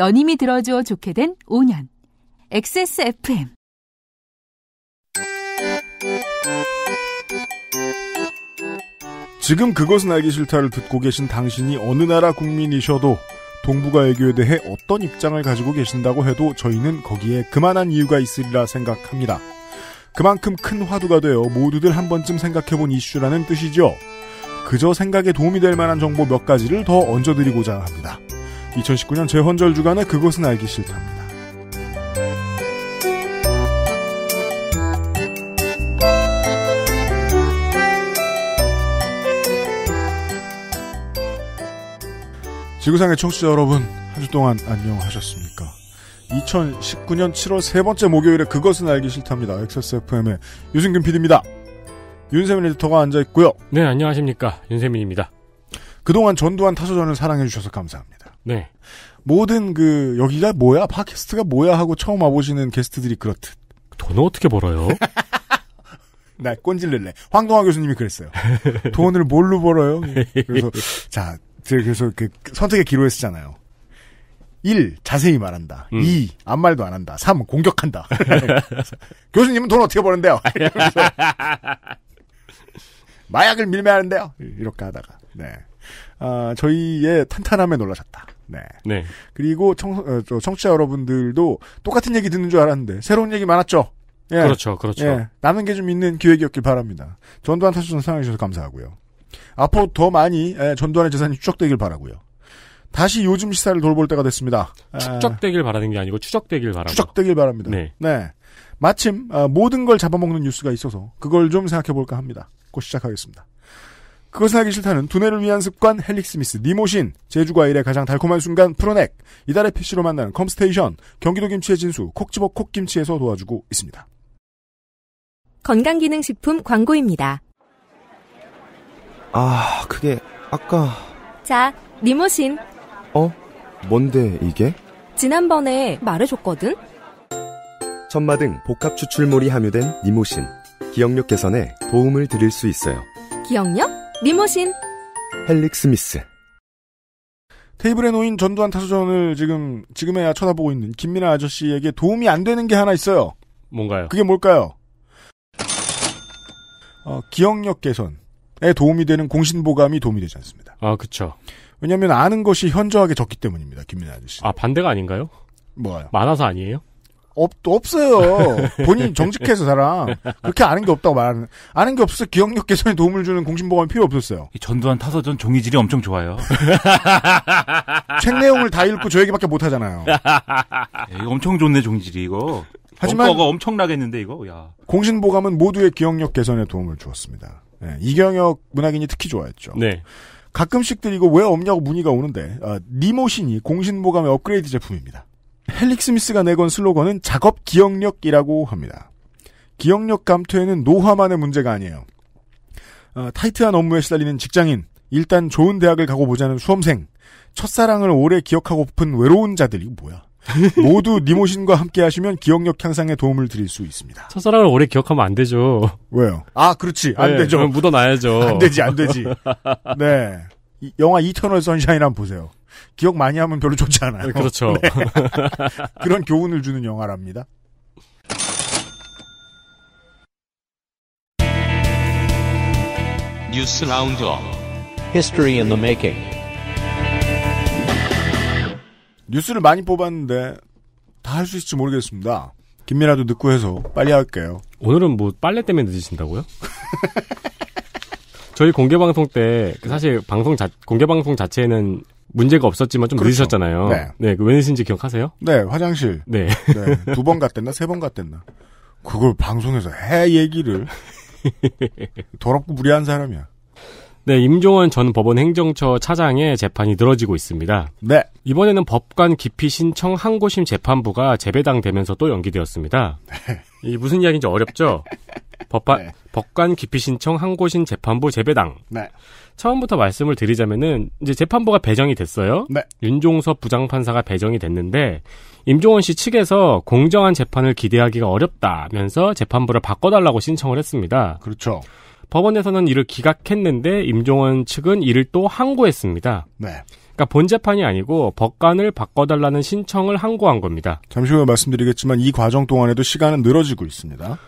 너님이 들어주어 좋게 된 5년. XSFM. 지금 그것은 알기 싫다를 듣고 계신 당신이 어느 나라 국민이셔도 동북아 외교에 대해 어떤 입장을 가지고 계신다고 해도 저희는 거기에 그만한 이유가 있으리라 생각합니다. 그만큼 큰 화두가 되어 모두들 한 번쯤 생각해본 이슈라는 뜻이죠. 그저 생각에 도움이 될 만한 정보 몇 가지를 더 얹어드리고자 합니다. 2019년 재헌절 주간의 그것은 알기 싫답니다. 지구상의 청취자 여러분, 한 주 동안 안녕하셨습니까? 2019년 7월 세 번째 목요일에 그것은 알기 싫답니다. XSFM의 유승균 PD입니다. 윤세민 에디터가 앉아있고요. 네, 안녕하십니까. 윤세민입니다. 그동안 전두환 타소전을 사랑해주셔서 감사합니다. 네. 모든 그 여기가 뭐야 팟캐스트가 뭐야 하고 처음 와보시는 게스트들이 그렇듯. 돈을 어떻게 벌어요? 나 꼰질릴래. 황동화 교수님이 그랬어요. 돈을 뭘로 벌어요? 그래서 자 그래서 그 선택의 기로에 쓰잖아요. 1. 자세히 말한다. 음. 2. 아무 말도 안 한다. 3. 공격한다. 교수님은 돈 어떻게 버는데요? 마약을 밀매하는데요? 이렇게 하다가. 네. 아, 저희의 탄탄함에 놀라셨다. 네. 네. 그리고 청, 어, 청취자 여러분들도 똑같은 얘기 듣는 줄 알았는데 새로운 얘기 많았죠. 예. 그렇죠, 그렇죠. 예. 남은 게 좀 있는 기획이었길 바랍니다. 전두환 타수선 사랑해주셔서 감사하고요. 앞으로 더 많이 예, 전두환의 재산이 추적되길 바라고요. 다시 요즘 시사를 돌볼 때가 됐습니다. 추적되길 예. 바라는 게 아니고 추적되길 바라고. 추적되길 바랍니다. 네. 네. 마침 아, 모든 걸 잡아먹는 뉴스가 있어서 그걸 좀 생각해 볼까 합니다. 곧 시작하겠습니다. 그것은 하기 싫다는 두뇌를 위한 습관 헬릭스미스 니모신 제주과 일의 가장 달콤한 순간 프로넥 이달의 PC로 만나는 컴스테이션 경기도 김치의 진수 콕집어 콕김치에서 도와주고 있습니다. 건강기능식품 광고입니다. 아 그게 아까 자 니모신 어? 뭔데 이게? 지난번에 말해줬거든? 천마등 복합 추출물이 함유된 니모신 기억력 개선에 도움을 드릴 수 있어요. 기억력? 리모신 헬릭 스미스 테이블에 놓인 전두환 타수전을 지금 지금에야 쳐다보고 있는 김민아 아저씨에게 도움이 안 되는 게 하나 있어요. 뭔가요? 그게 뭘까요? 어, 기억력 개선에 도움이 되는 공신보감이 도움이 되지 않습니다. 아, 그렇죠. 왜냐하면 아는 것이 현저하게 적기 때문입니다. 김민아 아저씨. 아 반대가 아닌가요? 뭐요? 많아서 아니에요? 없, 없어요. 본인 정직해서 사람. 그렇게 아는 게 없다고 말하는. 아는 게 없어 기억력 개선에 도움을 주는 공신보감이 필요 없었어요. 전두환 타서전 종이질이 엄청 좋아요. 책 내용을 다 읽고 저 얘기밖에 못 하잖아요. 에이, 예, 엄청 좋네, 종이질이 이거. 하지만 가 엄청나겠는데 이거. 야. 공신보감은 모두의 기억력 개선에 도움을 주었습니다. 네, 이경혁 문학인이 특히 좋아했죠. 네. 가끔씩들 이거 왜 없냐고 문의가 오는데 아, 어, 니모신이 공신보감의 업그레이드 제품입니다. 헬릭 스미스가 내건 슬로건은 작업 기억력이라고 합니다. 기억력 감퇴는 노화만의 문제가 아니에요. 어, 타이트한 업무에 시달리는 직장인, 일단 좋은 대학을 가고 보자는 수험생, 첫사랑을 오래 기억하고픈 외로운 자들이 뭐야? 모두 니모신과 함께 하시면 기억력 향상에 도움을 드릴 수 있습니다. 첫사랑을 오래 기억하면 안 되죠. 왜요? 아, 그렇지. 안 네, 되죠. 묻어놔야죠. 안 되지, 안 되지. 네. 영화 이터널 선샤인 한번 보세요. 기억 많이 하면 별로 좋지 않아요. 네, 그렇죠. 네. 그런 교훈을 주는 영화랍니다. 뉴스 라운드 History in the making. 뉴스를 많이 뽑았는데 다 할 수 있을지 모르겠습니다. 김미라도 늦고 해서 빨리 할게요. 오늘은 뭐 빨래 때문에 늦으신다고요? 저희 공개 방송 때 그 사실 방송 자, 공개 방송 자체는 문제가 없었지만 좀 그렇죠. 늦으셨잖아요. 네. 네, 그왜 늦은지 기억하세요? 네, 화장실. 네. 네. 두 번 갔댔나, 세 번 갔댔나. 그걸 방송에서 해 얘기를. 더럽고 무리한 사람이야. 네, 임종원 전 법원 행정처 차장의 재판이 늘어지고 있습니다. 네. 이번에는 법관 기피 신청 항고심 재판부가 재배당되면서 또 연기되었습니다. 네. 이 무슨 이야기인지 어렵죠? 법관, 네. 법관 기피 신청 항고심 재판부 재배당. 네. 처음부터 말씀을 드리자면은 이제 재판부가 배정이 됐어요. 네. 윤종섭 부장판사가 배정이 됐는데 임종원 씨 측에서 공정한 재판을 기대하기가 어렵다면서 재판부를 바꿔달라고 신청을 했습니다. 그렇죠. 법원에서는 이를 기각했는데 임종원 측은 이를 또 항고했습니다. 네. 그러니까 본 재판이 아니고 법관을 바꿔달라는 신청을 항고한 겁니다. 잠시 후에 말씀드리겠지만 이 과정 동안에도 시간은 늘어지고 있습니다.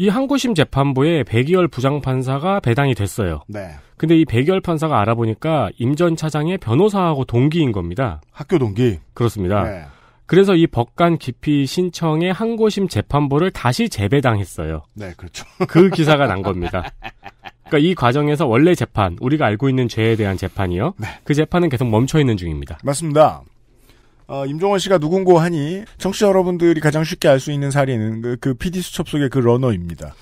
이항고심 재판부에 백이열 부장판사가 배당이 됐어요. 네. 근데 이 백이열 판사가 알아보니까 임전 차장의 변호사하고 동기인 겁니다. 학교 동기. 그렇습니다. 네. 그래서 이 법관 기피 신청에 항고심 재판부를 다시 재배당했어요. 네, 그렇죠. 그 기사가 난 겁니다. 그러니까 이 과정에서 원래 재판, 우리가 알고 있는 죄에 대한 재판이요. 네. 그 재판은 계속 멈춰 있는 중입니다. 맞습니다. 어, 임종원 씨가 누군고 하니 청취자 여러분들이 가장 쉽게 알 수 있는 사례는 그, 그 PD 수첩 속의 그 러너입니다.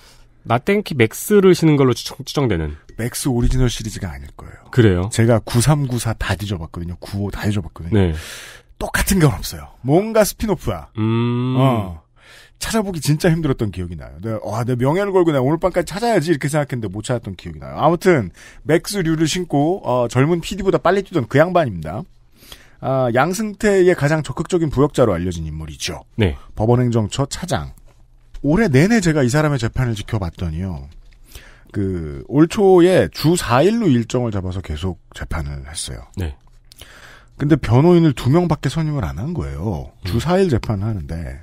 나땡키 맥스를 신은 걸로 추정, 되는 맥스 오리지널 시리즈가 아닐 거예요. 그래요? 제가 9394 다 뒤져봤거든요. 95 다 뒤져봤거든요. 네. 똑같은 건 없어요. 뭔가 스피노프야. 음... 어. 찾아보기 진짜 힘들었던 기억이 나요. 내가, 네, 와, 내 명예를 걸고 내가 오늘 밤까지 찾아야지 이렇게 생각했는데 못 찾았던 기억이 나요. 아무튼 맥스류를 신고 어, 젊은 PD보다 빨리 뛰던 그 양반입니다. 아, 양승태의 가장 적극적인 부역자로 알려진 인물이죠. 네. 법원행정처 차장. 올해 내내 제가 이 사람의 재판을 지켜봤더니요. 그, 올 초에 주 4일로 일정을 잡아서 계속 재판을 했어요. 네. 근데 변호인을 두 명밖에 선임을 안 한 거예요. 주 4일 음. 재판을 하는데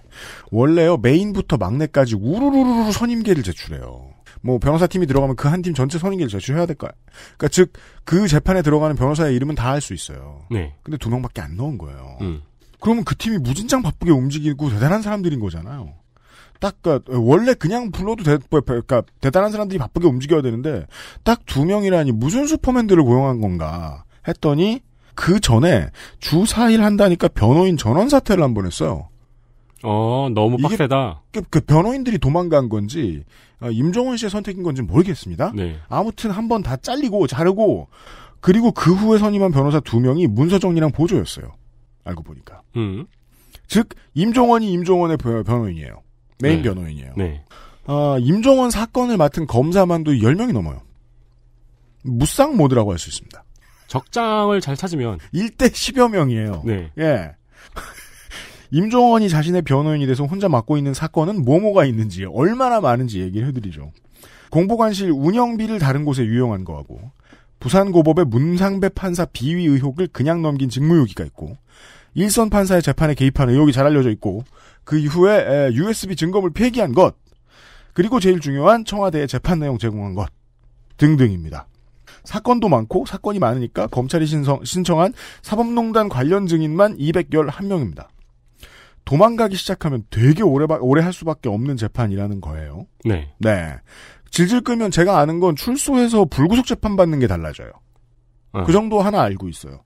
원래요 메인부터 막내까지 우르르르 선임계를 제출해요. 뭐 변호사 팀이 들어가면 그 한 팀 전체 선임기를 제출해야 될까요? 그러니까 즉 그 재판에 들어가는 변호사의 이름은 다 알 수 있어요. 네. 근데 두 명밖에 안 넣은 거예요. 음. 그러면 그 팀이 무진장 바쁘게 움직이고 대단한 사람들인 거잖아요. 딱, 그니까, 원래 그냥 불러도 대, 뭐, 그니까, 러 대단한 사람들이 바쁘게 움직여야 되는데, 딱 두 명이라니 무슨 슈퍼맨들을 고용한 건가 했더니, 그 전에 주 4일 한다니까 변호인 전원 사퇴를 한 번 했어요. 어, 너무 빡세다. 그, 그, 변호인들이 도망간 건지 아, 임종원 씨의 선택인 건지 모르겠습니다. 네. 아무튼 한 번 다 잘리고 자르고 그리고 그 후에 선임한 변호사 두 명이 문서정리랑 보조였어요. 알고 보니까. 음. 즉 임종원이 임종원의 변호인이에요. 메인 네. 변호인이에요. 네. 아, 임종원 사건을 맡은 검사만도 10명이 넘어요. 무쌍 모드라고 할 수 있습니다. 적장을 잘 찾으면 1대 10여 명이에요. 네. 예. 임종원이 자신의 변호인이 돼서 혼자 맡고 있는 사건은 뭐뭐가 있는지 얼마나 많은지 얘기를 해드리죠. 공보관실 운영비를 다른 곳에 유용한 거하고 부산고법의 문상배 판사 비위 의혹을 그냥 넘긴 직무유기가 있고 일선 판사의 재판에 개입한 의혹이 잘 알려져 있고 그 이후에 USB 증거물 폐기한 것 그리고 제일 중요한 청와대의 재판 내용 제공한 것 등등입니다. 사건도 많고 사건이 많으니까 검찰이 신청, 한 사법농단 관련 증인만 211명입니다. 도망가기 시작하면 되게 오래 오래 할 수밖에 없는 재판이라는 거예요. 네. 네. 질질 끄면 제가 아는 건 출소해서 불구속 재판 받는 게 달라져요. 네. 그 정도 하나 알고 있어요.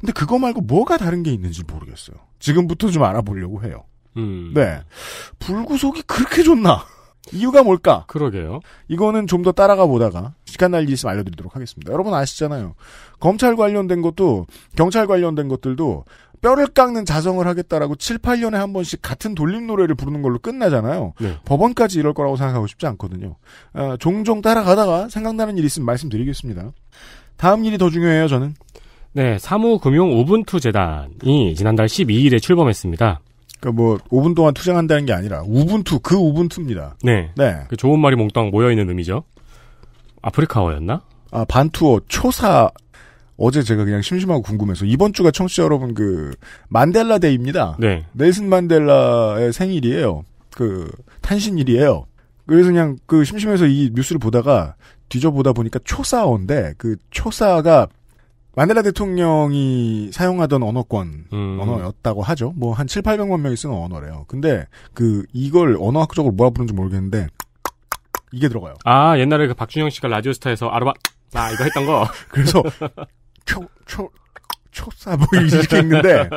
근데 그거 말고 뭐가 다른 게 있는지 모르겠어요. 지금부터 좀 알아보려고 해요. 음. 네. 불구속이 그렇게 좋나? 이유가 뭘까? 그러게요. 이거는 좀 더 따라가 보다가 시간 날 일이 있으면 알려드리도록 하겠습니다. 여러분 아시잖아요. 검찰 관련된 것도 경찰 관련된 것들도 뼈를 깎는 자정을 하겠다라고 7, 8년에 한 번씩 같은 돌림 노래를 부르는 걸로 끝나잖아요. 네. 법원까지 이럴 거라고 생각하고 싶지 않거든요. 아, 종종 따라가다가 생각나는 일 있으면 말씀드리겠습니다. 다음 일이 더 중요해요, 저는. 네, 사무금융 5분투 재단이 지난달 12일에 출범했습니다. 그러니까 뭐 5분 동안 투쟁한다는 게 아니라 우분투 그 우분투입니다. 네, 네. 그 좋은 말이 몽땅 모여 있는 의미죠. 아프리카어였나? 아 반투어 초사 어제 제가 그냥 심심하고 궁금해서 이번 주가 청취자 여러분 그 만델라 데이입니다. 네. 넬슨 만델라의 생일이에요. 그 탄신일이에요. 그래서 그냥 그 심심해서 이 뉴스를 보다가 뒤져보다 보니까 초사어인데 그 초사가 만델라 대통령이 사용하던 언어권 음. 언어였다고 하죠. 뭐 한 7, 800만 명이 쓰는 언어래요. 근데 그 이걸 언어학적으로 뭐라 부르는지 모르겠는데 이게 들어가요. 아 옛날에 그 박준영 씨가 라디오스타에서 아르바 나 아, 이거 했던 거. 그래서 초, 초, 초사보 뭐 이렇게 읽는데,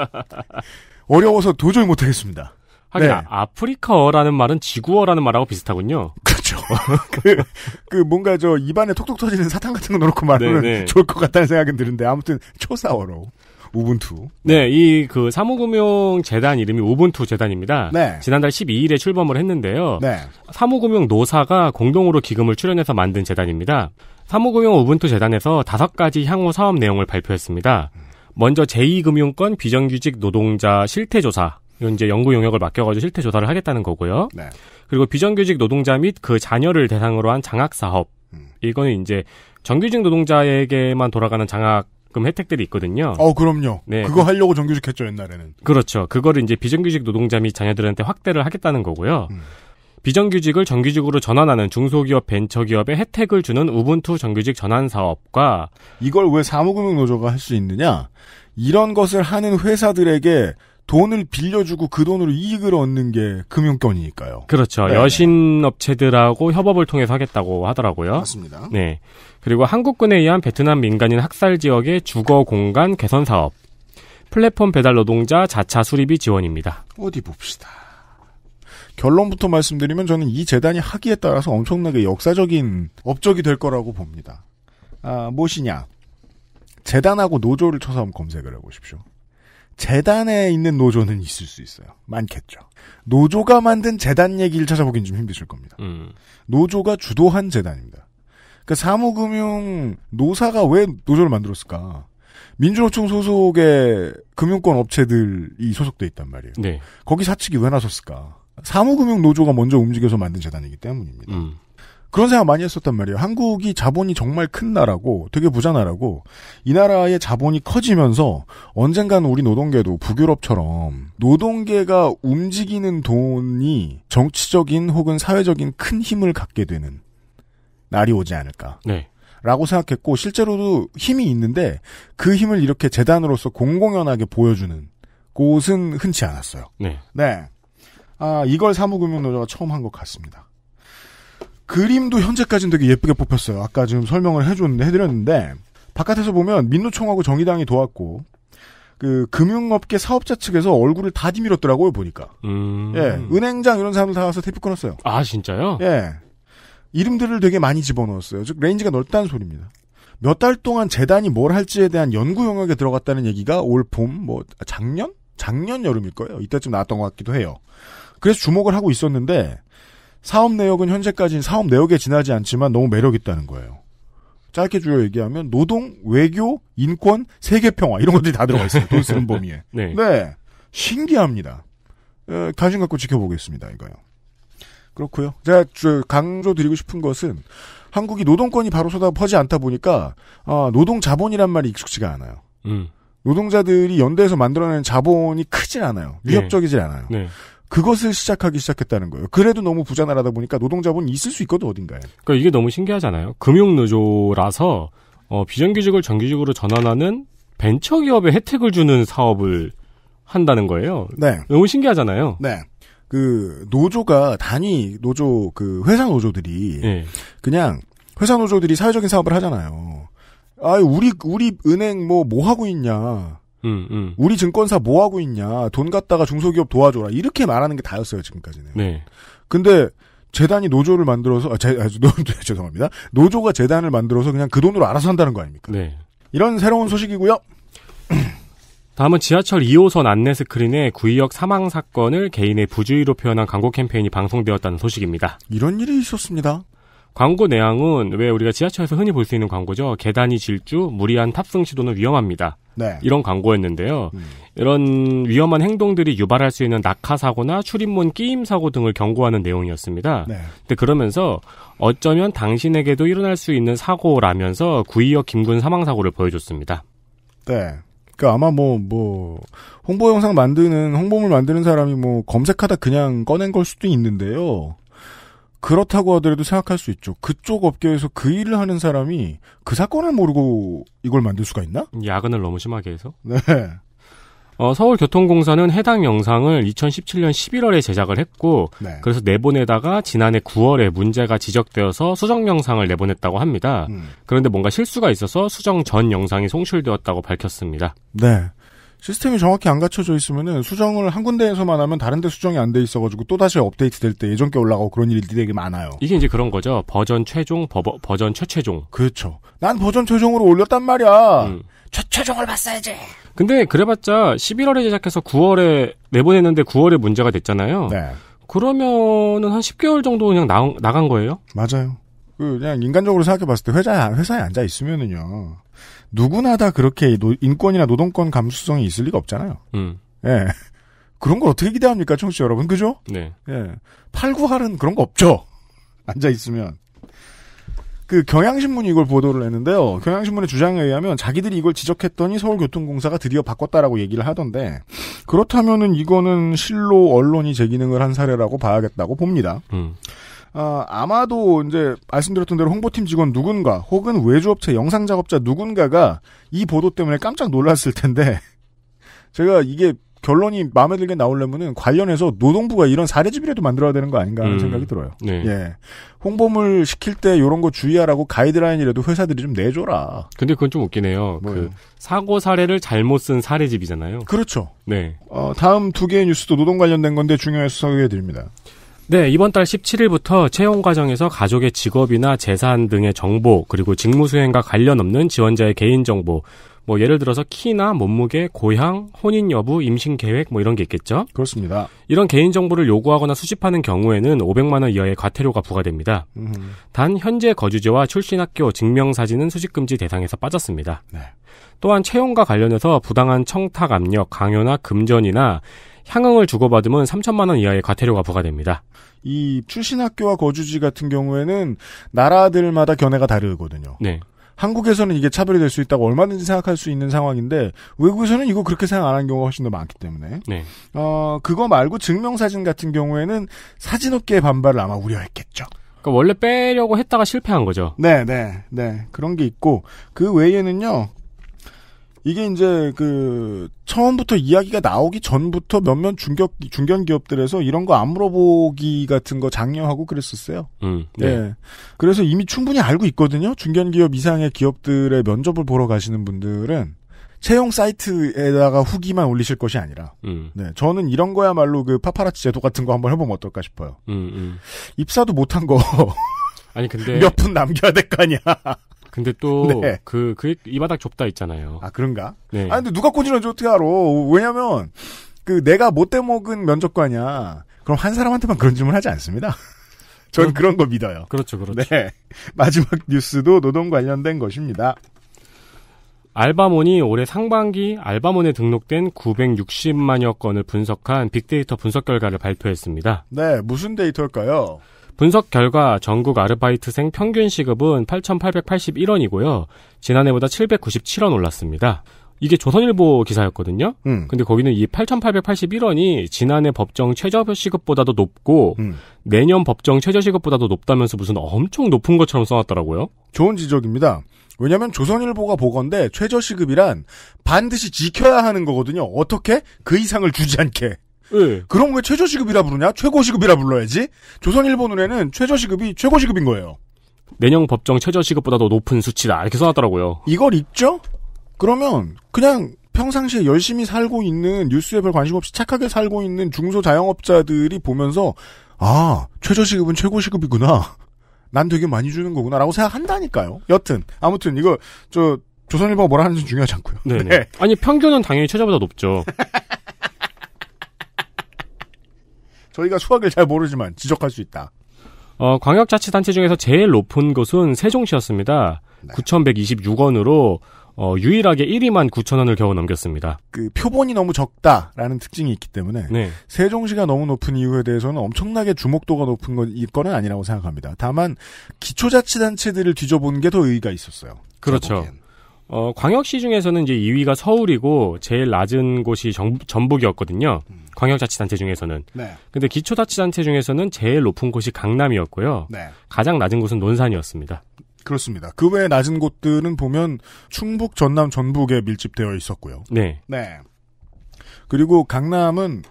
어려워서 도저히 못하겠습니다. 하긴 네. 아, 아프리카어라는 말은 지구어라는 말하고 비슷하군요. 그렇죠. 그, 그, 뭔가 저 입안에 톡톡 터지는 사탕 같은 거 넣어놓고 말하면 네네. 네. 좋을 것 같다는 생각은 드는데 아무튼 초사어로 우분투. 네, 이 그 사무금융 재단 이름이 우분투 재단입니다. 네. 지난달 12일에 출범을 했는데요. 네. 사무금융 노사가 공동으로 기금을 출연해서 만든 재단입니다. 사모금융 오분투 재단에서 다섯 가지 향후 사업 내용을 발표했습니다. 먼저 제2금융권 비정규직 노동자 실태조사. 이제 연구 용역을 맡겨가지고 실태 조사를 하겠다는 거고요. 네. 그리고 비정규직 노동자 및 그 자녀를 대상으로 한 장학 사업. 음. 이거는 이제 정규직 노동자에게만 돌아가는 장학 금 혜택들이 있거든요. 어, 그럼요. 네. 그거 그 하려고 정규직 했죠, 옛날에는. 그렇죠. 그거를 이제 비정규직 노동자 및 자녀들한테 확대를 하겠다는 거고요. 음. 비정규직을 정규직으로 전환하는 중소기업 벤처기업에 혜택을 주는 우분투 정규직 전환 사업과 이걸 왜 사무금융노조가 할 수 있느냐? 이런 것을 하는 회사들에게 돈을 빌려주고 그 돈으로 이익을 얻는 게 금융권이니까요. 그렇죠. 네. 여신업체들하고 협업을 통해서 하겠다고 하더라고요. 맞습니다. 네. 그리고 한국군에 의한 베트남 민간인 학살 지역의 주거 공간 개선 사업. 플랫폼 배달 노동자 자차 수리비 지원입니다. 어디 봅시다. 결론부터 말씀드리면 저는 이 재단이 하기에 따라서 엄청나게 역사적인 업적이 될 거라고 봅니다. 아, 무엇이냐? 재단하고 노조를 쳐서 한번 검색을 해보십시오. 재단에 있는 노조는 있을 수 있어요. 많겠죠. 노조가 만든 재단 얘기를 찾아보긴 좀 힘드실 겁니다. 음. 노조가 주도한 재단입니다. 그 사무금융 노사가 왜 노조를 만들었을까? 민주노총 소속의 금융권 업체들이 소속돼 있단 말이에요. 네. 거기 사측이 왜 나섰을까? 사무금융노조가 먼저 움직여서 만든 재단이기 때문입니다. 음. 그런 생각 많이 했었단 말이에요. 한국이 자본이 정말 큰 나라고 되게 부자 나라고 이 나라의 자본이 커지면서 언젠가는 우리 노동계도 북유럽처럼 노동계가 움직이는 돈이 정치적인 혹은 사회적인 큰 힘을 갖게 되는 날이 오지 않을까. 네. 라고 생각했고 실제로도 힘이 있는데 그 힘을 이렇게 재단으로서 공공연하게 보여주는 곳은 흔치 않았어요. 네. 네. 아, 이걸 사무금융노조가 처음 한 것 같습니다. 그림도 현재까지는 되게 예쁘게 뽑혔어요. 아까 지금 설명을 해줬는데, 해드렸는데, 바깥에서 보면 민노총하고 정의당이 도왔고, 그, 금융업계 사업자 측에서 얼굴을 다디밀었더라고요 보니까. 음... 예, 은행장 이런 사람들 다 와서 테이프 끊었어요. 아, 진짜요? 예. 이름들을 되게 많이 집어넣었어요. 즉, 레인지가 넓다는 소리입니다. 몇 달 동안 재단이 뭘 할지에 대한 연구 영역에 들어갔다는 얘기가 올 봄, 뭐, 작년? 작년 여름일 거예요. 이때쯤 나왔던 것 같기도 해요. 그래서 주목을 하고 있었는데 사업 내역은 현재까지는 사업 내역에 지나지 않지만 너무 매력 있다는 거예요. 짧게 줄여 얘기하면 노동, 외교, 인권, 세계 평화 이런 것들이 다 들어가 있어요. 돈 쓰는 범위에. 네. 네. 신기합니다. 에, 예, 관심 갖고 지켜보겠습니다. 이거요. 그렇고요. 제가 강조드리고 싶은 것은 한국이 노동권이 바로 쏟아 퍼지 않다 보니까 아, 노동 자본이란 말이 익숙지가 않아요. 음. 노동자들이 연대해서 만들어낸 자본이 크진 않아요. 네. 위협적이질 않아요. 네. 네. 그것을 시작하기 시작했다는 거예요. 그래도 너무 부자 나라다 보니까 노동자본 있을 수 있거든 어딘가에. 그러니까 이게 너무 신기하잖아요. 금융노조라서 어, 비정규직을 정규직으로 전환하는 벤처기업에 혜택을 주는 사업을 한다는 거예요. 네. 너무 신기하잖아요. 네. 그 노조가 단위 노조 그 회사 노조들이 네. 그냥 회사 노조들이 사회적인 사업을 하잖아요. 아 우리 우리 은행 뭐뭐 뭐 하고 있냐. 음, 음. 우리 증권사 뭐 하고 있냐. 돈 갖다가 중소기업 도와줘라. 이렇게 말하는 게 다였어요, 지금까지는. 네. 근데 재단이 노조를 만들어서 아, 제, 아, 노, 죄송합니다. 노조가 재단을 만들어서 그냥 그 돈으로 알아서 한다는 거 아닙니까? 네. 이런 새로운 소식이고요. 다음은 지하철 2호선 안내 스크린에 구의역 사망 사건을 개인의 부주의로 표현한 광고 캠페인이 방송되었다는 소식입니다. 이런 일이 있었습니다. 광고 내용은 왜 우리가 지하철에서 흔히 볼 수 있는 광고죠. 계단이 질주, 무리한 탑승 시도는 위험합니다. 네. 이런 광고였는데요. 음. 이런 위험한 행동들이 유발할 수 있는 낙하 사고나 출입문 끼임 사고 등을 경고하는 내용이었습니다. 네. 근데 그러면서 어쩌면 당신에게도 일어날 수 있는 사고라면서 구이역 김군 사망 사고를 보여줬습니다. 네. 그 아마 뭐, 뭐, 홍보 영상 만드는, 홍보물 만드는 사람이 뭐, 검색하다 그냥 꺼낸 걸 수도 있는데요. 그렇다고 하더라도 생각할 수 있죠. 그쪽 업계에서 그 일을 하는 사람이 그 사건을 모르고 이걸 만들 수가 있나? 야근을 너무 심하게 해서. 네. 어, 서울교통공사는 해당 영상을 2017년 11월에 제작을 했고 네. 그래서 내보내다가 지난해 9월에 문제가 지적되어서 수정 영상을 내보냈다고 합니다. 음. 그런데 뭔가 실수가 있어서 수정 전 영상이 송출되었다고 밝혔습니다. 네. 시스템이 정확히 안 갖춰져 있으면은 수정을 한 군데에서만 하면 다른 데 수정이 안 돼 있어가지고 또다시 업데이트 될 때 예전 게 올라가고 그런 일이 들 되게 많아요. 이게 이제 그런 거죠. 버전 최종, 버, 버전 최최종. 그렇죠. 난 버전 최종으로 올렸단 말이야. 음. 최최종을 봤어야지. 근데 그래봤자 11월에 제작해서 9월에 내보냈는데 9월에 문제가 됐잖아요. 네. 그러면은 한 10개월 정도 그냥 나, 나간 거예요? 맞아요. 그 그냥 인간적으로 생각해 봤을 때 회사, 회사에 앉아 있으면은요. 누구나 다 그렇게 노, 인권이나 노동권 감수성이 있을 리가 없잖아요. 음. 예. 그런 걸 어떻게 기대합니까, 청취자 여러분? 그죠? 네. 예. 팔구할은 그런 거 없죠. 앉아있으면. 그 경향신문이 이걸 보도를 했는데요. 경향신문의 주장에 의하면 자기들이 이걸 지적했더니 서울교통공사가 드디어 바꿨다라고 얘기를 하던데 그렇다면은 이거는 실로 언론이 제 기능을 한 사례라고 봐야겠다고 봅니다. 음. 아, 아마도 이제 말씀드렸던 대로 홍보팀 직원 누군가 혹은 외주업체 영상 작업자 누군가가 이 보도 때문에 깜짝 놀랐을 텐데 제가 이게 결론이 마음에 들게 나오려면은 관련해서 노동부가 이런 사례집이라도 만들어야 되는 거 아닌가 하는 음. 생각이 들어요. 네. 예. 홍보물 시킬 때 이런 거 주의하라고 가이드라인이라도 회사들이 좀 내줘라. 근데 그건 좀 웃기네요. 뭐요? 그 예. 사고 사례를 잘못 쓴 사례집이잖아요. 그렇죠. 네. 어, 다음 두 개의 뉴스도 노동 관련된 건데 중요해서 소개해 드립니다. 네, 이번 달 17일부터 채용 과정에서 가족의 직업이나 재산 등의 정보, 그리고 직무 수행과 관련 없는 지원자의 개인 정보, 뭐 예를 들어서 키나 몸무게, 고향, 혼인 여부, 임신 계획 뭐 이런 게 있겠죠? 그렇습니다. 이런 개인 정보를 요구하거나 수집하는 경우에는 500만 원 이하의 과태료가 부과됩니다. 음. 단 현재 거주지와 출신 학교 증명 사진은 수집 금지 대상에서 빠졌습니다. 네. 또한 채용과 관련해서 부당한 청탁 압력, 강요나 금전이나 향응을 주고받으면 3천만 원 이하의 과태료가 부과됩니다. 이 출신 학교와 거주지 같은 경우에는 나라들마다 견해가 다르거든요. 네. 한국에서는 이게 차별이 될 수 있다고 얼마든지 생각할 수 있는 상황인데 외국에서는 이거 그렇게 생각 안 하는 경우가 훨씬 더 많기 때문에 네. 어 그거 말고 증명사진 같은 경우에는 사진업계의 반발을 아마 우려했겠죠. 그러니까 원래 빼려고 했다가 실패한 거죠. 네, 네, 네 그런 게 있고 그 외에는요 이게 이제 그 처음부터 이야기가 나오기 전부터 몇몇 중견 중견 기업들에서 이런 거 안 물어보기 같은 거 장려하고 그랬었어요. 음, 네. 네. 그래서 이미 충분히 알고 있거든요. 중견 기업 이상의 기업들의 면접을 보러 가시는 분들은 채용 사이트에다가 후기만 올리실 것이 아니라, 음. 네, 저는 이런 거야말로 그 파파라치 제도 같은 거 한번 해보면 어떨까 싶어요. 음, 음. 입사도 못한 거. 아니 근데 몇 분 남겨야 될 거 아니야. 근데 또, 네. 그, 그, 이 바닥 좁다 있잖아요. 아, 그런가? 네. 아, 근데 누가 꼬지는지 어떻게 알아? 왜냐면, 그, 내가 못돼 뭐 먹은 면접관이야. 그럼 한 사람한테만 그런 질문 하지 않습니다. 전 음. 그런 거 믿어요. 그렇죠, 그렇죠. 네. 마지막 뉴스도 노동 관련된 것입니다. 알바몬이 올해 상반기 알바몬에 등록된 960만여 건을 분석한 빅데이터 분석 결과를 발표했습니다. 네, 무슨 데이터일까요? 분석 결과 전국 아르바이트생 평균 시급은 8,881원이고요. 지난해보다 797원 올랐습니다. 이게 조선일보 기사였거든요. 음. 근데 거기는 이 8,881원이 지난해 법정 최저시급보다도 높고 음. 내년 법정 최저시급보다도 높다면서 무슨 엄청 높은 것처럼 써놨더라고요. 좋은 지적입니다. 왜냐하면 조선일보가 보건데 최저시급이란 반드시 지켜야 하는 거거든요. 어떻게? 그 이상을 주지 않게. 네. 예. 그런왜 최저시급이라 부르냐? 최고시급이라 불러야지. 조선일보 눈에는 최저시급이 최고시급인 거예요. 내년 법정 최저시급보다 더 높은 수치다 이렇게 써놨더라고요. 이걸 읽죠? 그러면 그냥 평상시에 열심히 살고 있는 뉴스에 별 관심 없이 착하게 살고 있는 중소자영업자들이 보면서 아 최저시급은 최고시급이구나. 난 되게 많이 주는 거구나라고 생각한다니까요. 여튼 아무튼 이거 저 조선일보가 뭐라 하는지 중요하지 않고요. 네, 네. 네. 아니 평균은 당연히 최저보다 높죠. 저희가 수학을 잘 모르지만 지적할 수 있다. 어, 광역자치단체 중에서 제일 높은 곳은 세종시였습니다. 네. 9,126원으로 어, 유일하게 1위만 9,000원을 겨우 넘겼습니다. 그 표본이 너무 적다라는 특징이 있기 때문에 네. 세종시가 너무 높은 이유에 대해서는 엄청나게 주목도가 높은 건 이거는 아니라고 생각합니다. 다만 기초자치단체들을 뒤져본 게 더 의의가 있었어요. 그렇죠. 어, 광역시 중에서는 이제 2위가 서울이고 제일 낮은 곳이 정, 전북이었거든요. 음. 광역자치단체 중에서는. 네. 근데 기초자치단체 중에서는 제일 높은 곳이 강남이었고요. 네. 가장 낮은 곳은 논산이었습니다. 그렇습니다. 그 외에 낮은 곳들은 보면 충북, 전남, 전북에 밀집되어 있었고요. 네. 네. 그리고 강남은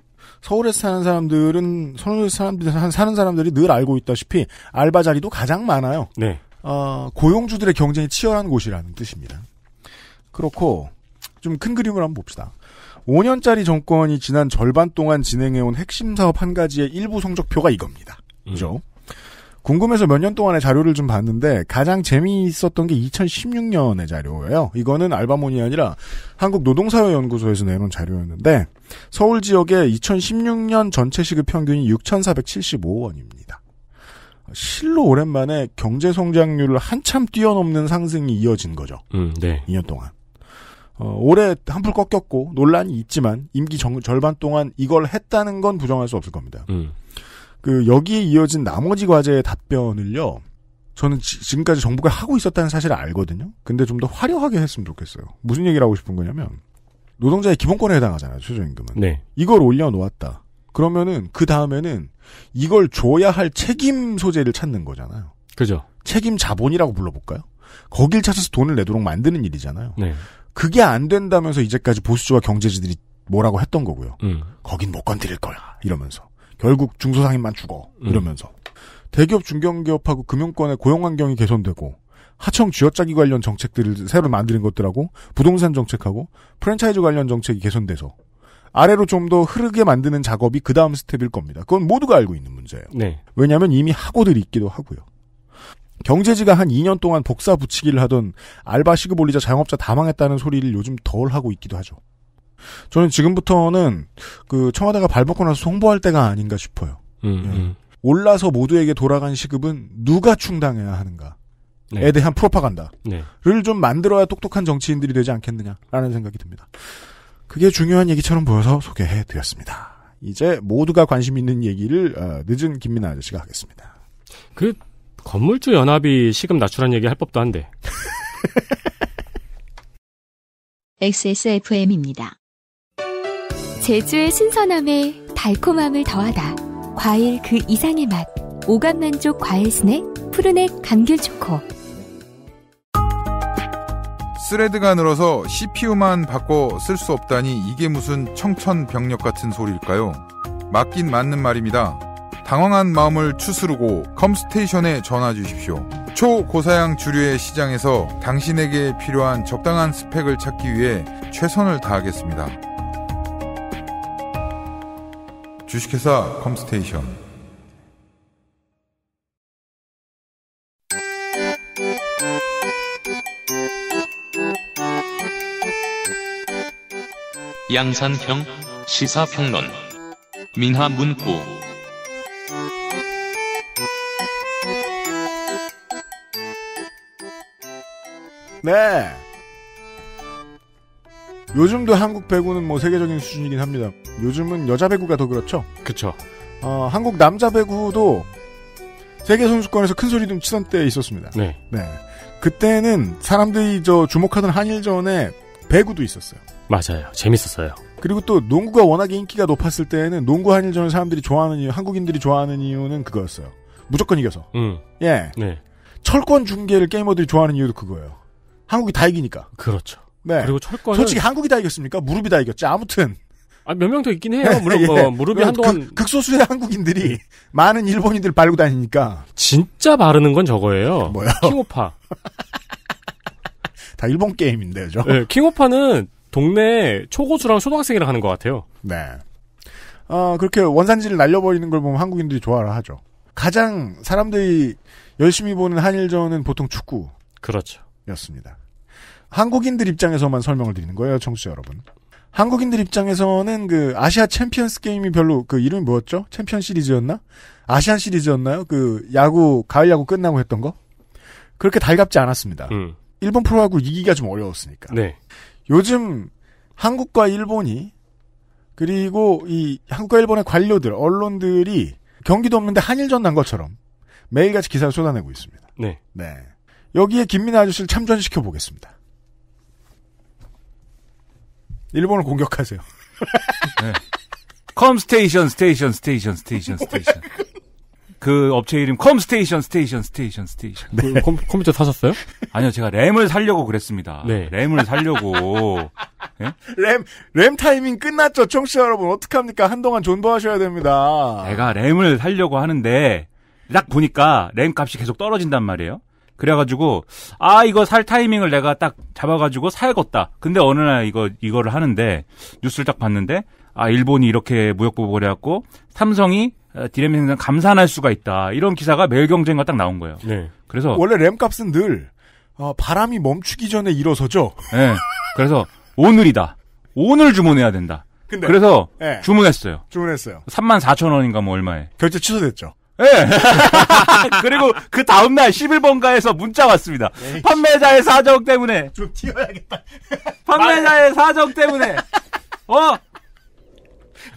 서울에 사는 사람들은 서울에 사람들, 사는 사람들이 늘 알고 있다시피 알바 자리도 가장 많아요. 네. 어, 고용주들의 경쟁이 치열한 곳이라는 뜻입니다. 그렇고 좀 큰 그림을 한번 봅시다. 5년짜리 정권이 지난 절반 동안 진행해온 핵심 사업 한 가지의 일부 성적표가 이겁니다. 음. 그죠? 음. 궁금해서 몇 년 동안의 자료를 좀 봤는데 가장 재미있었던 게 2016년의 자료예요. 이거는 알바몬이 아니라 한국노동사회연구소에서 내놓은 자료였는데 서울 지역의 2016년 전체 시급 평균이 6,475원입니다. 실로 오랜만에 경제 성장률을 한참 뛰어넘는 상승이 이어진 거죠. 음, 네. 2년 동안. 어, 올해 한풀 꺾였고 논란이 있지만 임기 정, 절반 동안 이걸 했다는 건 부정할 수 없을 겁니다. 음. 그 여기에 이어진 나머지 과제의 답변을요. 저는 지, 지금까지 정부가 하고 있었다는 사실을 알거든요. 근데 좀 더 화려하게 했으면 좋겠어요. 무슨 얘기를 하고 싶은 거냐면 노동자의 기본권에 해당하잖아요. 최저임금은. 네. 이걸 올려놓았다. 그러면은 그 다음에는 이걸 줘야 할 책임 소재를 찾는 거잖아요. 그죠. 책임 자본이라고 불러볼까요? 거길 찾아서 돈을 내도록 만드는 일이잖아요. 네. 그게 안 된다면서 이제까지 보수주와 경제지들이 뭐라고 했던 거고요. 음. 거긴 못 건드릴 거야 이러면서 결국 중소상인만 죽어 이러면서 대기업 중견기업하고 금융권의 고용환경이 개선되고 하청 쥐어짜기 관련 정책들을 새로 만드는 것들하고 부동산 정책하고 프랜차이즈 관련 정책이 개선돼서 아래로 좀 더 흐르게 만드는 작업이 그 다음 스텝일 겁니다. 그건 모두가 알고 있는 문제예요. 네. 왜냐하면 이미 하고들 이 있기도 하고요. 경제지가 한 2년 동안 복사 붙이기를 하던 알바 시급 올리자 자영업자 다 망했다는 소리를 요즘 덜 하고 있기도 하죠. 저는 지금부터는 그 청와대가 발벗고 나서 송보할 때가 아닌가 싶어요. 음, 예. 음. 올라서 모두에게 돌아간 시급은 누가 충당해야 하는가. 에 네. 대한 프로파간다를 네. 좀 만들어야 똑똑한 정치인들이 되지 않겠느냐라는 생각이 듭니다. 그게 중요한 얘기처럼 보여서 소개해 드렸습니다. 이제 모두가 관심 있는 얘기를 어, 늦은 김민아 아저씨가 하겠습니다. 그 건물주 연합이 시급 낮추라는 얘기 할 법도 한데. XSFM입니다. 제주의 신선함에 달콤함을 더하다. 과일 그 이상의 맛. 오감 만족 과일 스낵 푸르넥 감귤 초코. 스레드가 늘어서 CPU만 바꿔 쓸 수 없다니 이게 무슨 청천벽력 같은 소리일까요? 맞긴 맞는 말입니다. 당황한 마음을 추스르고 컴스테이션에 전화 주십시오. 초고사양 주류의 시장에서 당신에게 필요한 적당한 스펙을 찾기 위해 최선을 다하겠습니다. 주식회사 컴스테이션 양산형 시사평론 민하문구 네. 요즘도 한국 배구는 뭐 세계적인 수준이긴 합니다. 요즘은 여자 배구가 더 그렇죠. 그렇죠. 어, 한국 남자 배구도 세계 선수권에서 큰 소리 좀 치던 때에 있었습니다. 네. 네. 그때는 사람들이 저 주목하던 한일전에 배구도 있었어요. 맞아요. 재밌었어요. 그리고 또 농구가 워낙에 인기가 높았을 때에는 농구 한일전을 사람들이 좋아하는 이유, 한국인들이 좋아하는 이유는 그거였어요. 무조건 이겨서. 음. 예. 네. 철권 중계를 게이머들이 좋아하는 이유도 그거예요. 한국이 다 이기니까. 그렇죠. 네. 그리고 철권 솔직히 한국이 다 이겼습니까? 무릎이 다 이겼죠. 아무튼. 아, 몇 명 더 있긴 해요. 물론 예. 어, 무릎이 그 한동안 극, 소수의 한국인들이 네. 많은 일본인들 바고 다니니까 진짜 바르는 건 저거예요. 뭐야? 킹오파. 다 일본 게임인데요, 저. 네, 킹오파는 동네 초고수랑 초등학생이랑 하는 것 같아요. 네. 어, 그렇게 원산지를 날려버리는 걸 보면 한국인들이 좋아라 하죠. 가장 사람들이 열심히 보는 한일전은 보통 축구. 그렇죠. 였습니다. 한국인들 입장에서만 설명을 드리는 거예요, 청취자 여러분. 한국인들 입장에서는 그 아시아 챔피언스 게임이 별로 그 이름이 뭐였죠? 챔피언 시리즈였나? 아시안 시리즈였나요? 그 야구 가을 야구 끝나고 했던 거? 그렇게 달갑지 않았습니다. 음. 일본 프로하고 이기기가 좀 어려웠으니까. 네. 요즘 한국과 일본이 그리고 이 한국과 일본의 관료들, 언론들이 경기도 없는데 한일전 난 것처럼 매일같이 기사를 쏟아내고 있습니다. 네. 네. 여기에 김민아 아저씨를 참전시켜 보겠습니다. 일본을 공격하세요. 네. 컴 스테이션 스테이션 스테이션 스테이션 스테이션. 그 업체 이름 컴 스테이션 스테이션 스테이션 스테이션. 네. 그 컴, 컴퓨터 사셨어요? 아니요, 제가 램을 살려고 그랬습니다. 네. 램을 살려고. 네? 램, 램 타이밍 끝났죠, 청취자 여러분. 어떡합니까? 한동안 존버하셔야 됩니다. 내가 램을 살려고 하는데, 딱 보니까 램 값이 계속 떨어진단 말이에요. 그래가지고 아 이거 살 타이밍을 내가 딱 잡아가지고 살겠다. 근데 어느 날 이거 이거를 하는데 뉴스를 딱 봤는데 아 일본이 이렇게 무역보복을 해갖고 삼성이 어, 디램 생산 감산할 수가 있다 이런 기사가 매일경쟁과 딱 나온 거예요. 네. 그래서 원래 램 값은 늘 어, 바람이 멈추기 전에 일어서죠. 네. 그래서 오늘이다. 오늘 주문해야 된다. 근데, 그래서 네. 주문했어요. 주문했어요. 3만 4천 원인가 뭐 얼마에 결제 취소됐죠. 예. 네. 그리고 그 다음날 11번가에서 문자 왔습니다. 에이, 판매자의 사정 때문에. 좀 튀어야겠다. 판매자의 사정 때문에. 어?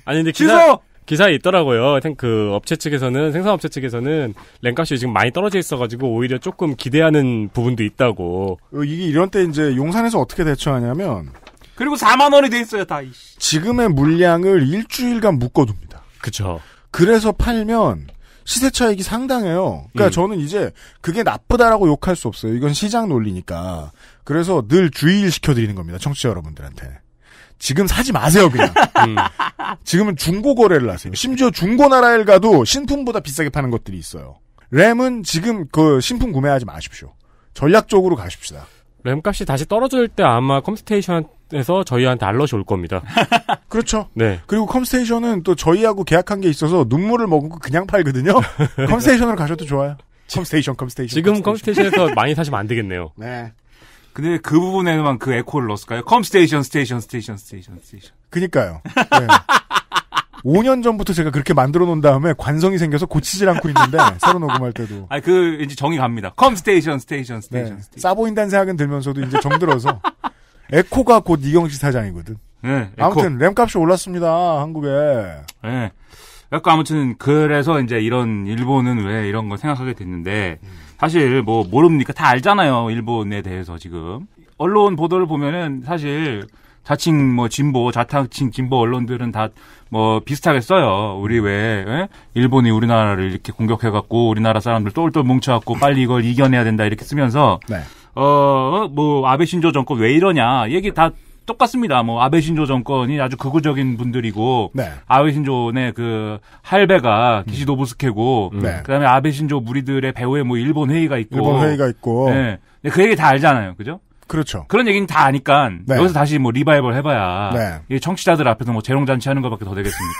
아니, 근데 기사, 취소! 기사에 있더라고요. 그 업체 측에서는, 생산업체 측에서는 랭값이 지금 많이 떨어져 있어가지고 오히려 조금 기대하는 부분도 있다고. 어, 이게 이런 때 이제 용산에서 어떻게 대처하냐면. 그리고 4만원이 돼 있어요, 다. 지금의 물량을 일주일간 묶어둡니다. 그쵸. 그래서 팔면 시세 차익이 상당해요. 그러니까 음. 저는 이제 그게 나쁘다라고 욕할 수 없어요. 이건 시장 논리니까. 그래서 늘 주의를 시켜드리는 겁니다. 청취자 여러분들한테. 지금 사지 마세요 그냥. 음. 지금은 중고 거래를 하세요. 심지어 중고 나라에 가도 신품보다 비싸게 파는 것들이 있어요. 램은 지금 그 신품 구매하지 마십시오. 전략적으로 가십시다. 램값이 다시 떨어질 때 아마 컴스테이션 에서 저희한테 알러이올 겁니다. 그렇죠. 네. 그리고 컴스테이션은 또 저희하고 계약한 게 있어서 눈물을 머금고 그냥 팔거든요. 컴스테이션으로 가셔도 좋아요. 컴스테이션, 컴스테이션. 지금 컴스테이션. 에서 많이 사시면 안 되겠네요. 네. 근데 그 부분에만 그 에코를 넣었을까요? 컴스테이션, 스테이션, 스테이션, 스테이션, 스테이션. 그니까요. 네. 5년 전부터 제가 그렇게 만들어 놓은 다음에 관성이 생겨서 고치질 않고 있는데 새로 녹음할 때도. 아그 이제 정이 갑니다. 컴 스테이션 스테이션 스테이션. 네. 스테이션. 싸 보인다는 생각은 들면서도 이제 정 들어서 에코가 곧 이경식 사장이거든. 네, 아무튼 램값이 올랐습니다. 한국에. 네. 예. 약간 아무튼 그래서 이제 이런 일본은 왜 이런 걸 생각하게 됐는데 사실 뭐 모릅니까? 다 알잖아요. 일본에 대해서 지금. 언론 보도를 보면은 사실 자칭 뭐 진보, 자타칭 진보 언론들은 다 뭐 비슷하게 써요. 우리 왜 에? 예? 일본이 우리나라를 이렇게 공격해갖고 우리나라 사람들 똘똘 뭉쳐갖고 빨리 이걸 이겨내야 된다 이렇게 쓰면서 네. 어, 어, 뭐, 아베 신조 정권 왜 이러냐. 얘기 다 똑같습니다. 뭐, 아베 신조 정권이 아주 극우적인 분들이고. 네. 아베 신조의 그, 할배가 기시노부스케고. 음. 네. 그 다음에 아베 신조 무리들의 배후에 뭐, 일본 회의가 있고. 일본 회의가 있고. 네. 그 얘기 다 알잖아요. 그죠? 그렇죠. 그런 얘기는 다 아니까 네. 여기서 다시 뭐 리바이벌 해봐야 네. 이 청취자들 앞에서 뭐 재롱잔치 하는 것밖에 더 되겠습니까?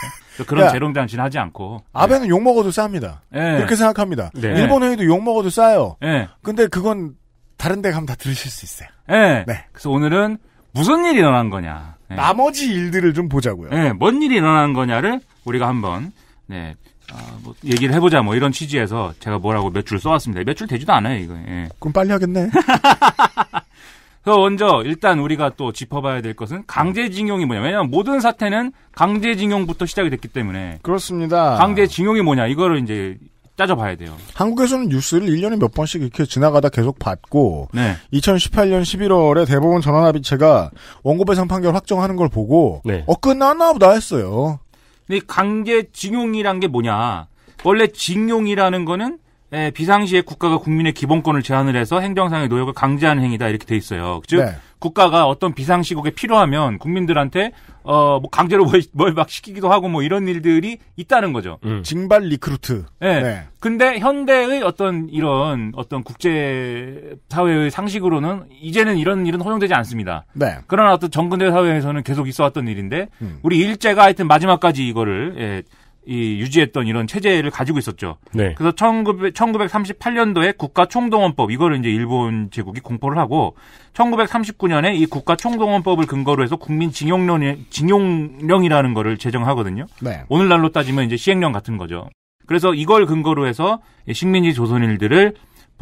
그런 야, 재롱잔치는 하지 않고 아베는 네. 욕 먹어도 쌉니다. 네. 네. 그렇게 생각합니다. 네. 일본 회의도 욕 먹어도 싸요. 근데 그건 다른 데 가면 다 들으실 수 있어요. 네. 네. 그래서 오늘은 무슨 일이 일어난 거냐. 네. 나머지 일들을 좀 보자고요. 네, 뭔 일이 일어난 거냐를 우리가 한번 네, 어, 뭐 얘기를 해보자 뭐 이런 취지에서 제가 뭐라고 몇 줄 써왔습니다. 몇 줄 되지도 않아요 이거. 예. 그럼 빨리 하겠네. 그래서 먼저 일단 우리가 또 짚어봐야 될 것은 강제징용이 뭐냐. 왜냐면 모든 사태는 강제징용부터 시작이 됐기 때문에. 그렇습니다. 강제징용이 뭐냐 이거를 이제 따져봐야 돼요. 한국에서는 뉴스를 1년에 몇 번씩 이렇게 지나가다 계속 봤고 네. 2018년 11월에 대법원 전원합의체가 원고배상 판결 확정하는 걸 보고 네. 어 끝났나 보다 했어요. 근데 강제징용이란 게 뭐냐. 원래 징용이라는 거는 예, 비상시에 국가가 국민의 기본권을 제한을 해서 행정상의 노역을 강제하는 행위다 이렇게 돼 있어요. 즉 네. 국가가 어떤 비상시국에 필요하면 국민들한테 어뭐 강제로 뭘 막 시키기도 하고 뭐 이런 일들이 있다는 거죠. 음. 징발 리크루트. 네. 네. 근데 현대의 어떤 이런 어떤 국제 사회의 상식으로는 이제는 이런 일은 허용되지 않습니다. 네. 그러나 어떤 정근대 사회에서는 계속 있어왔던 일인데 음. 우리 일제가 하여튼 마지막까지 이거를 예, 이 유지했던 이런 체제를 가지고 있었죠. 네. 그래서 1900, 1938년도에 국가총동원법 이거를 이제 일본 제국이 공포를 하고 1939년에 이 국가총동원법을 근거로 해서 국민징용령 징용령이라는 거를 제정하거든요. 네. 오늘날로 따지면 이제 시행령 같은 거죠. 그래서 이걸 근거로 해서 식민지 조선인들을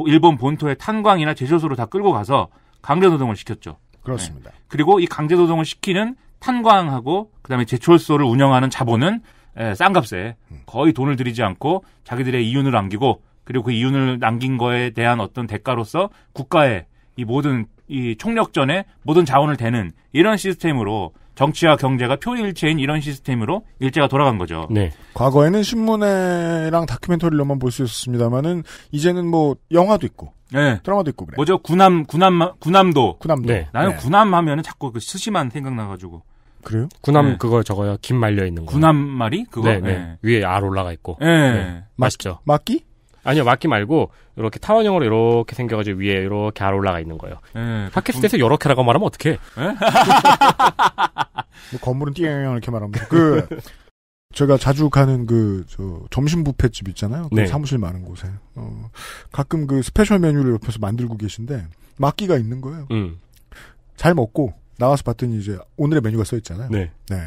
일본 본토의 탄광이나 제조소로 다 끌고 가서 강제노동을 시켰죠. 그렇습니다. 네. 그리고 이 강제노동을 시키는 탄광하고 그다음에 제철소를 운영하는 자본은 예, 싼 값에 거의 돈을 들이지 않고 자기들의 이윤을 남기고 그리고 그 이윤을 남긴 거에 대한 어떤 대가로서 국가의 이 모든 이 총력전에 모든 자원을 대는 이런 시스템으로 정치와 경제가 표일체인 이런 시스템으로 일제가 돌아간 거죠. 네. 과거에는 신문에랑 다큐멘터리로만 볼 수 있었습니다만은 이제는 뭐 영화도 있고 네. 드라마도 있고 그래. 뭐죠? 군함 군함 군함도. 군함도. 네. 나는 네. 군함 하면은 자꾸 그 스시만 생각나 가지고. 그래요? 군함 네. 그거 저거요. 김 말려 있는 거. 군함 말이 그거. 네, 네, 네. 위에 알 올라가 있고. 네. 네. 맛있죠. 막기? 아니요, 막기 말고 이렇게 타원형으로 이렇게 생겨가지고 위에 이렇게 알 올라가 있는 거예요. 네, 그러니까 팟캐스트에서 군... 이렇게라고 말하면 어떡해? 네? 뭐 건물은 띠용 이렇게 말합니다그 제가 자주 가는 그 저 점심 부페집 있잖아요. 그 네. 사무실 많은 곳에 어, 가끔 그 스페셜 메뉴를 옆에서 만들고 계신데 막기가 있는 거예요. 음. 잘 먹고 나와서 봤더니 이제 오늘의 메뉴가 써 있잖아요. 네. 네.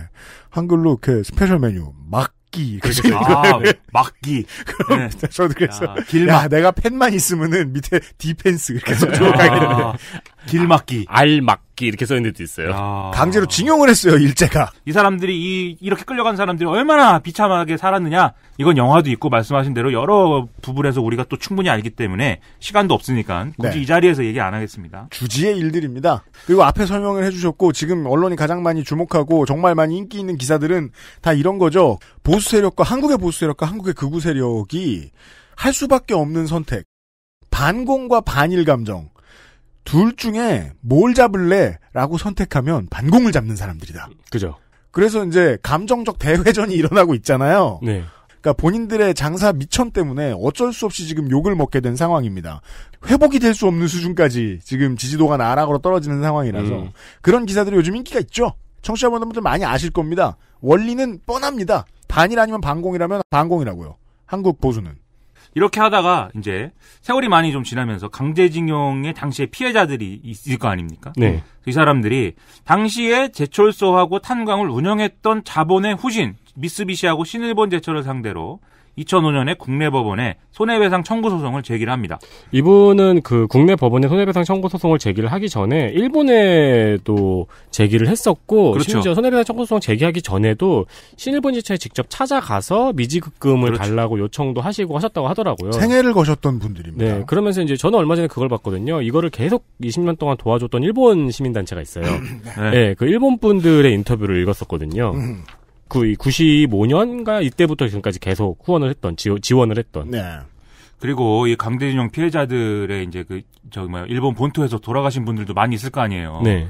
한글로 이렇게 스페셜 메뉴 막기. 그렇죠. 아, 뭐, 막기. 네. 저도 그래서 야, 길막. 야, 내가 펜만 있으면은 밑에 디펜스 이렇게 써주고 그렇죠. 가게 되네. 아. 길막기. 아, 알막기 이렇게 써 있는 데도 있어요. 아... 강제로 징용을 했어요, 일제가. 이 사람들이 이 이렇게 끌려간 사람들이 얼마나 비참하게 살았느냐. 이건 영화도 있고 말씀하신 대로 여러 부분에서 우리가 또 충분히 알기 때문에 시간도 없으니까 굳이 네. 이 자리에서 얘기 안 하겠습니다. 주지의 일들입니다. 그리고 앞에 설명을 해 주셨고 지금 언론이 가장 많이 주목하고 정말 많이 인기 있는 기사들은 다 이런 거죠. 보수 세력과 한국의 보수 세력과 한국의 극우 세력이 할 수밖에 없는 선택. 반공과 반일 감정. 둘 중에 뭘 잡을래라고 선택하면 반공을 잡는 사람들이다. 그죠. 그래서 이제 감정적 대회전이 일어나고 있잖아요. 네. 그러니까 본인들의 장사 미천 때문에 어쩔 수 없이 지금 욕을 먹게 된 상황입니다. 회복이 될 수 없는 수준까지 지금 지지도가 나락으로 떨어지는 상황이라서 음. 그런 기사들이 요즘 인기가 있죠. 청취자분들 많이 아실 겁니다. 원리는 뻔합니다. 반일 아니면 반공이라면 반공이라고요. 한국 보수는. 이렇게 하다가 이제 세월이 많이 좀 지나면서 강제징용의 당시에 피해자들이 있을 거 아닙니까? 네. 이 사람들이 당시에 제철소하고 탄광을 운영했던 자본의 후신 미쓰비시하고 신일본 제철을 상대로 2005년에 국내 법원에 손해배상 청구 소송을 제기를 합니다. 이분은 그 국내 법원에 손해배상 청구 소송을 제기를 하기 전에 일본에도 제기를 했었고 그렇죠. 심지어 손해배상 청구 소송 제기하기 전에도 신일본 지체에 직접 찾아가서 미지급금을 그렇죠. 달라고 요청도 하시고 하셨다고 하더라고요. 생애를 거셨던 분들입니다. 네, 그러면서 이제 저는 얼마 전에 그걸 봤거든요. 이거를 계속 20년 동안 도와줬던 일본 시민단체가 있어요. 네. 네, 그 일본 분들의 인터뷰를 읽었었거든요. 음. 그 95년가 이때부터 지금까지 계속 후원을 했던 지원, 을 했던. 네. 그리고 이 강제징용 피해자들의 이제 그 저기 뭐 일본 본토에서 돌아가신 분들도 많이 있을 거 아니에요. 네.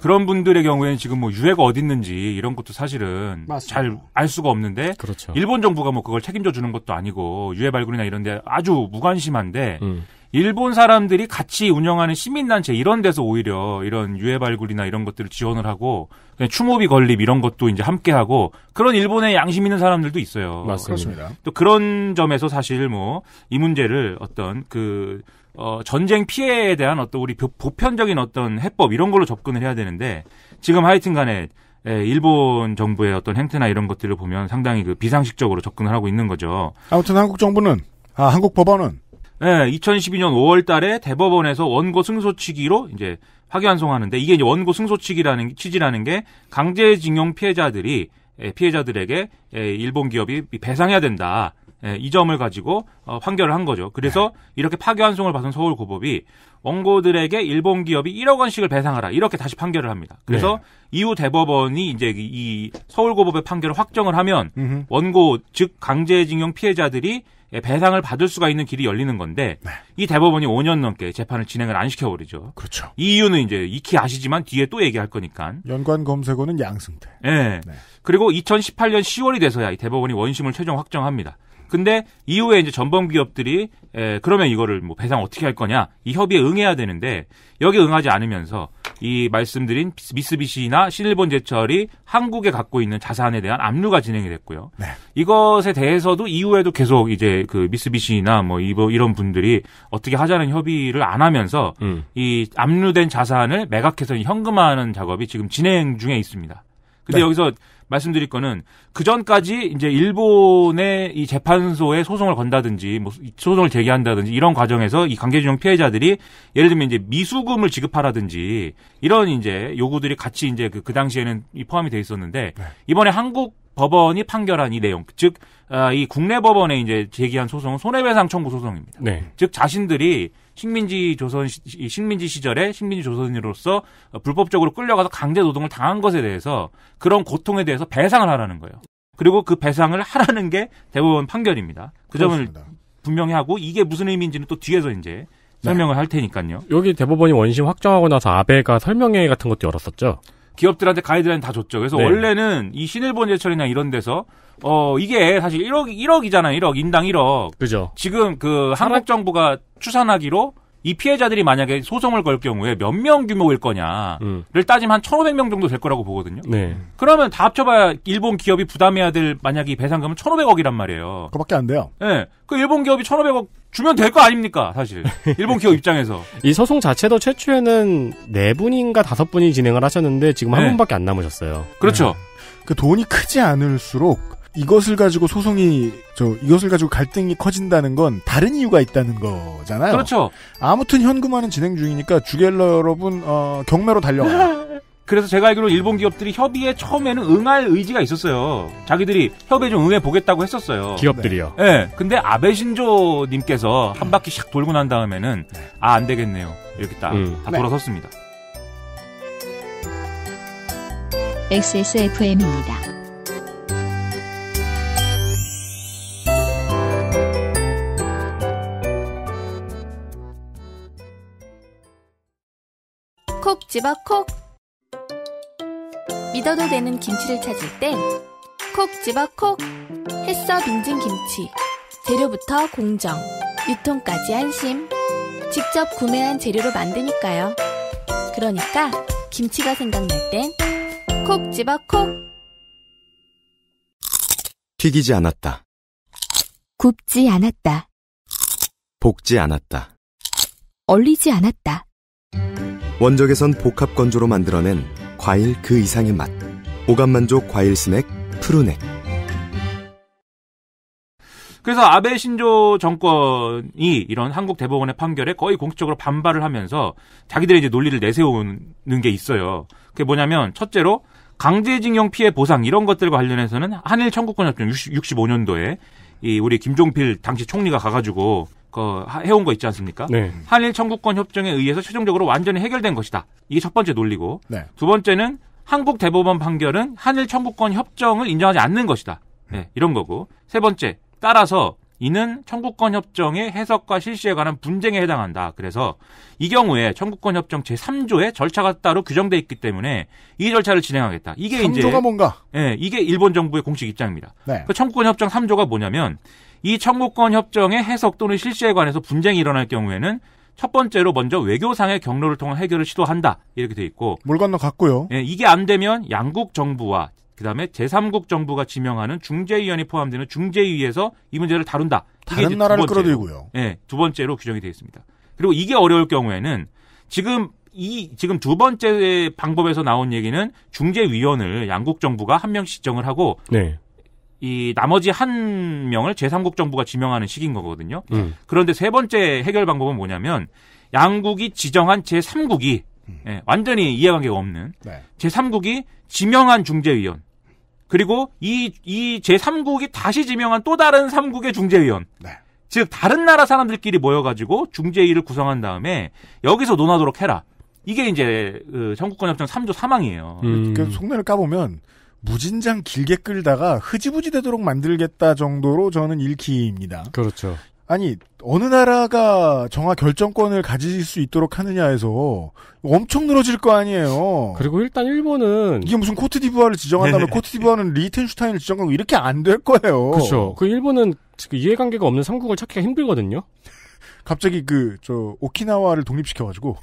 그런 분들의 경우에는 지금 뭐 유해가 어디 있는지 이런 것도 사실은 잘 알 수가 없는데 그렇죠. 일본 정부가 뭐 그걸 책임져 주는 것도 아니고 유해 발굴이나 이런 데 아주 무관심한데 음. 일본 사람들이 같이 운영하는 시민단체 이런 데서 오히려 이런 유해 발굴이나 이런 것들을 지원을 하고 그냥 추모비 건립 이런 것도 이제 함께 하고 그런 일본의 양심 있는 사람들도 있어요. 맞습니다. 또 그런 점에서 사실 뭐 이 문제를 어떤 그 어, 전쟁 피해에 대한 어떤 우리 보편적인 어떤 해법 이런 걸로 접근을 해야 되는데 지금 하여튼 간에 예, 일본 정부의 어떤 행태나 이런 것들을 보면 상당히 그 비상식적으로 접근을 하고 있는 거죠. 아무튼 한국 정부는 아 한국 법원은 예, 2012년 5월 달에 대법원에서 원고 승소치기로 이제 확연송하는데 이게 이제 원고 승소치기라는 취지라는 게 강제징용 피해자들이 예, 피해자들에게 예, 일본 기업이 배상해야 된다. 예, 이 점을 가지고 어, 판결을 한 거죠. 그래서 네. 이렇게 파기환송을 받은 서울고법이 원고들에게 일본 기업이 1억 원씩을 배상하라 이렇게 다시 판결을 합니다. 그래서 네. 이후 대법원이 이제 이 서울고법의 판결을 확정을 하면 원고 즉 강제징용 피해자들이 예, 배상을 받을 수가 있는 길이 열리는 건데 네. 이 대법원이 5년 넘게 재판을 진행을 안 시켜버리죠. 그렇죠. 이 이유는 이제 익히 아시지만 뒤에 또 얘기할 거니까. 연관 검색어는 양승태. 네. 네. 그리고 2018년 10월이 돼서야 이 대법원이 원심을 최종 확정합니다. 근데 이후에 이제 전범 기업들이 에, 그러면 이거를 뭐 배상 어떻게 할 거냐 이 협의에 응해야 되는데 여기 응하지 않으면서 이 말씀드린 미쓰비시나 신일본제철이 한국에 갖고 있는 자산에 대한 압류가 진행이 됐고요. 네. 이것에 대해서도 이후에도 계속 이제 그 미쓰비시나 뭐 이런 분들이 어떻게 하자는 협의를 안 하면서 음. 이 압류된 자산을 매각해서 현금화하는 작업이 지금 진행 중에 있습니다. 근데 네. 여기서 말씀드릴 거는 그 전까지 이제 일본의 이 재판소에 소송을 건다든지 뭐 소송을 제기한다든지 이런 과정에서 이 관계조정 피해자들이 예를 들면 이제 미수금을 지급하라든지 이런 이제 요구들이 같이 이제 그, 그 당시에는 포함이 돼 있었는데 네. 이번에 한국 법원이 판결한 이 내용, 즉, 아, 이 국내 법원에 이제 제기한 소송은 손해배상 청구 소송입니다. 네. 즉, 자신들이 식민지 조선 식민지 시절에 식민지 조선인으로서 불법적으로 끌려가서 강제 노동을 당한 것에 대해서 그런 고통에 대해서 배상을 하라는 거예요. 그리고 그 배상을 하라는 게 대법원 판결입니다. 그 그렇습니다. 점을 분명히 하고 이게 무슨 의미인지는 또 뒤에서 이제 네. 설명을 네. 할 테니까요. 여기 대법원이 원심 확정하고 나서 아베가 설명회 같은 것도 열었었죠. 기업들한테 가이드라인 다 줬죠. 그래서 네. 원래는 이 신일본제철이나 이런 데서 어, 이게 사실 1억, 1억이잖아요. 1억. 인당 1억. 그죠. 지금 그 한국 정부가 추산하기로 이 피해자들이 만약에 소송을 걸 경우에 몇 명 규모일 거냐를 음. 따지면 한 1,500명 정도 될 거라고 보거든요. 네. 그러면 다 합쳐봐야 일본 기업이 부담해야 될 만약에 배상금은 1,500억이란 말이에요. 그밖에 안 돼요. 예. 네. 그 일본 기업이 1,500억 주면 될 거 아닙니까, 사실. 일본 기업 입장에서. 이 소송 자체도 최초에는 네 분인가 다섯 분이 진행을 하셨는데 지금 한 네. 분밖에 안 남으셨어요. 그렇죠. 네. 그 돈이 크지 않을수록 이것을 가지고 소송이 저 이것을 가지고 갈등이 커진다는 건 다른 이유가 있다는 거잖아요. 그렇죠. 아무튼 현금화는 진행 중이니까 주갤러 여러분 어, 경매로 달려가. 그래서 제가 알기로 일본 기업들이 협의에 처음에는 응할 의지가 있었어요. 자기들이 협의에 좀 응해 보겠다고 했었어요. 기업들이요. 예. 네. 근데 아베 신조 님께서 한 바퀴 샥 돌고 난 다음에는 네. 아안 되겠네요. 이렇게 딱, 음. 다 돌아섰습니다. XSFM입니다. 네. 집어 콕! 믿어도 되는 김치를 찾을 땐 콕 집어 콕! 햇서 빙진 김치. 재료부터 공정, 유통까지 안심. 직접 구매한 재료로 만드니까요. 그러니까 김치가 생각날 땐 콕 집어 콕! 튀기지 않았다. 굽지 않았다. 볶지 않았다. 얼리지 않았다. 원적에선 복합 건조로 만들어낸 과일 그 이상의 맛. 오감 만족 과일 스낵 푸르넥. 그래서 아베 신조 정권이 이런 한국 대법원의 판결에 거의 공식적으로 반발을 하면서 자기들의 이제 논리를 내세우는 게 있어요. 그게 뭐냐면 첫째로 강제징용 피해 보상 이런 것들과 관련해서는 한일 청구권 협정 65년도에 이 우리 김종필 당시 총리가 가가지고 그 해온 거 있지 않습니까? 네. 한일 청구권 협정에 의해서 최종적으로 완전히 해결된 것이다. 이게 첫 번째 논리고 네. 두 번째는 한국 대법원 판결은 한일 청구권 협정을 인정하지 않는 것이다. 네, 이런 거고 세 번째 따라서 이는 청구권 협정의 해석과 실시에 관한 분쟁에 해당한다. 그래서 이 경우에 청구권 협정 제3조의 절차가 따로 규정돼 있기 때문에 이 절차를 진행하겠다. 이게 3조가 이제 뭔가? 예, 이게 일본 정부의 공식 입장입니다. 네. 그 청구권 협정 3조가 뭐냐면 이 청구권 협정의 해석 또는 실시에 관해서 분쟁이 일어날 경우에는 첫 번째로 먼저 외교상의 경로를 통한 해결을 시도한다 이렇게 돼 있고 물 건너 갔고요. 예, 이게 안 되면 양국 정부와 그다음에 제3국 정부가 지명하는 중재위원이 포함되는 중재위에서 이 문제를 다룬다. 다른 나라를 끌어들이고요. 예, 두 번째로 규정이 되어 있습니다. 그리고 이게 어려울 경우에는 지금 이 지금 두 번째 방법에서 나온 얘기는 중재위원을 양국 정부가 한 명씩 지정을 하고 네. 이 나머지 한 명을 제3국 정부가 지명하는 시기인 거거든요. 음. 그런데 세 번째 해결 방법은 뭐냐면 양국이 지정한 제3국이 음. 예, 완전히 이해관계가 없는 네. 제3국이 지명한 중재위원 그리고 이, 이 제3국이 다시 지명한 또 다른 3국의 중재위원 네. 즉 다른 나라 사람들끼리 모여가지고 중재위를 구성한 다음에 여기서 논하도록 해라. 이게 이제 그 청구권 협정 3조 3항이에요. 음. 그 속내를 까보면 무진장 길게 끌다가 흐지부지 되도록 만들겠다 정도로 저는 읽기입니다. 그렇죠. 아니 어느 나라가 정화 결정권을 가질 수 있도록 하느냐에서 엄청 늘어질 거 아니에요. 그리고 일단 일본은 이게 무슨 코트디부아를 지정한다면 코트디부아는 리텐슈타인을 지정하고 이렇게 안 될 거예요. 그렇죠. 그 일본은 이해관계가 없는 삼국을 찾기가 힘들거든요. 갑자기 그 저 오키나와를 독립시켜가지고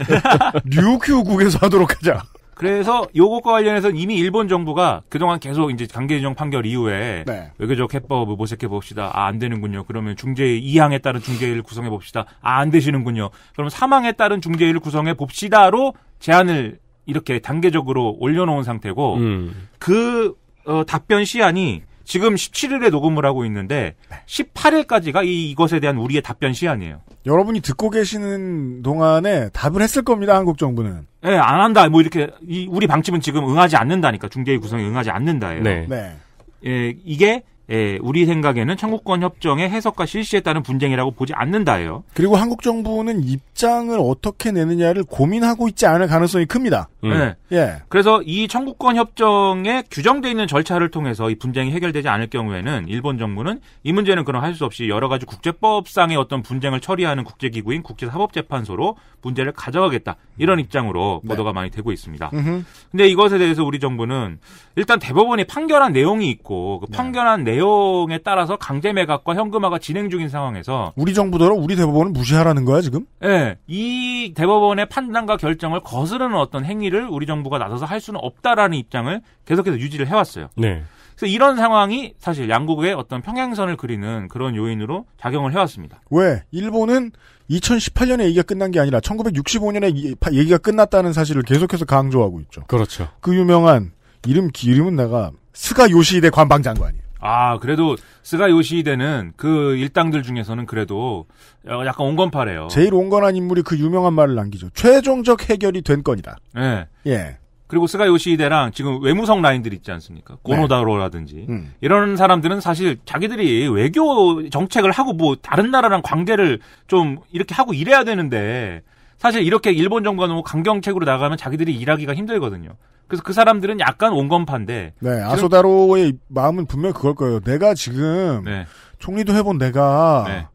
류큐국에서 하도록 하자. 그래서 요것과 관련해서 이미 일본 정부가 그동안 계속 이제 강제징용 판결 이후에 네. 외교적 해법을 모색해 봅시다. 아, 안 되는군요. 그러면 중재 이항에 따른 중재일을 구성해 봅시다. 아, 안 되시는군요. 그럼 사망에 따른 중재일을 구성해 봅시다로 제안을 이렇게 단계적으로 올려놓은 상태고 음. 그 어, 답변 시안이 지금 17일에 녹음을 하고 있는데 18일까지가 이, 이것에 대한 우리의 답변 시한이에요. 여러분이 듣고 계시는 동안에 답을 했을 겁니다. 한국 정부는. 예, 네, 안 한다. 뭐 이렇게 이, 우리 방침은 지금 응하지 않는다니까 중대위 구성에 응하지 않는다예요. 네. 네. 예, 이게 예, 우리 생각에는 청구권 협정의 해석과 실시했다는 분쟁이라고 보지 않는다예요. 그리고 한국 정부는 입장을 어떻게 내느냐를 고민하고 있지 않을 가능성이 큽니다. 음. 예. 예. 그래서 이 청구권 협정에 규정되어 있는 절차를 통해서 이 분쟁이 해결되지 않을 경우에는 일본 정부는 이 문제는 그럼 할 수 없이 여러 가지 국제법상의 어떤 분쟁을 처리하는 국제기구인 국제사법재판소로 문제를 가져가겠다 이런 입장으로 네. 보도가 많이 되고 있습니다. 음흠. 근데 이것에 대해서 우리 정부는 일단 대법원이 판결한 내용이 있고 그 네. 판결한 네. 내용 내용에 따라서 강제 매각과 현금화가 진행 중인 상황에서 우리 정부대로 우리 대법원은 무시하라는 거야 지금? 예, 네, 이 대법원의 판단과 결정을 거스르는 어떤 행위를 우리 정부가 나서서 할 수는 없다라는 입장을 계속해서 유지를 해왔어요. 네. 그래서 이런 상황이 사실 양국의 어떤 평행선을 그리는 그런 요인으로 작용을 해왔습니다. 왜? 일본은 2018년에 얘기가 끝난 게 아니라 1965년에 얘기가 끝났다는 사실을 계속해서 강조하고 있죠. 그렇죠. 그 유명한 이름 기름은 내가 스가 요시히데 관방장관이에요. 아, 그래도 스가 요시히데는 그 일당들 중에서는 그래도 어, 약간 온건파래요. 제일 온건한 인물이 그 유명한 말을 남기죠. 최종적 해결이 된 건이다. 네. 예. 그리고 스가 요시히데랑 지금 외무성 라인들 있지 않습니까? 네. 고노다로라든지 네. 음. 이런 사람들은 사실 자기들이 외교 정책을 하고 뭐 다른 나라랑 관계를 좀 이렇게 하고 이래야 되는데 사실 이렇게 일본 정부가 너무 강경책으로 나가면 자기들이 일하기가 힘들거든요. 그래서 그 사람들은 약간 온건파인데. 네, 아소다로의 마음은 분명히 그걸 거예요. 내가 지금 네. 총리도 해본 내가 네.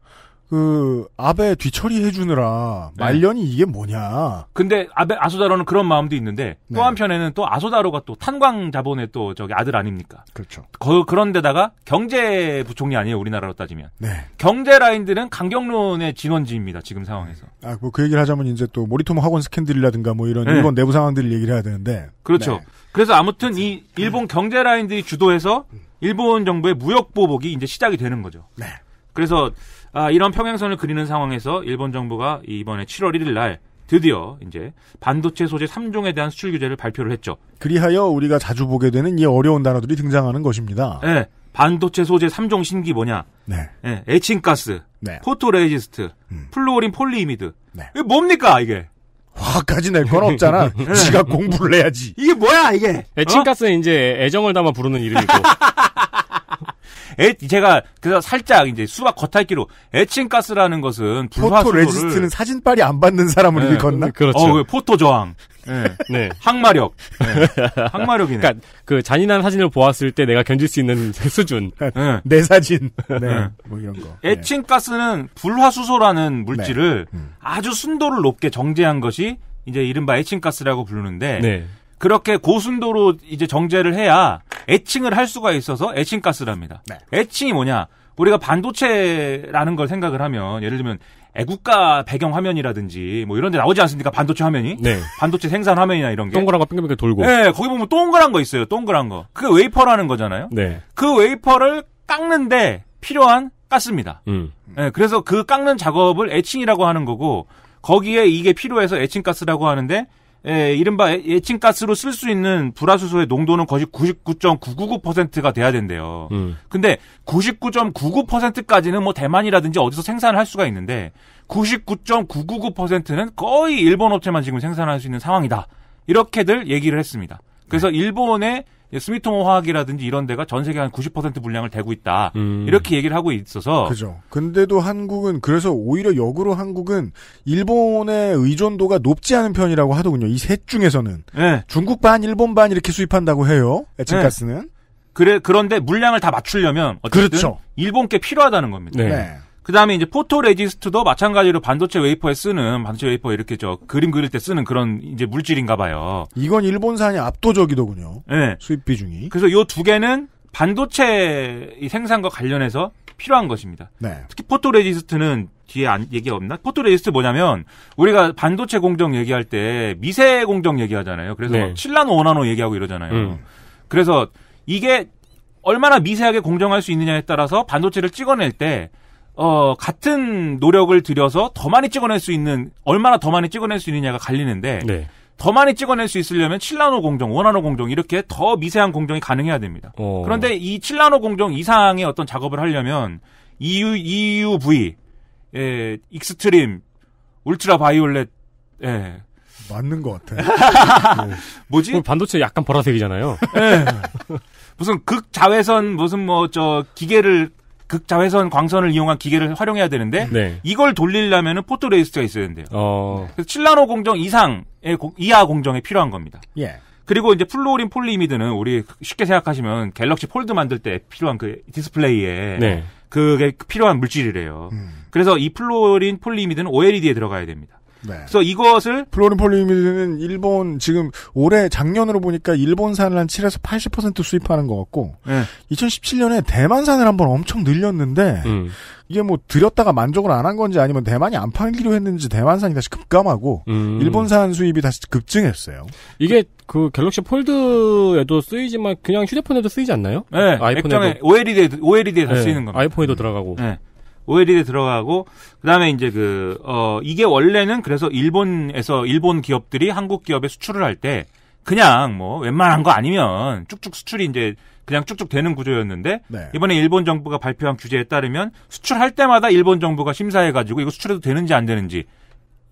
그 아베 뒤처리 해주느라 네. 말년이 네. 이게 뭐냐. 근데 아베 아소다로는 그런 마음도 있는데 네. 또 한편에는 또 아소다로가 또 탄광 자본의 또 저기 아들 아닙니까. 그렇죠. 거, 그런데다가 경제 부총리 아니에요 우리나라로 따지면. 네. 경제 라인들은 강경론의 진원지입니다 지금 상황에서. 아뭐 그 얘기를 하자면 이제 또 모리토모 학원 스캔들이라든가 뭐 이런 네. 일본 내부 상황들을 얘기를 해야 되는데. 그렇죠. 네. 그래서 아무튼 이 일본 경제 라인들이 주도해서 일본 정부의 무역 보복이 이제 시작이 되는 거죠. 네. 그래서 아, 이런 평행선을 그리는 상황에서 일본 정부가 이번에 7월 1일 날 드디어 이제 반도체 소재 3종에 대한 수출 규제를 발표를 했죠. 그리하여 우리가 자주 보게 되는 이 어려운 단어들이 등장하는 것입니다. 네. 반도체 소재 3종 신기 뭐냐? 네. 네 에칭가스, 네. 포토레지스트, 음. 플로린 폴리이미드. 네. 이게 뭡니까, 이게? 화까지 낼 건 없잖아. 예. 지가 공부를 해야지. 이게 뭐야, 이게? 에칭가스는 어? 이제 애정을 담아 부르는 이름이고. 애, 제가 그래서 살짝 이제 수박 겉핥기로 에칭 가스라는 것은 포토 레지스트는 사진빨이 안 받는 사람을 네. 건나 그렇죠. 어, 그 포토 저항. 네. 네. 항마력. 네. 항마력이네. 그러니까 그 잔인한 사진을 보았을 때 내가 견딜 수 있는 수준. 네. 네. 내 사진. 네. 네. 뭐 이런 거. 네. 에칭 가스는 불화수소라는 물질을 음. 아주 순도를 높게 정제한 것이 이제 이른바 에칭 가스라고 부르는데 그렇게 고순도로 이제 정제를 해야 애칭을 할 수가 있어서 애칭가스랍니다. 네. 애칭이 뭐냐? 우리가 반도체라는 걸 생각을 하면 예를 들면 애국가 배경 화면이라든지 뭐 이런 데 나오지 않습니까? 반도체 화면이? 네. 반도체 생산 화면이나 이런 게. 동그란 거 빙글빙글 돌고. 네, 거기 보면 동그란 거 있어요. 동그란 거. 그게 웨이퍼라는 거잖아요. 네. 그 웨이퍼를 깎는데 필요한 가스입니다. 음. 네, 그래서 그 깎는 작업을 애칭이라고 하는 거고 거기에 이게 필요해서 애칭가스라고 하는데 예, 이른바 예, 예칭 가스로 쓸 수 있는 불화수소의 농도는 거의 99.999%가 돼야 된대요. 음. 근데 99.99%까지는 뭐 대만이라든지 어디서 생산을 할 수가 있는데 99.999%는 거의 일본 업체만 지금 생산할 수 있는 상황이다. 이렇게들 얘기를 했습니다. 그래서 네. 일본의 스미토모 예, 화학이라든지 이런 데가 전 세계 한 90% 분량을 대고 있다. 음. 이렇게 얘기를 하고 있어서. 그죠. 근데도 한국은 그래서 오히려 역으로 한국은 일본의 의존도가 높지 않은 편이라고 하더군요. 이 셋 중에서는. 네. 중국 반, 일본 반 이렇게 수입한다고 해요. 에칭가스는. 네. 그래 그런데 물량을 다 맞추려면 어쨌든 그렇죠. 일본 께 필요하다는 겁니다. 네. 네. 그 다음에 이제 포토레지스트도 마찬가지로 반도체 웨이퍼에 쓰는, 반도체 웨이퍼 이렇게 저 그림 그릴 때 쓰는 그런 이제 물질인가 봐요. 이건 일본산이 압도적이더군요. 네. 예. 수입 비중이. 그래서 요 두 개는 반도체 생산과 관련해서 필요한 것입니다. 네. 특히 포토레지스트는 뒤에 안, 얘기 없나? 포토레지스트 뭐냐면 우리가 반도체 공정 얘기할 때 미세 공정 얘기하잖아요. 그래서 네. 7나노, 5나노 얘기하고 이러잖아요. 음. 그래서 이게 얼마나 미세하게 공정할 수 있느냐에 따라서 반도체를 찍어낼 때 어, 같은 노력을 들여서 더 많이 찍어낼 수 있는, 얼마나 더 많이 찍어낼 수 있느냐가 갈리는데, 네. 더 많이 찍어낼 수 있으려면 7나노 공정, 원나노 공정, 이렇게 더 미세한 공정이 가능해야 됩니다. 어. 그런데 이 7나노 공정 이상의 어떤 작업을 하려면, EU, EUV, 예, 익스트림, 울트라 바이올렛, 예. 맞는 것 같아. 네. 뭐지? 반도체 약간 보라색이잖아요. 예. 무슨 극자외선 무슨 뭐 저 기계를 극자외선 광선을 이용한 기계를 활용해야 되는데 네. 이걸 돌리려면 포토 레이스트가 있어야 된대요. 어... 그래서 칠라노 공정 이상의 이하 공정에 필요한 겁니다. 예. 그리고 이제 플로우린 폴리미드는 우리 쉽게 생각하시면 갤럭시 폴드 만들 때 필요한 그 디스플레이에 네. 그게 필요한 물질이래요. 음. 그래서 이 플로린 폴리미드는 OLED에 들어가야 됩니다. 네. 그래서 이것을 플로리폴리미드는 일본 지금 올해 작년으로 보니까 일본산을 한 7에서 80% 수입하는 것 같고 네. 2017년에 대만산을 한 번 엄청 늘렸는데 음. 이게 뭐 들였다가 만족을 안 한 건지 아니면 대만이 안 팔기로 했는지 대만산이 다시 급감하고 음. 일본산 수입이 다시 급증했어요. 이게 그 갤럭시 폴드에도 쓰이지만 그냥 휴대폰에도 쓰이지 않나요? 네, 아이폰에도 OLED에 OLED에 다 쓰이는 겁니다. 아이폰에도 들어가고. 네. OLED 들어가고 그다음에 이제 그 어 이게 원래는 그래서 일본에서 일본 기업들이 한국 기업에 수출을 할 때 그냥 뭐 웬만한 거 아니면 쭉쭉 수출이 이제 그냥 쭉쭉 되는 구조였는데 네. 이번에 일본 정부가 발표한 규제에 따르면 수출할 때마다 일본 정부가 심사해 가지고 이거 수출해도 되는지 안 되는지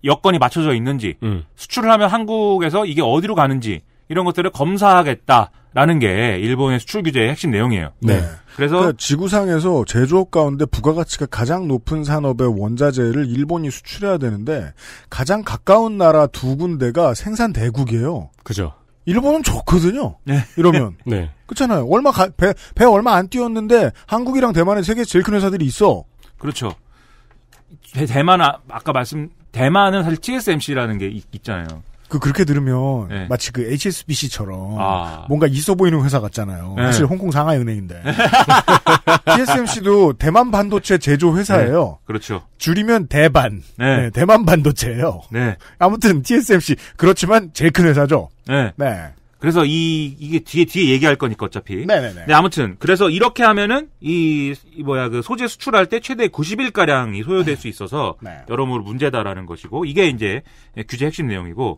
여건이 맞춰져 있는지 음. 수출을 하면 한국에서 이게 어디로 가는지 이런 것들을 검사하겠다. 라는 게 일본의 수출 규제의 핵심 내용이에요. 네. 네. 그래서 그러니까 지구상에서 제조업 가운데 부가가치가 가장 높은 산업의 원자재를 일본이 수출해야 되는데 가장 가까운 나라 두 군데가 생산 대국이에요. 그죠. 일본은 좋거든요. 네. 이러면 네. 그렇잖아요. 얼마 가, 배, 배 얼마 안 뛰었는데 한국이랑 대만의 세계 제일 큰 회사들이 있어. 그렇죠. 대, 만 아, 까 말씀 대만은 사실 TSMC라는 게 있, 잖아요 그 그렇게 들으면 네. 마치 그 HSBC처럼 아. 뭔가 있어 보이는 회사 같잖아요. 네. 사실 홍콩 상하이 은행인데 네. TSMC도 대만 반도체 제조 회사예요. 네. 그렇죠. 줄이면 대반. 네. 네 대만 반도체예요. 네. 아무튼 TSMC 그렇지만 제일 큰 회사죠. 네. 네. 그래서 이 이게 뒤에 뒤에 얘기할 거니까 어차피. 네네네. 네, 네. 네, 아무튼 그래서 이렇게 하면은 이, 이 뭐야 그 소재 수출할 때 최대 90일 가량이 소요될 네. 수 있어서 네. 여러모로 문제다라는 것이고 이게 이제 규제 핵심 내용이고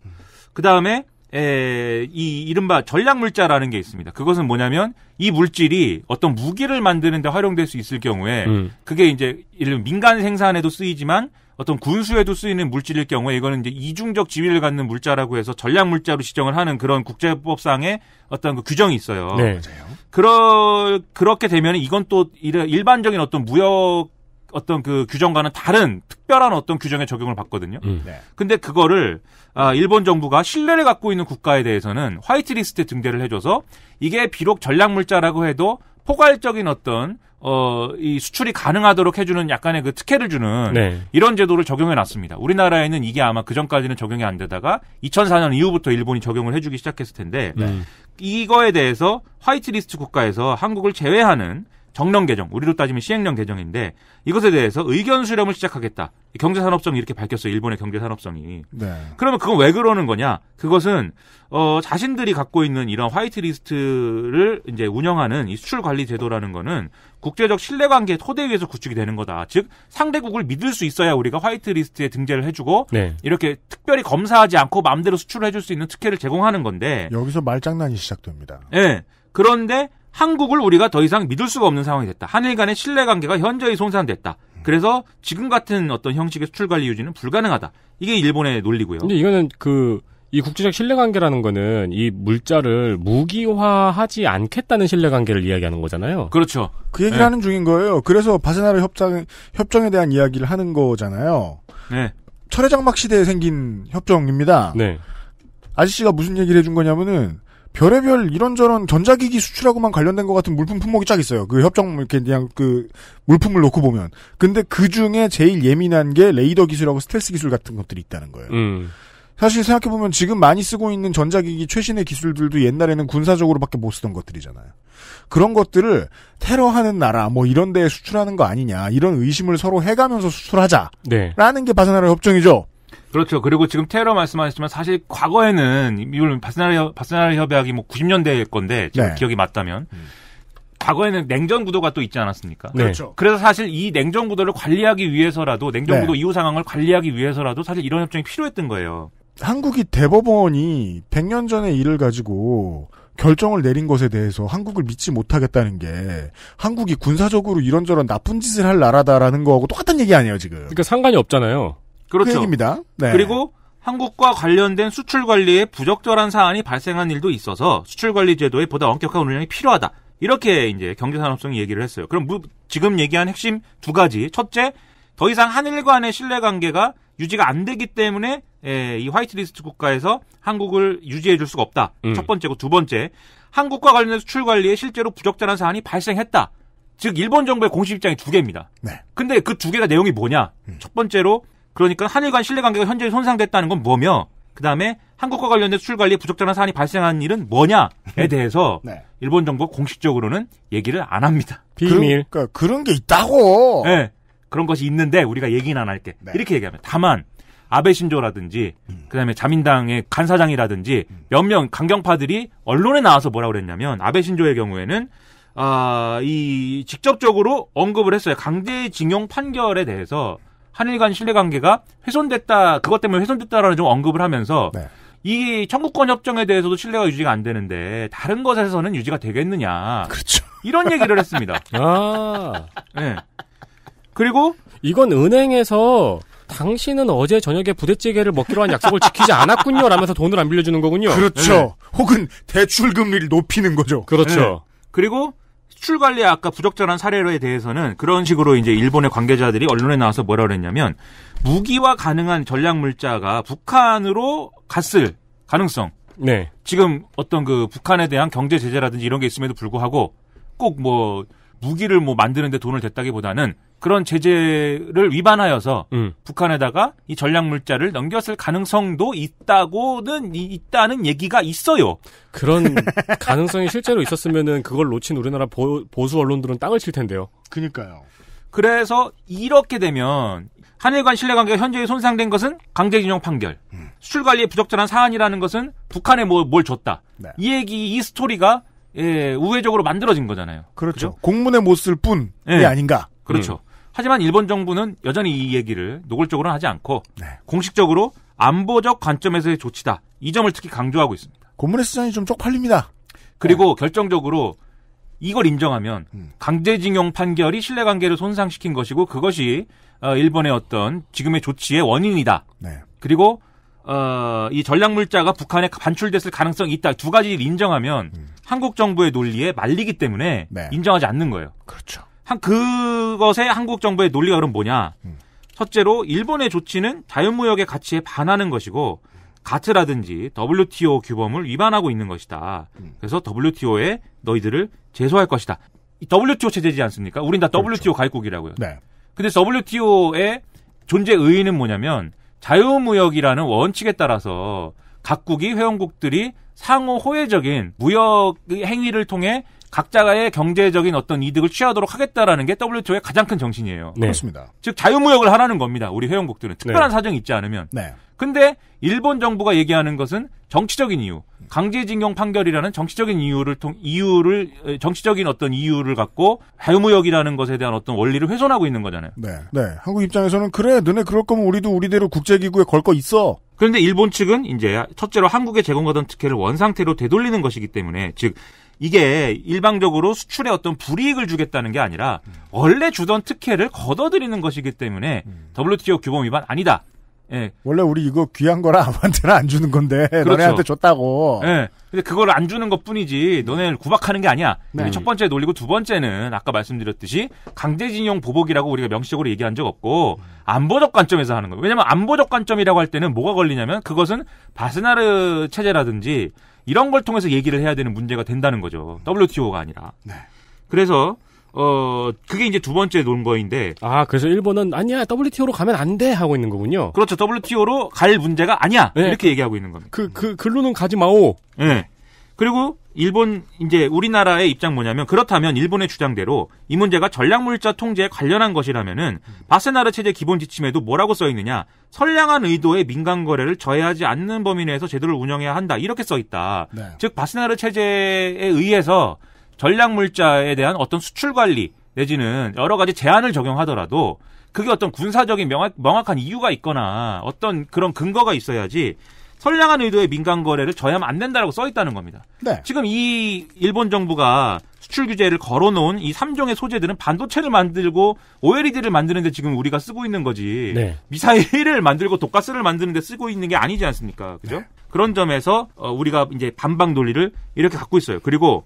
그 다음에 에, 이 이른바 전략물자라는 게 있습니다. 그것은 뭐냐면 이 물질이 어떤 무기를 만드는데 활용될 수 있을 경우에 음. 그게 이제 예를 민간 생산에도 쓰이지만 어떤 군수에도 쓰이는 물질일 경우에 이거는 이제 이중적 지위를 갖는 물자라고 해서 전략 물자로 지정을 하는 그런 국제법상의 어떤 그 규정이 있어요. 네. 그러 그렇게 되면 이건 또 일반적인 어떤 무역 어떤 그 규정과는 다른 특별한 어떤 규정의 적용을 받거든요. 음. 네. 근데 그거를 아, 일본 정부가 신뢰를 갖고 있는 국가에 대해서는 화이트리스트 등재를 해줘서 이게 비록 전략물자라고 해도 포괄적인 어떤 어, 이 수출이 가능하도록 해주는 약간의 그 특혜를 주는 네. 이런 제도를 적용해 놨습니다. 우리나라에는 이게 아마 그 전까지는 적용이 안 되다가 2004년 이후부터 일본이 적용을 해주기 시작했을 텐데 네. 이거에 대해서 화이트리스트 국가에서 한국을 제외하는 정령 개정, 우리로 따지면 시행령 개정인데 이것에 대해서 의견 수렴을 시작하겠다. 경제산업성이 렇게 밝혔어요. 일본의 경제산업성이. 네. 그러면 그건 왜 그러는 거냐? 그것은 어 자신들이 갖고 있는 이런 화이트리스트를 이제 운영하는 이 수출 관리 제도라는 거는 국제적 신뢰 관계 토대 위에서 구축이 되는 거다. 즉 상대국을 믿을 수 있어야 우리가 화이트리스트에 등재를 해주고 네. 이렇게 특별히 검사하지 않고 마음대로 수출을 해줄 수 있는 특혜를 제공하는 건데 여기서 말장난이 시작됩니다. 예. 네. 그런데 한국을 우리가 더 이상 믿을 수가 없는 상황이 됐다. 한일 간의 신뢰 관계가 현저히 손상됐다. 그래서 지금 같은 어떤 형식의 수출 관리 유지는 불가능하다. 이게 일본의 논리고요. 근데 이거는 그 이 국제적 신뢰관계라는 거는 이 물자를 무기화하지 않겠다는 신뢰관계를 이야기하는 거잖아요. 그렇죠. 그 얘기를 네. 하는 중인 거예요. 그래서 바세나르 협정, 협정에 대한 이야기를 하는 거잖아요. 네. 철회장막 시대에 생긴 협정입니다. 네. 아저씨가 무슨 얘기를 해준 거냐면은 별의별 이런저런 전자기기 수출하고만 관련된 것 같은 물품 품목이 쫙 있어요. 그 협정 이렇게 그냥 그 물품을 놓고 보면. 근데 그 중에 제일 예민한 게 레이더 기술하고 스텔스 기술 같은 것들이 있다는 거예요. 음. 사실 생각해 보면 지금 많이 쓰고 있는 전자기기 최신의 기술들도 옛날에는 군사적으로밖에 못 쓰던 것들이잖아요. 그런 것들을 테러하는 나라 뭐 이런 데에 수출하는 거 아니냐 이런 의심을 서로 해가면서 수출하자라는 네. 게 바사나라 협정이죠. 그렇죠. 그리고 지금 테러 말씀하셨지만 사실 과거에는 이론 바스나르, 바스나르 협약이 뭐 90년대 일 건데 지금 네. 기억이 맞다면 음. 과거에는 냉전 구도가 또 있지 않았습니까? 네. 그렇죠. 그래서 사실 이 냉전 구도를 관리하기 위해서라도 냉전 네. 구도 네. 이후 상황을 관리하기 위해서라도 사실 이런 협정이 필요했던 거예요. 한국이 대법원이 100년 전의 일을 가지고 결정을 내린 것에 대해서 한국을 믿지 못하겠다는 게 한국이 군사적으로 이런저런 나쁜 짓을 할 나라다라는 거하고 똑같은 얘기 아니에요, 지금. 그러니까 상관이 없잖아요. 그 그렇죠. 그 얘기입니다. 네. 그리고 한국과 관련된 수출 관리에 부적절한 사안이 발생한 일도 있어서 수출 관리 제도에 보다 엄격한 운영이 필요하다. 이렇게 이제 경제산업성이 얘기를 했어요. 그럼 지금 얘기한 핵심 두 가지. 첫째, 더 이상 한일 간의 신뢰 관계가 유지가 안 되기 때문에 예, 이 화이트리스트 국가에서 한국을 유지해 줄 수가 없다. 음. 첫 번째고 두 번째, 한국과 관련된 수출 관리에 실제로 부적절한 사안이 발생했다. 즉 일본 정부의 공식 입장이 두 개입니다. 네. 근데 그 두 개가 내용이 뭐냐? 음. 첫 번째로 그러니까 한일 간 신뢰 관계가 현재 손상됐다는 건 뭐며 그다음에 한국과 관련된 수출 관리에 부적절한 사안이 발생한 일은 뭐냐에 음. 대해서 네. 일본 정부 공식적으로는 얘기를 안 합니다. 비밀. 그러니까 그런 게 있다고. 네. 그런 것이 있는데 우리가 얘기는 안 할게. 네. 이렇게 얘기하면 다만 아베 신조라든지 음. 그다음에 자민당의 간사장이라든지 음. 몇명 강경파들이 언론에 나와서 뭐라 고 그랬냐면 아베 신조의 경우에는 아, 이 직접적으로 언급을 했어요. 강제징용 판결에 대해서 한일 간 신뢰 관계가 훼손됐다 그것 때문에 훼손됐다라는 좀 언급을 하면서 네. 이 청구권 협정에 대해서도 신뢰가 유지가 안 되는데 다른 것에서는 유지가 되겠느냐. 그렇죠. 이런 얘기를 했습니다. 아. 네. 그리고 이건 은행에서 당신은 어제 저녁에 부대찌개를 먹기로 한 약속을 지키지 않았군요. 라면서 돈을 안 빌려주는 거군요. 그렇죠. 네. 혹은 대출 금리를 높이는 거죠. 그렇죠. 네. 그리고 수출 관리 에 아까 부적절한 사례로에 대해서는 그런 식으로 이제 일본의 관계자들이 언론에 나와서 뭐라 그랬냐면 무기와 가능한 전략 물자가 북한으로 갔을 가능성. 네. 지금 어떤 그 북한에 대한 경제 제재라든지 이런 게 있음에도 불구하고 꼭뭐 무기를 뭐 만드는데 돈을 댔다기보다는 그런 제재를 위반하여서 음. 북한에다가 이 전략 물자를 넘겼을 가능성도 있다고는 있다는 얘기가 있어요. 그런 가능성이 실제로 있었으면은 그걸 놓친 우리나라 보, 보수 언론들은 땅을 칠 텐데요. 그니까요. 그래서 이렇게 되면 한일 관 신뢰관계가 현저히 손상된 것은 강제징용 판결, 음. 수출 관리에 부적절한 사안이라는 것은 북한에 뭘, 뭐, 뭘 줬다. 네. 이 얘기, 이 스토리가 예, 우회적으로 만들어진 거잖아요. 그렇죠. 그렇죠? 공문에 못 쓸 뿐이 예. 아닌가. 그렇죠. 음. 하지만 일본 정부는 여전히 이 얘기를 노골적으로 하지 않고 네. 공식적으로 안보적 관점에서의 조치다. 이 점을 특히 강조하고 있습니다. 공문의 수단이 좀 쪽팔립니다. 그리고 어. 결정적으로 이걸 인정하면 음. 강제징용 판결이 신뢰관계를 손상시킨 것이고 그것이 어, 일본의 어떤 지금의 조치의 원인이다. 네. 그리고 어, 이 전략물자가 북한에 반출됐을 가능성이 있다. 두 가지를 인정하면 음. 한국 정부의 논리에 말리기 때문에 네. 인정하지 않는 거예요. 그렇죠. 한, 그것에 한국 정부의 논리가 그럼 뭐냐. 음. 첫째로 일본의 조치는 자유무역의 가치에 반하는 것이고 가트라든지 WTO 규범을 위반하고 있는 것이다. 음. 그래서 WTO에 너희들을 제소할 것이다. WTO 체제지 않습니까? 우린 다 그렇죠. WTO 가입국이라고요. 네. 근데 WTO의 존재 의의는 뭐냐면 자유무역이라는 원칙에 따라서 각국이 회원국들이 상호 호혜적인 무역 행위를 통해 각자의 경제적인 어떤 이득을 취하도록 하겠다라는 게 WTO의 가장 큰 정신이에요. 네. 그렇습니다. 즉 자유무역을 하라는 겁니다. 우리 회원국들은 특별한 네. 사정이 있지 않으면. 네. 근데 일본 정부가 얘기하는 것은 정치적인 이유. 강제징용 판결이라는 정치적인 이유를 통 이유를 정치적인 어떤 이유를 갖고 해무역이라는 것에 대한 어떤 원리를 훼손하고 있는 거잖아요. 네, 네. 한국 입장에서는 그래, 너네 그럴 거면 우리도 우리대로 국제기구에 걸 거 있어. 그런데 일본 측은 이제 첫째로 한국에 제공하던 특혜를 원상태로 되돌리는 것이기 때문에 즉 이게 일방적으로 수출에 어떤 불이익을 주겠다는 게 아니라 음. 원래 주던 특혜를 걷어들이는 것이기 때문에 음. WTO 규범 위반 아니다. 예. 원래 우리 이거 귀한 거라 아무한테나 안 주는 건데 그렇죠. 너네한테 줬다고. 예. 근데 그걸 안 주는 것뿐이지 너네를 구박하는 게 아니야. 네. 첫 번째 놀리고 두 번째는 아까 말씀드렸듯이 강제징용 보복이라고 우리가 명시적으로 얘기한 적 없고 안보적 관점에서 하는 거예요. 왜냐면 안보적 관점이라고 할 때는 뭐가 걸리냐면 그것은 바스나르 체제라든지 이런 걸 통해서 얘기를 해야 되는 문제가 된다는 거죠. 네. WTO가 아니라. 네. 그래서 어, 그게 이제 두 번째 논거인데. 아, 그래서 일본은 아니야, WTO로 가면 안 돼! 하고 있는 거군요. 그렇죠. WTO로 갈 문제가 아니야! 네. 이렇게 얘기하고 있는 겁니다. 그, 그, 글로는 가지 마오! 예. 네. 그리고 일본 이제 우리나라의 입장 뭐냐면 그렇다면 일본의 주장대로 이 문제가 전략물자 통제에 관련한 것이라면은 바세나르 체제 기본 지침에도 뭐라고 써 있느냐 선량한 의도의 민간 거래를 저해하지 않는 범위 내에서 제도를 운영해야 한다 이렇게 써 있다. 네. 즉 바세나르 체제에 의해서 전략물자에 대한 어떤 수출 관리 내지는 여러 가지 제한을 적용하더라도 그게 어떤 군사적인 명확, 명확한 이유가 있거나 어떤 그런 근거가 있어야지 선량한 의도의 민간 거래를 저해하면 안 된다라고 써 있다는 겁니다. 네. 지금 이 일본 정부가 수출 규제를 걸어놓은 이 3종의 소재들은 반도체를 만들고 OLED를 만드는데 지금 우리가 쓰고 있는 거지 네. 미사일을 만들고 독가스를 만드는데 쓰고 있는 게 아니지 않습니까? 그죠? 네. 그런 점에서 어, 우리가 이제 반방 논리를 이렇게 갖고 있어요. 그리고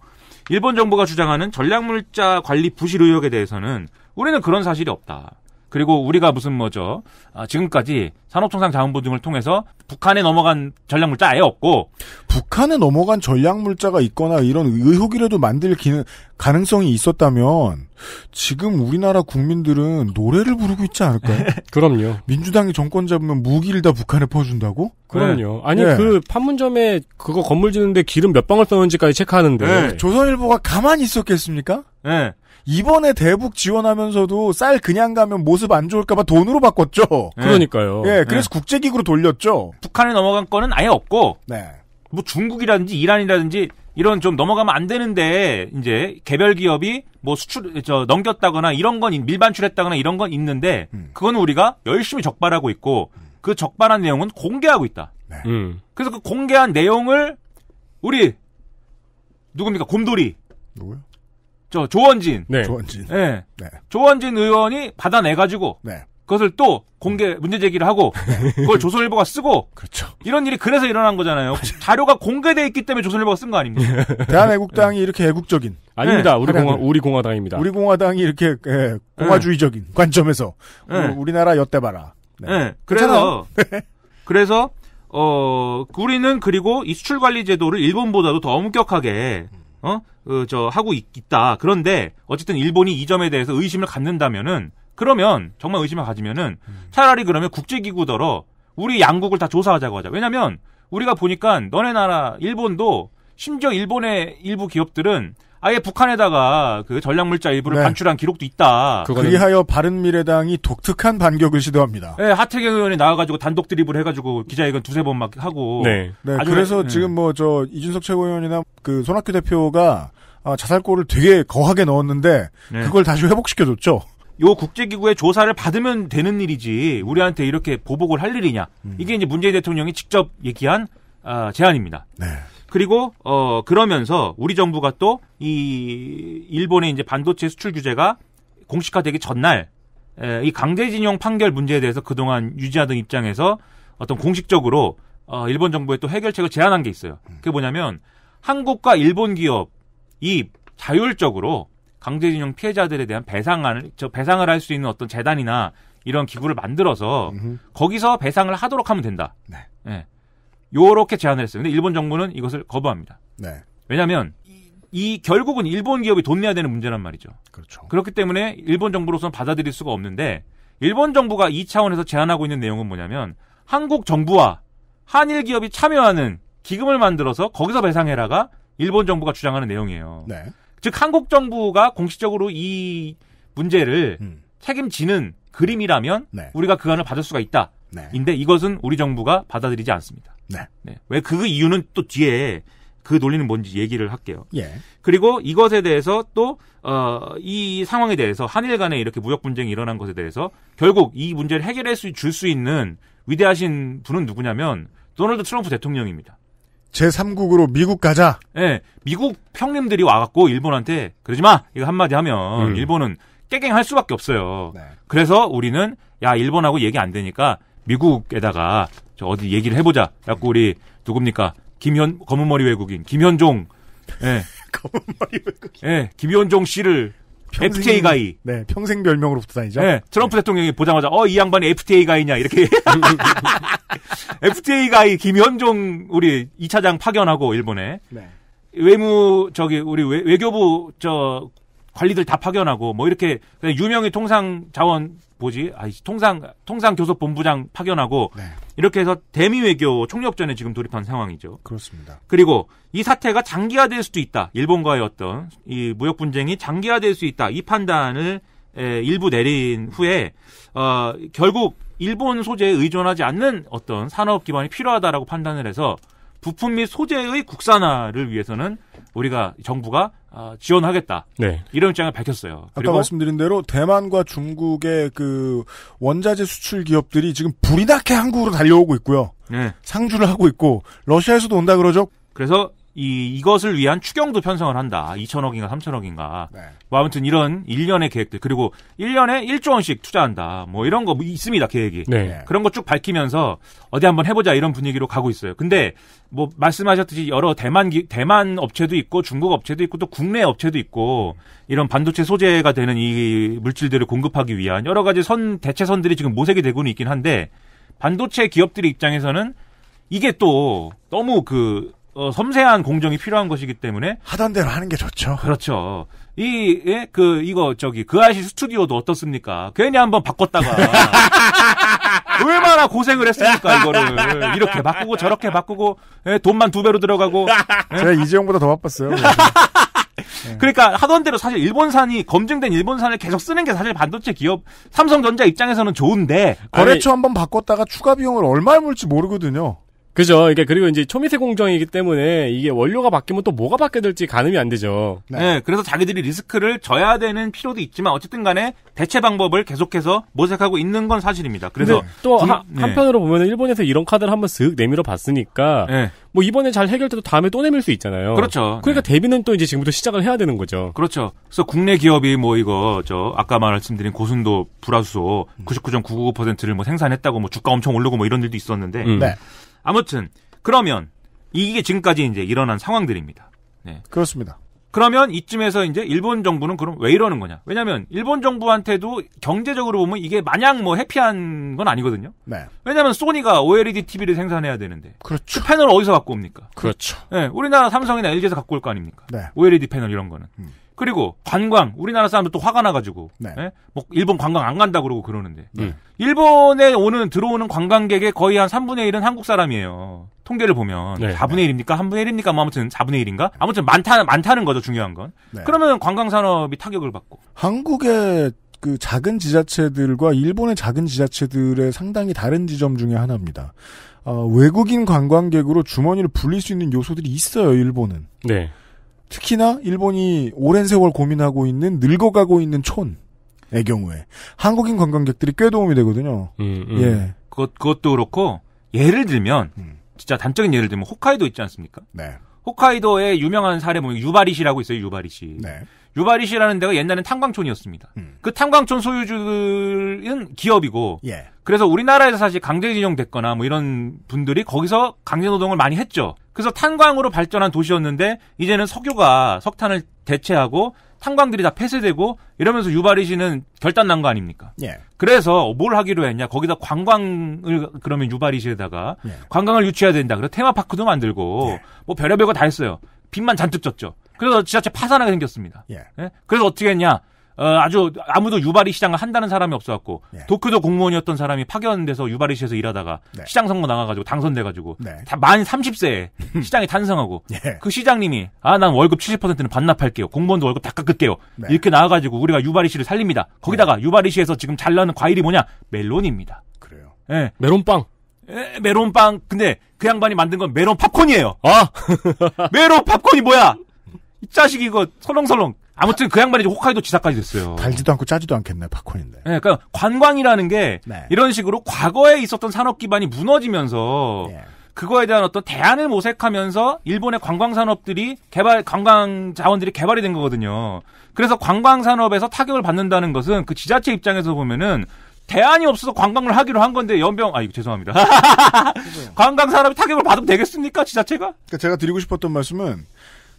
일본 정부가 주장하는 전략물자 관리 부실 의혹에 대해서는 우리는 그런 사실이 없다. 그리고 우리가 무슨 뭐죠? 아, 지금까지 산업통상 자원부 등을 통해서 북한에 넘어간 전략물자 아예 없고 북한에 넘어간 전략물자가 있거나 이런 의혹이라도 만들 기능, 가능성이 있었다면 지금 우리나라 국민들은 노래를 부르고 있지 않을까요? 그럼요. 민주당이 정권 잡으면 무기를 다 북한에 퍼준다고? 그럼요. 네. 아니 네. 그 판문점에 그거 건물 짓는데 기름 몇 방울 썼는지까지 체크하는데 네. 조선일보가 가만히 있었겠습니까? 네. 이번에 대북 지원하면서도 쌀 그냥 가면 모습 안 좋을까봐 돈으로 바꿨죠. 네. 그러니까요. 예, 그래서 네. 국제기구로 돌렸죠. 북한에 넘어간 거는 아예 없고, 네. 뭐 중국이라든지 이란이라든지 이런 좀 넘어가면 안 되는데 이제 개별 기업이 뭐 수출 저 넘겼다거나 이런 건 밀반출했다거나 이런 건 있는데 음. 그건 우리가 열심히 적발하고 있고 그 적발한 내용은 공개하고 있다. 네. 음. 그래서 그 공개한 내용을 우리 누굽니까 곰돌이 누구요? 저 조원진. 네. 조원진. 네. 네. 조원진 의원이 받아내가지고. 네. 그것을 또 공개 네. 문제 제기를 하고 그걸 조선일보가 쓰고 그렇죠. 이런 일이 그래서 일어난 거잖아요. 자료가 공개돼 있기 때문에 조선일보가 쓴 거 아닙니까? 대한애국당이 네. 이렇게 애국적인 아닙니다. 네. 우리 공화 우리 공화당입니다. 우리 공화당이 이렇게 예, 공화주의적인 관점에서 예. 우리나라 엿대봐라. 네. 그래서 그래서 어 우리는 그리고 이 수출 관리 제도를 일본보다도 더 엄격하게 어 어, 저 하고 있, 다 그런데 어쨌든 일본이 이 점에 대해서 의심을 갖는다면은 그러면 정말 의심을 가지면은 음. 차라리 그러면 국제기구더러 우리 양국을 다 조사하자고 하자. 왜냐면 우리가 보니까 너네 나라 일본도 심지어 일본의 일부 기업들은 아예 북한에다가 그 전략물자 일부를 네. 반출한 기록도 있다. 그리하여 바른미래당이 독특한 반격을 시도합니다. 네, 하태경 의원이 나와가지고 단독 드립을 해가지고 기자회견 두세 번 막 하고. 네. 네 그래서 음. 지금 뭐 저 이준석 최고위원이나 그 손학규 대표가 아, 자살골을 되게 거하게 넣었는데 네. 그걸 다시 회복시켜줬죠. 요 국제기구의 조사를 받으면 되는 일이지 우리한테 이렇게 보복을 할 일이냐 음. 이게 이제 문재인 대통령이 직접 얘기한 아, 제안입니다. 네. 그리고 어 그러면서 우리 정부가 또 이 일본의 이제 반도체 수출 규제가 공식화되기 전날 에, 이 강제징용 판결 문제에 대해서 그동안 유지하던 입장에서 어떤 공식적으로 어 일본 정부에 또 해결책을 제안한 게 있어요. 음. 그게 뭐냐면 한국과 일본 기업 이 자율적으로 강제징용 피해자들에 대한 배상을 저 배상을 할 수 있는 어떤 재단이나 이런 기구를 만들어서 음흠. 거기서 배상을 하도록 하면 된다. 네. 네. 요렇게 제안을 했어요. 근데 일본 정부는 이것을 거부합니다. 네. 왜냐하면 이, 이 결국은 일본 기업이 돈 내야 되는 문제란 말이죠. 그렇죠. 그렇기 때문에 일본 정부로서는 받아들일 수가 없는데 일본 정부가 이 차원에서 제안하고 있는 내용은 뭐냐면 한국 정부와 한일 기업이 참여하는 기금을 만들어서 거기서 배상해라가 일본 정부가 주장하는 내용이에요. 네. 즉 한국 정부가 공식적으로 이 문제를 음. 책임지는 그림이라면 네. 우리가 그안을 받을 수가 있다. 네. 인데 이것은 우리 정부가 받아들이지 않습니다. 네. 네. 왜그 그 이유는 또 뒤에 그 논리는 뭔지 얘기를 할게요. 예. 그리고 이것에 대해서 또, 어, 이 상황에 대해서 한일 간에 이렇게 무역 분쟁이 일어난 것에 대해서 결국 이 문제를 해결할수 줄 수 있는 위대하신 분은 누구냐면 도널드 트럼프 대통령입니다. 제3국으로 미국 가자. 예. 네, 미국 평림들이 와갖고 일본한테 그러지 마 이거 한마디 하면 음. 일본은 깨갱할 수밖에 없어요. 네. 그래서 우리는 야 일본하고 얘기 안 되니까 미국에다가 저 어디 얘기를 해보자. 자꾸 우리 누굽니까 김현 검은머리 외국인 김현종. 예. 네. 검은머리 외국인. 예. 김현종 씨를 평생, FTA 가이. 네, 평생 별명으로 붙어 다니죠. 네, 트럼프 네. 대통령이 보자마자 어 이 양반이 FTA 가이냐 이렇게. FTA 가이 김현종 우리 2차장 파견하고 일본에 네. 외무 저기 우리 외, 외교부 저 관리들 다 파견하고 뭐 이렇게 유명의 통상 자원 뭐지? 아, 통상 통상 교섭 본부장 파견하고 네. 이렇게 해서 대미 외교 총력전에 지금 돌입한 상황이죠. 그렇습니다. 그리고 이 사태가 장기화될 수도 있다. 일본과의 어떤 이 무역 분쟁이 장기화될 수 있다. 이 판단을 에, 일부 내린 후에 어, 결국 일본 소재에 의존하지 않는 어떤 산업 기반이 필요하다라고 판단을 해서 부품 및 소재의 국산화를 위해서는 우리가 정부가 어, 지원하겠다. 네. 이런 입장을 밝혔어요. 아까 말씀드린 대로 대만과 중국의 그 원자재 수출 기업들이 지금 불이 나게 한국으로 달려오고 있고요. 네. 상주를 하고 있고 러시아에서도 온다 그러죠. 그래서 이, 이것을 위한 추경도 편성을 한다. 2천억인가 3천억인가. 네. 뭐 아무튼 이런 일련의 계획들. 그리고 1년에 1조 원씩 투자한다. 뭐 이런 거 있습니다. 계획이. 네. 네. 그런 거 쭉 밝히면서 어디 한번 해보자 이런 분위기로 가고 있어요. 근데 뭐 말씀하셨듯이 여러 대만, 대만 업체도 있고 중국 업체도 있고 또 국내 업체도 있고 이런 반도체 소재가 되는 이 물질들을 공급하기 위한 여러 가지 선, 대체선들이 지금 모색이 되고는 있긴 한데 반도체 기업들의 입장에서는 이게 또 너무 그 어, 섬세한 공정이 필요한 것이기 때문에 하던 대로 하는 게 좋죠. 그렇죠. 이, 예? 그, 이거, 저기, 그아이씨 스튜디오도 어떻습니까? 괜히 한번 바꿨다가. 얼마나 고생을 했습니까, 이거를. 이렇게 바꾸고 저렇게 바꾸고, 예? 돈만 두 배로 들어가고. 예? 제가 이재용보다 더 바빴어요. 그러니까 하던 대로 사실 일본산이 검증된 일본산을 계속 쓰는 게 사실 반도체 기업 삼성전자 입장에서는 좋은데 거래처 한번 바꿨다가 추가 비용을 얼마 에 물지 모르거든요. 그죠. 이게 그러니까 그리고 이제 초미세 공정이기 때문에 이게 원료가 바뀌면 또 뭐가 바뀌어 될지 가늠이 안 되죠. 네. 네. 그래서 자기들이 리스크를 져야 되는 필요도 있지만 어쨌든 간에 대체 방법을 계속해서 모색하고 있는 건 사실입니다. 그래서 또 군, 하, 네. 한편으로 보면 일본에서 이런 카드를 한번 쓱 내밀어 봤으니까 네. 뭐 이번에 잘 해결돼도 다음에 또 내밀 수 있잖아요. 그렇죠. 그러니까 네. 대비는 또 이제 지금부터 시작을 해야 되는 거죠. 그렇죠. 그래서 국내 기업이 뭐 이거 저 아까 말씀드린 고순도 불화수소 99.999%를 음. 뭐 생산했다고 뭐 주가 엄청 오르고 뭐 이런 일도 있었는데 음. 네. 아무튼 그러면 이게 지금까지 이제 일어난 상황들입니다. 네. 그렇습니다. 그러면 이쯤에서 이제 일본 정부는 그럼 왜 이러는 거냐? 왜냐면 일본 정부한테도 경제적으로 보면 이게 마냥 뭐 해피한 건 아니거든요. 네. 왜냐면 소니가 OLED TV를 생산해야 되는데. 그렇죠. 그 패널 어디서 갖고 옵니까? 그렇죠. 네, 우리나라 삼성이나 LG에서 갖고 올 거 아닙니까? 네. OLED 패널 이런 거는. 음. 그리고 관광 우리나라 사람들 또 화가 나가지고 네. 예? 뭐 일본 관광 안 간다 그러고 그러는데 네. 일본에 오는 들어오는 관광객의 거의 한 3분의 1은 한국 사람이에요. 통계를 보면 네. 4분의 1입니까 3분의 1입니까 뭐 아무튼 4분의 1인가 아무튼 많다 많다는 거죠 중요한 건. 네. 그러면 관광 산업이 타격을 받고 한국의 그 작은 지자체들과 일본의 작은 지자체들의 상당히 다른 지점 중에 하나입니다. 어, 외국인 관광객으로 주머니를 불릴 수 있는 요소들이 있어요 일본은. 네. 특히나 일본이 오랜 세월 고민하고 있는 늙어가고 있는 촌의 경우에 한국인 관광객들이 꽤 도움이 되거든요. 음, 음. 예. 그것, 그것도 그렇고 예를 들면 음. 진짜 단적인 예를 들면 홋카이도 있지 않습니까? 네. 홋카이도의 유명한 사례 보면 유바리시라고 있어요. 유바리시. 네. 유바리시라는 데가 옛날엔 탄광촌이었습니다. 음. 그 탄광촌 소유주들은 기업이고 예. 그래서 우리나라에서 사실 강제징용 됐거나 뭐 이런 분들이 거기서 강제노동을 많이 했죠. 그래서 탄광으로 발전한 도시였는데 이제는 석유가 석탄을 대체하고 탄광들이 다 폐쇄되고 이러면서 유바리시는 결단 난 거 아닙니까? 예. 그래서 뭘 하기로 했냐? 거기다 관광을 그러면 유바리시에다가 예. 관광을 유치해야 된다. 그래서 테마파크도 만들고 예. 뭐 별의별 거 다 했어요. 빚만 잔뜩 졌죠. 그래서 지자체 파산하게 생겼습니다. 예. 예? 그래서 어떻게 했냐? 어, 아주 아무도 유발이 시장을 한다는 사람이 없어갖고 예. 도쿄도 공무원이었던 사람이 파견돼서 유발이시에서 일하다가 네. 시장 선거 나가가지고 당선돼가지고 네. 다만 30세에 시장이 탄생하고 예. 그 시장님이 아 난 월급 70%는 반납할게요 공무원도 월급 다 깎을게요 네. 이렇게 나와가지고 우리가 유발이시를 살립니다 거기다가 네. 유발이시에서 지금 잘 나는 과일이 뭐냐 멜론입니다 그래요 예 멜론빵 예, 메론빵 근데 그 양반이 만든 건 메론 팝콘이에요 아 메론 팝콘이 뭐야 이 자식 이거 설렁설렁. 아무튼 그 양반이 홋카이도 지사까지 됐어요. 달지도 않고 짜지도 않겠네 팝콘인데. 네, 그러니까 관광이라는 게 네. 이런 식으로 과거에 있었던 산업 기반이 무너지면서 네. 그거에 대한 어떤 대안을 모색하면서 일본의 관광 산업들이 개발 관광 자원들이 개발이 된 거거든요. 그래서 관광 산업에서 타격을 받는다는 것은 그 지자체 입장에서 보면은 대안이 없어서 관광을 하기로 한 건데 연병 아 이거 죄송합니다. 관광 산업이 타격을 받으면 되겠습니까 지자체가? 그러니까 제가 드리고 싶었던 말씀은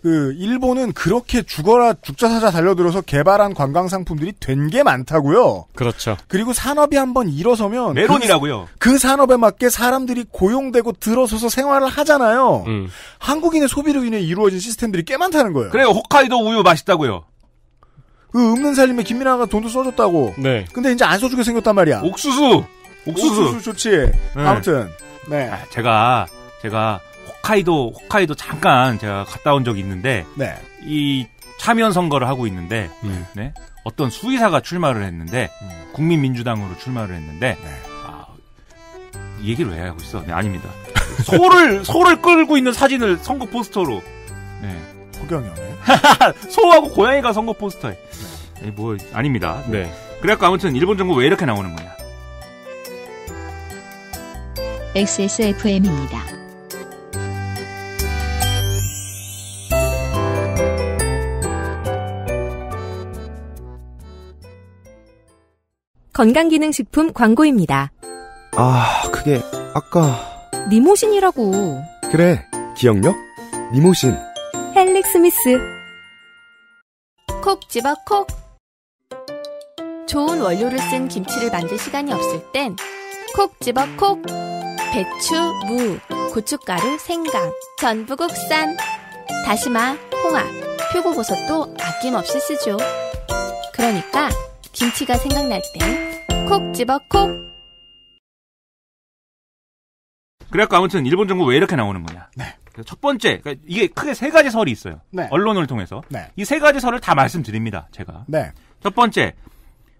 그 일본은 그렇게 죽어라 죽자 사자 달려들어서 개발한 관광 상품들이 된 게 많다고요. 그렇죠. 그리고 산업이 한번 일어서면 메론이라고요. 그, 그, 산업에 맞게 사람들이 고용되고 들어서서 생활을 하잖아요. 음. 한국인의 소비로 인해 이루어진 시스템들이 꽤 많다는 거예요. 그래요. 홋카이도 우유 맛있다고요. 그 없는 살림에 김민아가 돈도 써줬다고. 네. 근데 이제 안 써주게 생겼단 말이야. 옥수수. 옥수수, 옥수수 좋지. 네. 아무튼 네. 제가 제가 홋카이도 홋카이도 잠깐 제가 갔다 온 적이 있는데 네. 이 참여 선거를 하고 있는데 음. 네? 어떤 수의사가 출마를 했는데 음. 국민민주당으로 출마를 했는데 네. 아, 얘기를 왜 하고 있어? 네, 아닙니다. 소를 소를 끌고 있는 사진을 선거 포스터로 네. 호경영 소하고 고양이가 선거 포스터에 네. 뭐 아닙니다. 네. 네. 그래갖고 아무튼 일본 정부 왜 이렇게 나오는 거냐? XSFM입니다. 건강기능식품 광고입니다. 아, 그게 아까 니모신이라고. 그래, 기억력? 니모신. 헬릭 스미스. 콕 집어 콕. 좋은 원료를 쓴 김치를 만들 시간이 없을 땐 콕 집어 콕. 배추, 무, 고춧가루, 생강, 전부 국산. 다시마, 홍합, 표고버섯도 아낌없이 쓰죠. 그러니까 김치가 생각날 땐콕 집어 콕. 그래갖고 아무튼 일본 정부 왜 이렇게 나오는 거냐. 네. 첫 번째, 그러니까 이게 크게 세 가지 설이 있어요. 네. 언론을 통해서. 네. 이세 가지 설을 다 말씀드립니다, 제가. 네. 첫 번째,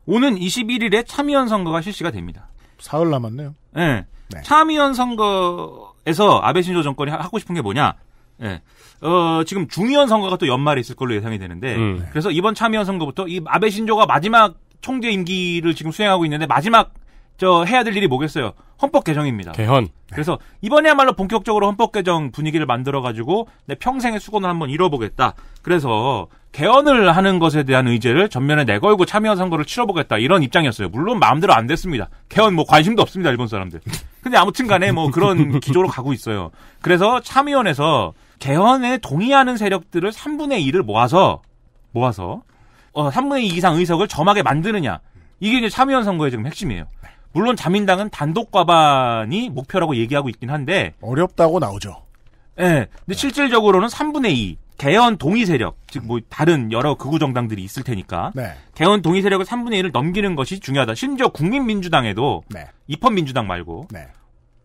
오는 21일에 참의원 선거가 실시가 됩니다. 사흘 남았네요. 네. 네. 참의원 선거에서 아베 신조 정권이 하고 싶은 게 뭐냐? 네. 어, 지금 중의원 선거가 또 연말에 있을 걸로 예상이 되는데, 음. 그래서 이번 참의원 선거부터 이 아베 신조가 마지막 총재 임기를 지금 수행하고 있는데 마지막 저 해야 될 일이 뭐겠어요? 헌법 개정입니다. 개헌. 그래서 이번에야말로 본격적으로 헌법 개정 분위기를 만들어 가지고 내 평생의 수건을 한번 잃어보겠다. 그래서 개헌을 하는 것에 대한 의제를 전면에 내걸고 참여 선거를 치러보겠다 이런 입장이었어요. 물론 마음대로 안 됐습니다. 개헌 뭐 관심도 없습니다 일본 사람들. 근데 아무튼간에 뭐 그런 기조로 가고 있어요. 그래서 참의원에서 개헌에 동의하는 세력들을 3분의 1을 모아서 모아서 어, 3분의 2 이상 의석을 점하게 만드느냐. 이게 이제 참의원 선거의 지금 핵심이에요. 물론 자민당은 단독 과반이 목표라고 얘기하고 있긴 한데 어렵다고 나오죠. 예. 네, 근데 실질적으로는 3분의 2 개헌 동의 세력, 즉 뭐 다른 여러 극우 정당들이 있을 테니까 네. 개헌 동의 세력을 3분의 1을 넘기는 것이 중요하다. 심지어 국민민주당에도 네. 입헌민주당 말고 네.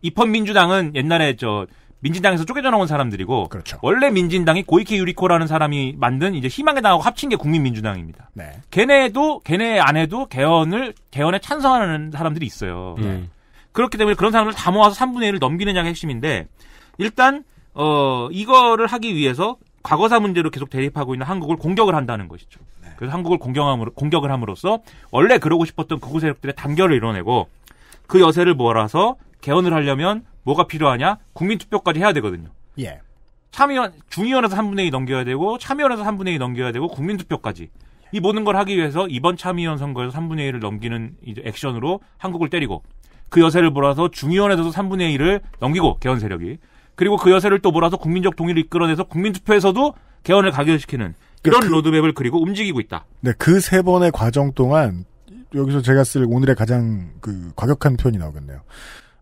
입헌민주당은 옛날에 저 민진당에서 쪼개져 나온 사람들이고 그렇죠. 원래 민진당이 고이케 유리코라는 사람이 만든 이제 희망의 당하고 합친 게 국민민주당입니다. 네. 걔네도 걔네 안에도 개헌을 개헌에 찬성하는 사람들이 있어요. 음. 네. 그렇기 때문에 그런 사람을 다 모아서 3분의 1을 넘기느냐가 핵심인데 일단 어 이거를 하기 위해서 과거사 문제로 계속 대립하고 있는 한국을 공격을 한다는 것이죠. 네. 그래서 한국을 공격함으로 공격을 함으로써 원래 그러고 싶었던 극우 세력들의 단결을 이뤄내고 그 여세를 몰아서 개헌을 하려면 뭐가 필요하냐? 국민투표까지 해야 되거든요. 예. 참의원, 중의원에서 3분의 2 넘겨야 되고, 참의원에서 3분의 2 넘겨야 되고, 국민투표까지. 이 모든 걸 하기 위해서 이번 참의원 선거에서 3분의 1을 넘기는 액션으로 한국을 때리고, 그 여세를 몰아서 중의원에서도 3분의 1을 넘기고, 개헌 세력이. 그리고 그 여세를 또 몰아서 국민적 동의를 이끌어내서 국민투표에서도 개헌을 가결시키는 그런 네, 그, 로드맵을 그리고 움직이고 있다. 네, 그 세 번의 과정 동안 여기서 제가 쓸 오늘의 가장 그 과격한 표현이 나오겠네요.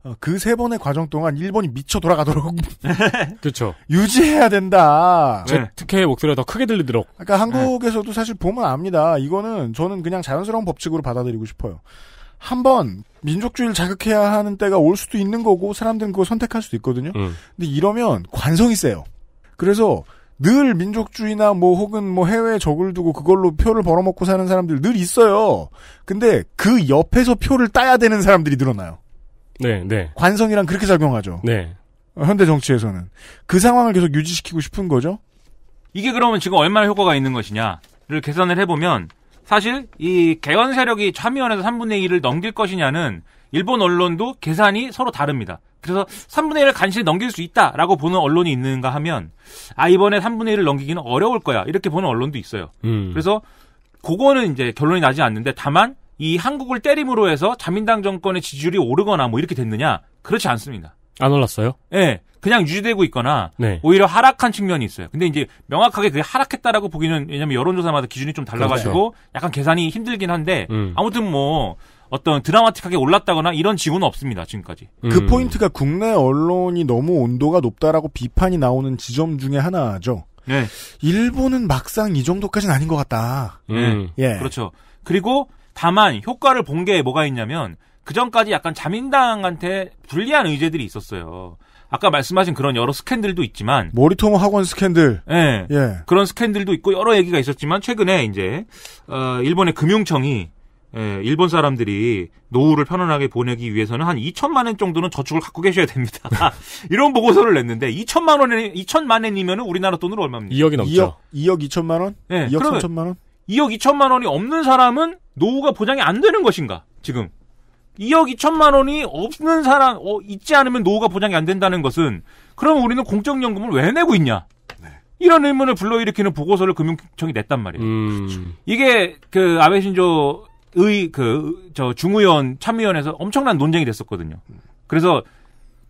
어, 그세 번의 과정 동안 일본이 미쳐 돌아가도록 그렇죠. 유지해야 된다. 제 네. 특혜의 목소리가 더 크게 들리도록. 그러니까 한국에서도 네. 사실 보면 압니다. 이거는 저는 그냥 자연스러운 법칙으로 받아들이고 싶어요. 한번 민족주의를 자극해야 하는 때가 올 수도 있는 거고 사람들은 그거 선택할 수도 있거든요. 음. 근데 이러면 관성이 세요. 그래서 늘 민족주의나 뭐 혹은 뭐 해외에 적을 두고 그걸로 표를 벌어먹고 사는 사람들 늘 있어요. 근데 그 옆에서 표를 따야 되는 사람들이 늘어나요. 네, 네. 관성이랑 그렇게 작용하죠. 네. 현대 정치에서는 그 상황을 계속 유지시키고 싶은 거죠. 이게 그러면 지금 얼마나 효과가 있는 것이냐를 계산을 해보면 사실 이 개헌 세력이 참여원에서 3분의 1을 넘길 것이냐는 일본 언론도 계산이 서로 다릅니다. 그래서 3분의 1을 간신히 넘길 수 있다라고 보는 언론이 있는가 하면 아 이번에 3분의 1을 넘기기는 어려울 거야 이렇게 보는 언론도 있어요. 음. 그래서 그거는 이제 결론이 나지 않는데 다만 이 한국을 때림으로 해서 자민당 정권의 지지율이 오르거나 뭐 이렇게 됐느냐? 그렇지 않습니다. 안 올랐어요? 예. 네, 그냥 유지되고 있거나 네. 오히려 하락한 측면이 있어요. 근데 이제 명확하게 그게 하락했다라고 보기는 왜냐면 여론조사마다 기준이 좀 달라가지고 그렇죠. 약간 계산이 힘들긴 한데 음. 아무튼 뭐 어떤 드라마틱하게 올랐다거나 이런 지구는 없습니다 지금까지. 음. 그 포인트가 국내 언론이 너무 온도가 높다라고 비판이 나오는 지점 중에 하나죠. 네. 일본은 막상 이 정도까지는 아닌 것 같다. 음. 네. 예. 그렇죠. 그리고 다만 효과를 본 게 뭐가 있냐면 그 전까지 약간 자민당한테 불리한 의제들이 있었어요. 아까 말씀하신 그런 여러 스캔들도 있지만 모리통 학원 스캔들, 예, 예. 그런 스캔들도 있고 여러 얘기가 있었지만 최근에 이제 어, 일본의 금융청이 예, 일본 사람들이 노후를 편안하게 보내기 위해서는 한 2천만 엔 정도는 저축을 갖고 계셔야 됩니다. 이런 보고서를 냈는데 2천만 원에 2천만 엔이면은 우리나라 돈으로 얼마입니까? 2억이 넘죠. 2억, 2억 2천만 원? 예, 2억 3천만 원? 2억 2천만 원이 없는 사람은 노후가 보장이 안 되는 것인가 지금 2억 2천만 원이 없는 사람 어, 있지 않으면 노후가 보장이 안 된다는 것은 그럼 우리는 공적연금을 왜 내고 있냐 네. 이런 의문을 불러일으키는 보고서를 금융청이 냈단 말이에요. 음. 그렇죠. 이게 그 아베 신조 의그 저 중의원 참의원에서 엄청난 논쟁이 됐었거든요. 음. 그래서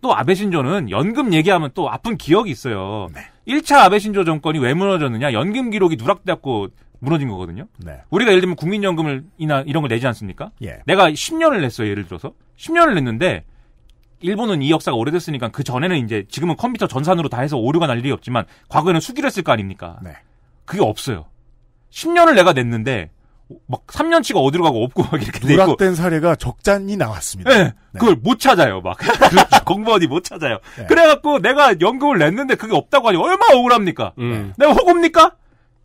또 아베 신조는 연금 얘기하면 또 아픈 기억이 있어요. 네. 1차 아베 신조 정권이 왜 무너졌느냐? 연금 기록이 누락돼갖고 무너진 거거든요. 네. 우리가 예를 들면 국민연금을 이나 이런 걸 내지 않습니까? 예. 내가 10년을 냈어요. 예를 들어서 10년을 냈는데 일본은 이 역사가 오래됐으니까 그 전에는 이제 지금은 컴퓨터 전산으로 다 해서 오류가 날 일이 없지만 과거에는 수기를 했을 거 아닙니까? 네. 그게 없어요. 10년을 내가 냈는데 막 3년치가 어디로 가고 없고 막 이렇게 누락된 사례가 적잖이 나왔습니다. 네, 네. 그걸 못 찾아요, 막 그렇죠. 공무원이 못 찾아요. 네. 그래갖고 내가 연금을 냈는데 그게 없다고 하니 얼마 나 억울합니까? 음. 네. 내가 호구입니까?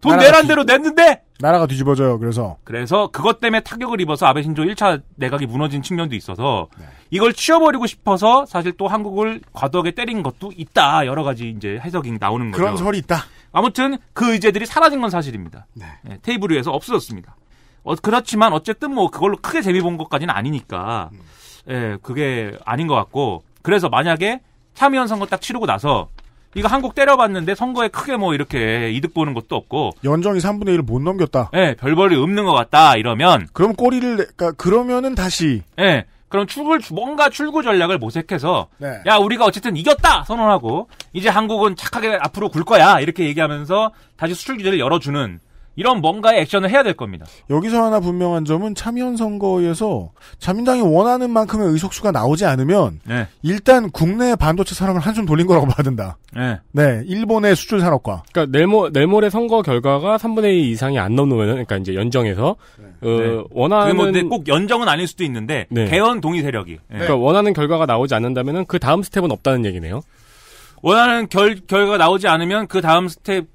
돈 내란 대로 냈는데 나라가 뒤집어져요. 그래서 그래서 그것 때문에 타격을 입어서 아베 신조 1차 내각이 무너진 측면도 있어서 네. 이걸 치워버리고 싶어서 사실 또 한국을 과도하게 때린 것도 있다. 여러 가지 이제 해석이 나오는 거죠. 그런 설이 있다. 아무튼 그 의제들이 사라진 건 사실입니다. 네. 네, 테이블 위에서 없어졌습니다. 어, 그렇지만 어쨌든 뭐 그걸로 크게 재미 본 것까지는 아니니까 음. 예, 그게 아닌 것 같고 그래서 만약에 참의원 선거 딱 치르고 나서 이거 한국 때려봤는데 선거에 크게 뭐 이렇게 이득 보는 것도 없고 연정이 3분의 1을 못 넘겼다. 예, 별벌이 없는 것 같다 이러면 그럼 꼬리를 그러니까 그러면은 다시 예. 그럼 출구 뭔가 출구 전략을 모색해서 네. 야 우리가 어쨌든 이겼다 선언하고 이제 한국은 착하게 앞으로 굴 거야 이렇게 얘기하면서 다시 수출 규제를 열어주는 이런 뭔가의 액션을 해야 될 겁니다. 여기서 하나 분명한 점은 참여연 선거에서 자민당이 원하는 만큼의 의석수가 나오지 않으면 네. 일단 국내 반도체 사람을 한숨 돌린 거라고 봐야 된다. 네. 네, 일본의 수출 산업과. 그러니까 내모 내모레 선거 결과가 3분의 2 이상이 안넘으면 그러니까 이제 연정에서 네. 어, 네. 원하는 뭐꼭 연정은 아닐 수도 있는데 네. 개헌 동의 세력이. 네. 그러니까 원하는 결과가 나오지 않는다면그 다음 스텝은 없다는 얘기네요. 원하는 결, 결과가 나오지 않으면 그 다음 스텝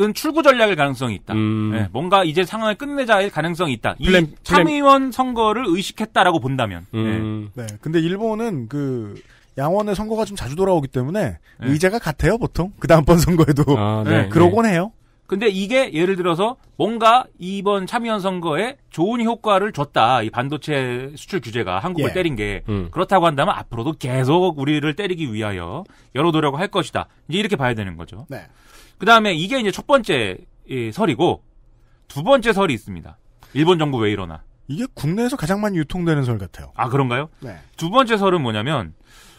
은 출구 전략일 가능성이 있다. 음. 네, 뭔가 이제 상황을 끝내자일 가능성이 있다. 플랜, 이 참의원 선거를 의식했다라고 본다면. 음. 네. 네. 근데 일본은 그 양원의 선거가 좀 자주 돌아오기 때문에 네. 의제가 같아요 보통 그 다음번 선거에도 아, 네. 네. 그러곤 해요. 근데 이게 예를 들어서 뭔가 이번 참의원 선거에 좋은 효과를 줬다. 이 반도체 수출 규제가 한국을 예. 때린 게 음. 그렇다고 한다면 앞으로도 계속 우리를 때리기 위하여 열어두려고 할 것이다. 이제 이렇게 봐야 되는 거죠. 네. 그 다음에 이게 이제 첫 번째 설이고 두 번째 설이 있습니다. 일본 정부 왜 이러나. 이게 국내에서 가장 많이 유통되는 설 같아요. 아 그런가요? 네. 두 번째 설은 뭐냐면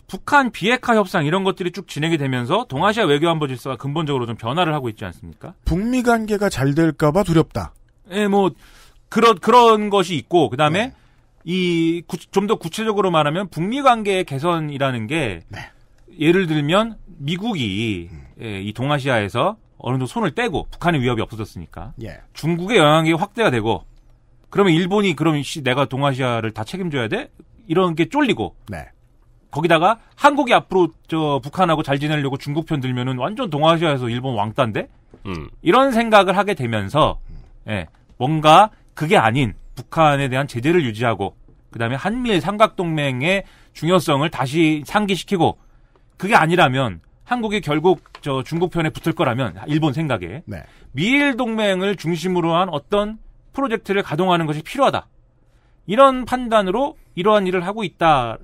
북한 비핵화 협상 이런 것들이 쭉 진행이 되면서 동아시아 외교 안보 질서가 근본적으로 좀 변화를 하고 있지 않습니까? 북미 관계가 잘 될까봐 두렵다. 예, 뭐 그런 그런 것이 있고 그 다음에 네. 이좀 더 구체적으로 말하면 북미 관계 개선이라는 게 네. 예를 들면 미국이 예, 이 동아시아에서 어느 정도 손을 떼고 북한의 위협이 없어졌으니까 예. 중국의 영향이 확대가 되고 그러면 일본이 그럼 씨 내가 동아시아를 다 책임져야 돼 이런 게 쫄리고 네. 거기다가 한국이 앞으로 저 북한하고 잘 지내려고 중국 편 들면은 완전 동아시아에서 일본 왕따인데 음. 이런 생각을 하게 되면서 예, 뭔가 그게 아닌 북한에 대한 제재를 유지하고 그다음에 한미일 삼각동맹의 중요성을 다시 상기시키고 그게 아니라면 한국이 결국 저 중국 편에 붙을 거라면 일본 생각에 네. 미일 동맹을 중심으로 한 어떤 프로젝트를 가동하는 것이 필요하다. 이런 판단으로 이러한 일을 하고 있다라는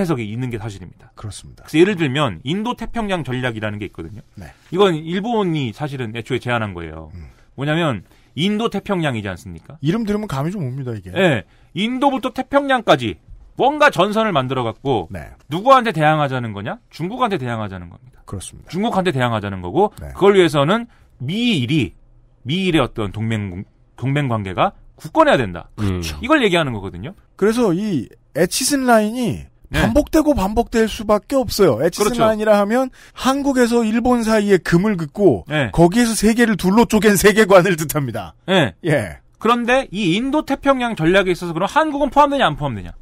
해석이 있는 게 사실입니다. 그렇습니다. 그래서 예를 들면 인도 태평양 전략이라는 게 있거든요. 네. 이건 일본이 사실은 애초에 제안한 거예요. 음. 뭐냐면 인도 태평양이지 않습니까? 이름 들으면 감이 좀 옵니다 이게. 네, 인도부터 태평양까지 뭔가 전선을 만들어 갖고 네. 누구한테 대항하자는 거냐? 중국한테 대항하자는 겁니다. 그렇습니다. 중국한테 대항하자는 거고 네. 그걸 위해서는 미일이 미일의 어떤 동맹 동맹 관계가 굳건해야 된다. 그렇죠. 이걸 얘기하는 거거든요. 그래서 이 에치슨 라인이 네. 반복되고 반복될 수밖에 없어요. 에치슨 그렇죠. 라인이라 하면 한국에서 일본 사이에 금을 긋고 네. 거기에서 세계를 둘로 쪼갠 세계관을 뜻합니다. 네. 예. 그런데 이 인도 태평양 전략에 있어서 그럼 한국은 포함되냐 안 포함되냐?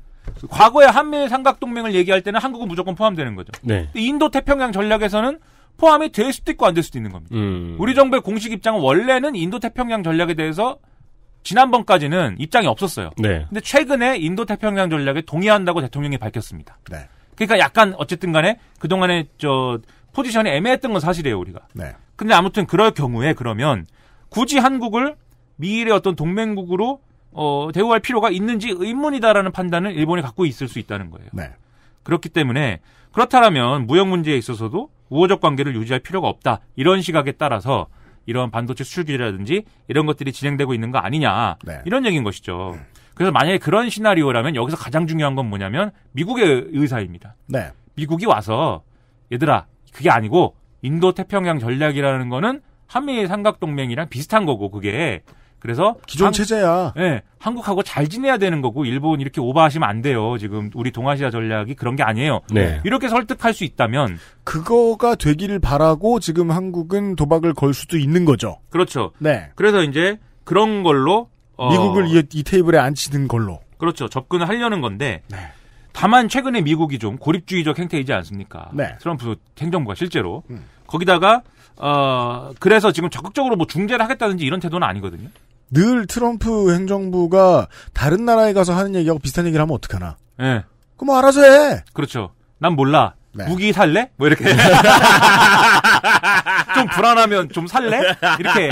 과거에 한미일 삼각동맹을 얘기할 때는 한국은 무조건 포함되는 거죠. 네. 인도 태평양 전략에서는 포함이 될 수도 있고 안 될 수도 있는 겁니다. 음. 우리 정부의 공식 입장은 원래는 인도 태평양 전략에 대해서 지난번까지는 입장이 없었어요. 네. 근데 최근에 인도 태평양 전략에 동의한다고 대통령이 밝혔습니다. 네. 그러니까 약간 어쨌든 간에 그동안에 저 포지션이 애매했던 건 사실이에요, 우리가. 네. 근데 아무튼 그럴 경우에 그러면 굳이 한국을 미일의 어떤 동맹국으로 어, 대우할 필요가 있는지 의문이다라는 판단을 일본이 갖고 있을 수 있다는 거예요. 네. 그렇기 때문에 그렇다면 무역 문제에 있어서도 우호적 관계를 유지할 필요가 없다 이런 시각에 따라서 이런 반도체 수출 규제라든지 이런 것들이 진행되고 있는 거 아니냐 네. 이런 얘기인 것이죠. 음. 그래서 만약에 그런 시나리오라면 여기서 가장 중요한 건 뭐냐면 미국의 의사입니다. 네. 미국이 와서 얘들아 그게 아니고 인도 태평양 전략이라는 거는 한미 삼각동맹이랑 비슷한 거고 그게 그래서 기존 한, 체제야. 네, 한국하고 잘 지내야 되는 거고 일본 이렇게 오버하시면 안 돼요. 지금 우리 동아시아 전략이 그런 게 아니에요. 네. 이렇게 설득할 수 있다면 그거가 되기를 바라고 지금 한국은 도박을 걸 수도 있는 거죠. 그렇죠. 네. 그래서 이제 그런 걸로 어, 미국을 이, 이 테이블에 앉히는 걸로. 그렇죠. 접근을 하려는 건데. 네. 다만 최근에 미국이 좀 고립주의적 행태이지 않습니까? 네. 트럼프 행정부가 실제로 음. 거기다가 어 그래서 지금 적극적으로 뭐 중재를 하겠다든지 이런 태도는 아니거든요. 늘 트럼프 행정부가 다른 나라에 가서 하는 얘기하고 비슷한 얘기를 하면 어떡하나. 예. 네. 그럼 뭐 알아서 해. 그렇죠. 난 몰라. 네. 무기 살래? 뭐 이렇게. 좀 불안하면 좀 살래? 이렇게.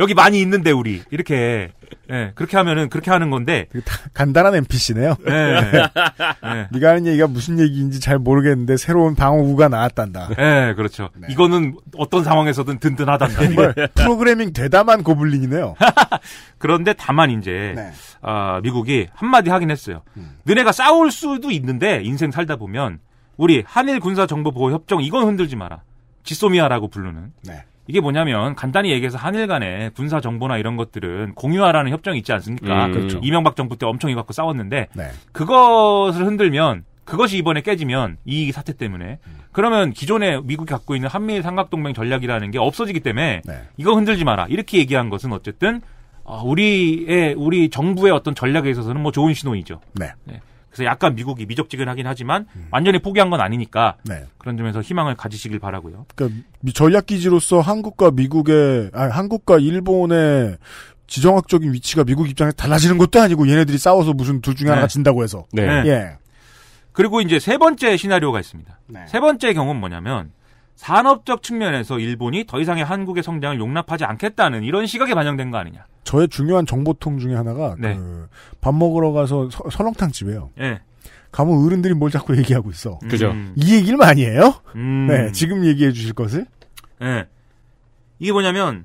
여기 많이 있는데 우리 이렇게 예, 그렇게 하면은 그렇게 하는 건데 간단한 NPC네요. 네, 네. 네가 하는 얘기가 무슨 얘기인지 잘 모르겠는데 새로운 방어구가 나왔단다. 네 그렇죠. 네. 이거는 어떤 상황에서든 든든하단다. 네, 정말 프로그래밍 되다만 고블린이네요. 그런데 다만 이제 네. 어, 미국이 한마디 하긴 했어요. 음. 너네가 싸울 수도 있는데 인생 살다 보면 우리 한일 군사 정보 보호 협정 이건 흔들지 마라. 지소미아라고 부르는. 네. 이게 뭐냐면 간단히 얘기해서 한일 간의 군사 정보나 이런 것들은 공유하라는 협정이 있지 않습니까? 음. 그렇죠. 이명박 정부 때 엄청 이 갖고 싸웠는데 네. 그것을 흔들면 그것이 이번에 깨지면 이 사태 때문에 음. 그러면 기존에 미국이 갖고 있는 한미일 삼각동맹 전략이라는 게 없어지기 때문에 네. 이거 흔들지 마라 이렇게 얘기한 것은 어쨌든 아, 우리의 우리 정부의 어떤 전략에 있어서는 뭐 좋은 신호이죠. 네. 네. 그래서 약간 미국이 미적지근하긴 하지만 음. 완전히 포기한 건 아니니까 네. 그런 점에서 희망을 가지시길 바라고요. 그러니까 전략 기지로서 한국과 미국의 아니, 한국과 일본의 지정학적인 위치가 미국 입장에서 달라지는 것도 아니고 얘네들이 싸워서 무슨 둘 중에 네. 하나가 진다고 해서. 네. 예. 그리고 이제 세 번째 시나리오가 있습니다. 네. 세 번째 경우는 뭐냐면 산업적 측면에서 일본이 더 이상의 한국의 성장을 용납하지 않겠다는 이런 시각에 반영된 거 아니냐. 저의 중요한 정보통 중에 하나가 네. 그밥 먹으러 가서 서, 설렁탕 집에요. 네. 예. 가면 어른들이 뭘 자꾸 얘기하고 있어. 음. 그죠. 음. 이 얘기를 많이 해요? 음. 네, 지금 얘기해 주실 것을? 네. 이게 뭐냐면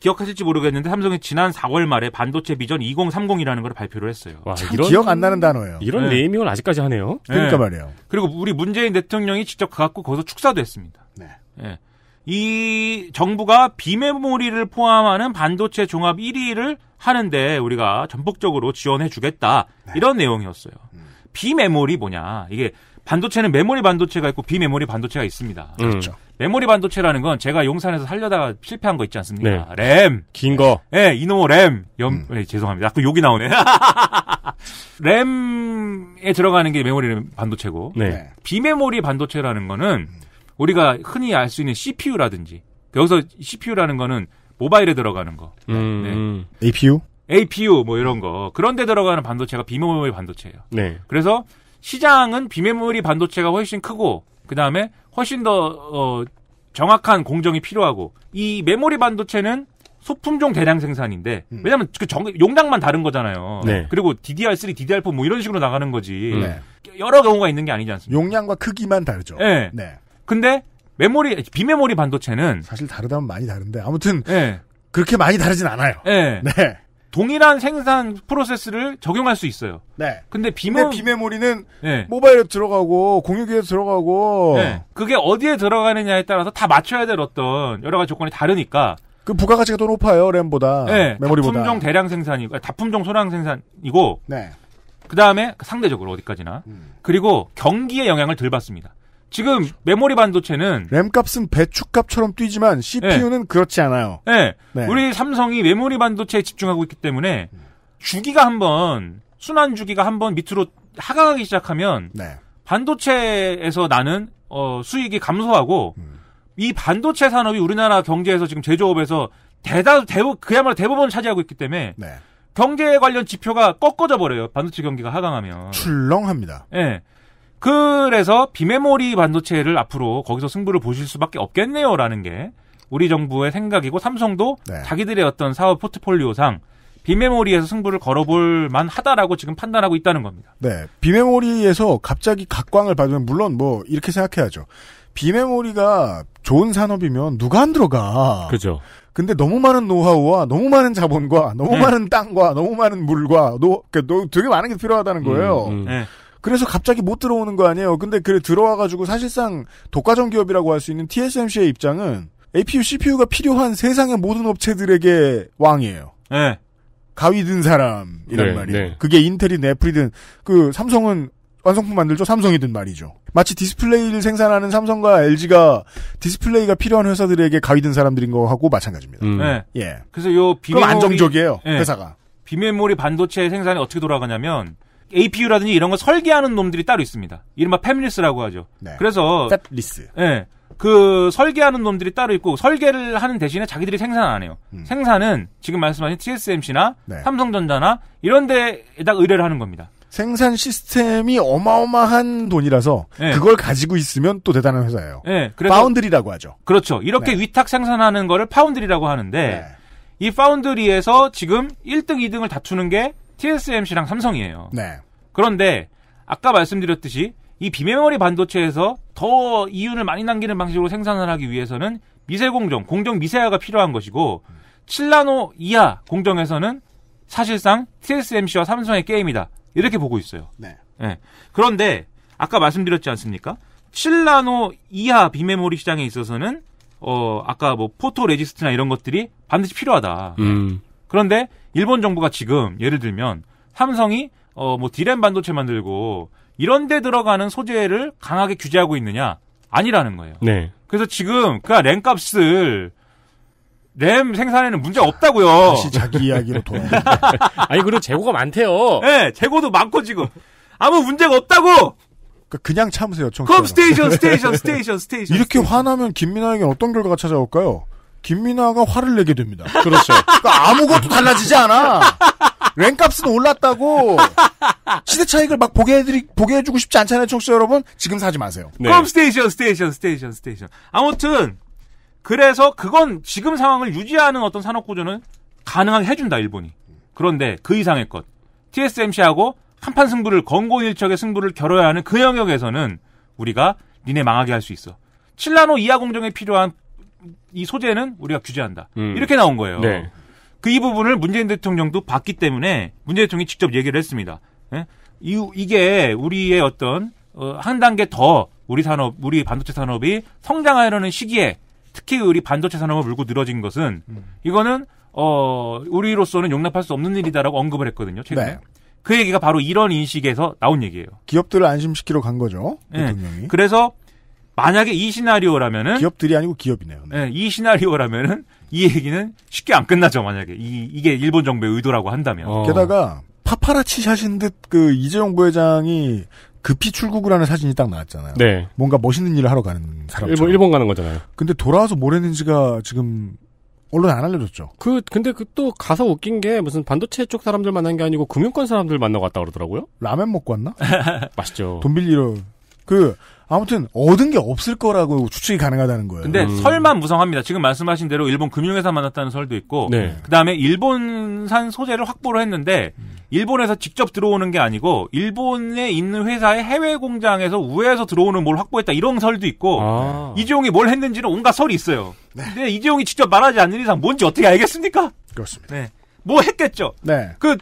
기억하실지 모르겠는데 삼성이 지난 4월 말에 반도체 비전 2030이라는 걸 발표를 했어요. 와, 이런 기억 안 나는 단어예요. 이런 네. 네이밍을 아직까지 하네요. 그러니까 네. 말이에요. 그리고 우리 문재인 대통령이 직접 가갖고 거기서 축사도 했습니다. 네. 네. 이 정부가 비메모리를 포함하는 반도체 종합 1위를 하는데 우리가 전폭적으로 지원해 주겠다. 네. 이런 내용이었어요. 음. 비메모리 뭐냐. 이게 반도체는 메모리 반도체가 있고 비메모리 반도체가 있습니다. 음. 그렇죠. 메모리 반도체라는 건 제가 용산에서 살려다가 실패한 거 있지 않습니까? 네. 램. 긴 거. 예, 네, 이놈의 램. 염, 음. 네, 죄송합니다. 자꾸 욕이 나오네. 램에 들어가는 게 메모리 반도체고. 네. 비메모리 반도체라는 거는 우리가 흔히 알 수 있는 CPU라든지. 여기서 CPU라는 거는 모바일에 들어가는 거. 음. 네. APU? APU 뭐 이런 거. 그런 데 들어가는 반도체가 비메모리 반도체예요. 네. 그래서 시장은 비메모리 반도체가 훨씬 크고 그 다음에 훨씬 더 어, 정확한 공정이 필요하고 이 메모리 반도체는 소품종 대량 생산인데 음. 왜냐하면 그 정, 용량만 다른 거잖아요. 네. 그리고 DDR3, DDR4 뭐 이런 식으로 나가는 거지 네. 여러 경우가 있는 게 아니지 않습니까? 용량과 크기만 다르죠. 네. 네. 근데 메모리 비메모리 반도체는 사실 다르다면 많이 다른데 아무튼 네. 그렇게 많이 다르진 않아요. 네. 네. 동일한 생산 프로세스를 적용할 수 있어요. 네. 근데 비메 비메모리는 네. 모바일에 들어가고 공유기에 들어가고 네. 그게 어디에 들어가느냐에 따라서 다 맞춰야 될 어떤 여러 가지 조건이 다르니까 그 부가가치가 더 높아요 램보다 네. 메모리보다. 다품종 대량 생산이고 다품종 소량 생산이고. 네. 그 다음에 상대적으로 어디까지나 음. 그리고 경기의 영향을 덜 받습니다. 지금 메모리 반도체는 램값은 배추값처럼 뛰지만 CPU는 네. 그렇지 않아요. 네. 네. 우리 삼성이 메모리 반도체에 집중하고 있기 때문에 주기가 한번 순환 주기가 한번 밑으로 하강하기 시작하면 네. 반도체에서 나는 어, 수익이 감소하고 음. 이 반도체 산업이 우리나라 경제에서 지금 제조업에서 대다 대부 그야말로 대부분 차지하고 있기 때문에 네. 경제 관련 지표가 꺾어져 버려요. 반도체 경기가 하강하면 출렁합니다. 네. 그래서 비메모리 반도체를 앞으로 거기서 승부를 보실 수밖에 없겠네요라는 게 우리 정부의 생각이고 삼성도 네. 자기들의 어떤 사업 포트폴리오상 비메모리에서 승부를 걸어볼 만하다라고 지금 판단하고 있다는 겁니다. 네, 비메모리에서 갑자기 각광을 받으면 물론 뭐 이렇게 생각해야죠. 비메모리가 좋은 산업이면 누가 안 들어가? 그죠. 근데 너무 많은 노하우와 너무 많은 자본과 너무 네. 많은 땅과 너무 많은 물과 노, 그 되게 많은 게 필요하다는 음, 거예요. 음, 음. 네. 그래서 갑자기 못 들어오는 거 아니에요. 근데 그래 들어와가지고 사실상 독과점 기업이라고 할 수 있는 TSMC의 입장은 APU, CPU가 필요한 세상의 모든 업체들에게 왕이에요. 네. 가위 든 사람이란 네, 말이에요. 네. 그게 인텔이든 애플이든 그 삼성은 완성품 만들죠. 삼성이든 말이죠. 마치 디스플레이를 생산하는 삼성과 LG가 디스플레이가 필요한 회사들에게 가위 든 사람들인 거하고 마찬가지입니다. 음. 네. 예. 그래서 요 비메모리 안정적이에요. 네. 회사가 비메모리 반도체 생산이 어떻게 돌아가냐면 APU라든지 이런 걸 설계하는 놈들이 따로 있습니다. 이른바 페미니스라고 하죠. 네. 그래서 리스 예. 그 설계하는 놈들이 따로 있고 설계를 하는 대신에 자기들이 생산 안 해요. 음. 생산은 지금 말씀하신 TSMC나 네. 삼성전자나 이런 데에다 의뢰를 하는 겁니다. 생산 시스템이 어마어마한 돈이라서 네. 그걸 가지고 있으면 또 대단한 회사예요. 네, 파운드리라고 하죠. 그렇죠. 이렇게 네. 위탁 생산하는 거를 파운드리라고 하는데 네. 이 파운드리에서 지금 1등, 2등을 다투는 게 TSMC랑 삼성이에요. 네. 그런데 아까 말씀드렸듯이 이 비메모리 반도체에서 더 이윤을 많이 남기는 방식으로 생산을 하기 위해서는 미세 공정, 공정 미세화가 필요한 것이고 음. 7나노 이하 공정에서는 사실상 TSMC와 삼성의 게임이다. 이렇게 보고 있어요. 네. 네. 그런데 아까 말씀드렸지 않습니까? 7나노 이하 비메모리 시장에 있어서는 어 아까 뭐 포토 레지스트나 이런 것들이 반드시 필요하다. 음. 그런데 일본 정부가 지금 예를 들면 삼성이 어뭐 디램 반도체 만들고 이런 데 들어가는 소재를 강하게 규제하고 있느냐? 아니라는 거예요. 네. 그래서 지금 그램 값을 램 생산에는 문제 없다고요. 다시 자기 이야기로 돌아. 아니 그리고 재고가 많대요. 네, 재고도 많고 지금 아무 문제가 없다고. 그, 그냥 참으세요, 청취자. 컵 스테이션, 스테이션, 스테이션, 스테이션. 이렇게 스테이션. 화나면 김민아에게 어떤 결과가 찾아올까요? 김민아가 화를 내게 됩니다. 그렇죠. 그러니까 아무것도 달라지지 않아. 랭값은 올랐다고 시대 차익을 막 보게 해드리 보게 해주고 싶지 않잖아요, 청취자 여러분. 지금 사지 마세요. 네. 그럼 스테이션, 스테이션, 스테이션, 스테이션. 아무튼 그래서 그건 지금 상황을 유지하는 어떤 산업 구조는 가능하게 해준다 일본이. 그런데 그 이상의 것 TSMC하고 한판 승부를 건고일척의 승부를 겨뤄야 하는 그 영역에서는 우리가 니네 망하게 할 수 있어. 칠라노 이하 공정에 필요한 이 소재는 우리가 규제한다. 음. 이렇게 나온 거예요. 네. 그 이 부분을 문재인 대통령도 봤기 때문에 문재인 대통령이 직접 얘기를 했습니다. 예? 이, 이게 우리의 어떤 어, 한 단계 더 우리 산업, 우리 반도체 산업이 성장하려는 시기에 특히 우리 반도체 산업을 물고 늘어진 것은 음. 이거는 어 우리로서는 용납할 수 없는 일이다라고 언급을 했거든요. 최근에. 네. 그 얘기가 바로 이런 인식에서 나온 얘기예요. 기업들을 안심시키러 간 거죠. 예. 대통령이. 그래서 만약에 이 시나리오라면은 기업들이 아니고 기업이네요. 네. 이 시나리오라면은 이 얘기는 쉽게 안 끝나죠. 만약에 이 이게 일본 정부의 의도라고 한다면. 어. 게다가 파파라치 샷인 듯그 이재용 부회장이 급히 출국을 하는 사진이 딱 나왔잖아요. 네. 뭔가 멋있는 일을 하러 가는 사람. 일본 일본 가는 거잖아요. 근데 돌아와서 뭘 했는지가 지금 언론에 안 알려줬죠. 그 근데 그 또 가서 웃긴 게 무슨 반도체 쪽 사람들 만난 게 아니고 금융권 사람들 만나고 왔다 그러더라고요. 라면 먹고 왔나? 맛있죠. 돈 빌리러 그 아무튼 얻은 게 없을 거라고 추측이 가능하다는 거예요. 근데 음. 설만 무성합니다. 지금 말씀하신 대로 일본 금융회사 만났다는 설도 있고 네. 그다음에 일본산 소재를 확보를 했는데 일본에서 직접 들어오는 게 아니고 일본에 있는 회사의 해외 공장에서 우회해서 들어오는 뭘 확보했다 이런 설도 있고 아. 이재용이 뭘 했는지는 온갖 설이 있어요. 네. 근데 이재용이 직접 말하지 않는 이상 뭔지 어떻게 알겠습니까? 그렇습니다. 네. 뭐 했겠죠. 네. 그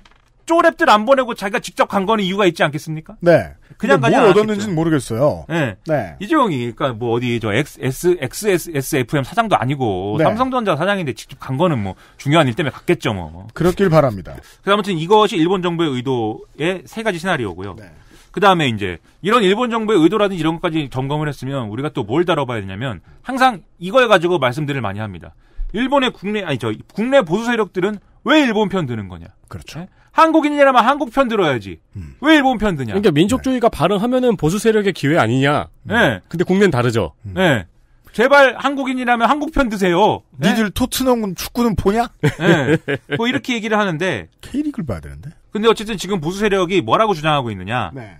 쪼랩들 안 보내고 자기가 직접 간 거는 이유가 있지 않겠습니까? 네. 그냥 가지 않았겠죠. 얻었는지는 모르겠어요. 네. 네. 이재용이 그러니까 뭐 어디 저 X, S, XSFM 사장도 아니고 네. 삼성전자 사장인데 직접 간 거는 뭐 중요한 일 때문에 갔겠죠 뭐. 그렇길 바랍니다. 그 아무튼 이것이 일본 정부의 의도의 세 가지 시나리오고요. 네. 그 다음에 이제 이런 일본 정부의 의도라든지 이런 것까지 점검을 했으면 우리가 또 뭘 다뤄봐야 되냐면 항상 이걸 가지고 말씀들을 많이 합니다. 일본의 국내 아니 저 국내 보수 세력들은 왜 일본 편 드는 거냐? 그렇죠. 네? 한국인이라면 한국 편 들어야지. 음. 왜 일본 편 드냐? 그러니까 민족주의가 발언하면은 보수 세력의 기회 아니냐. 네. 음. 근데 국내는 다르죠. 음. 네. 제발 한국인이라면 한국 편 드세요. 네? 니들 토트넘 은 축구는 보냐? 네. 뭐 이렇게 얘기를 하는데 K리그를 봐야 되는데. 근데 어쨌든 지금 보수 세력이 뭐라고 주장하고 있느냐? 네.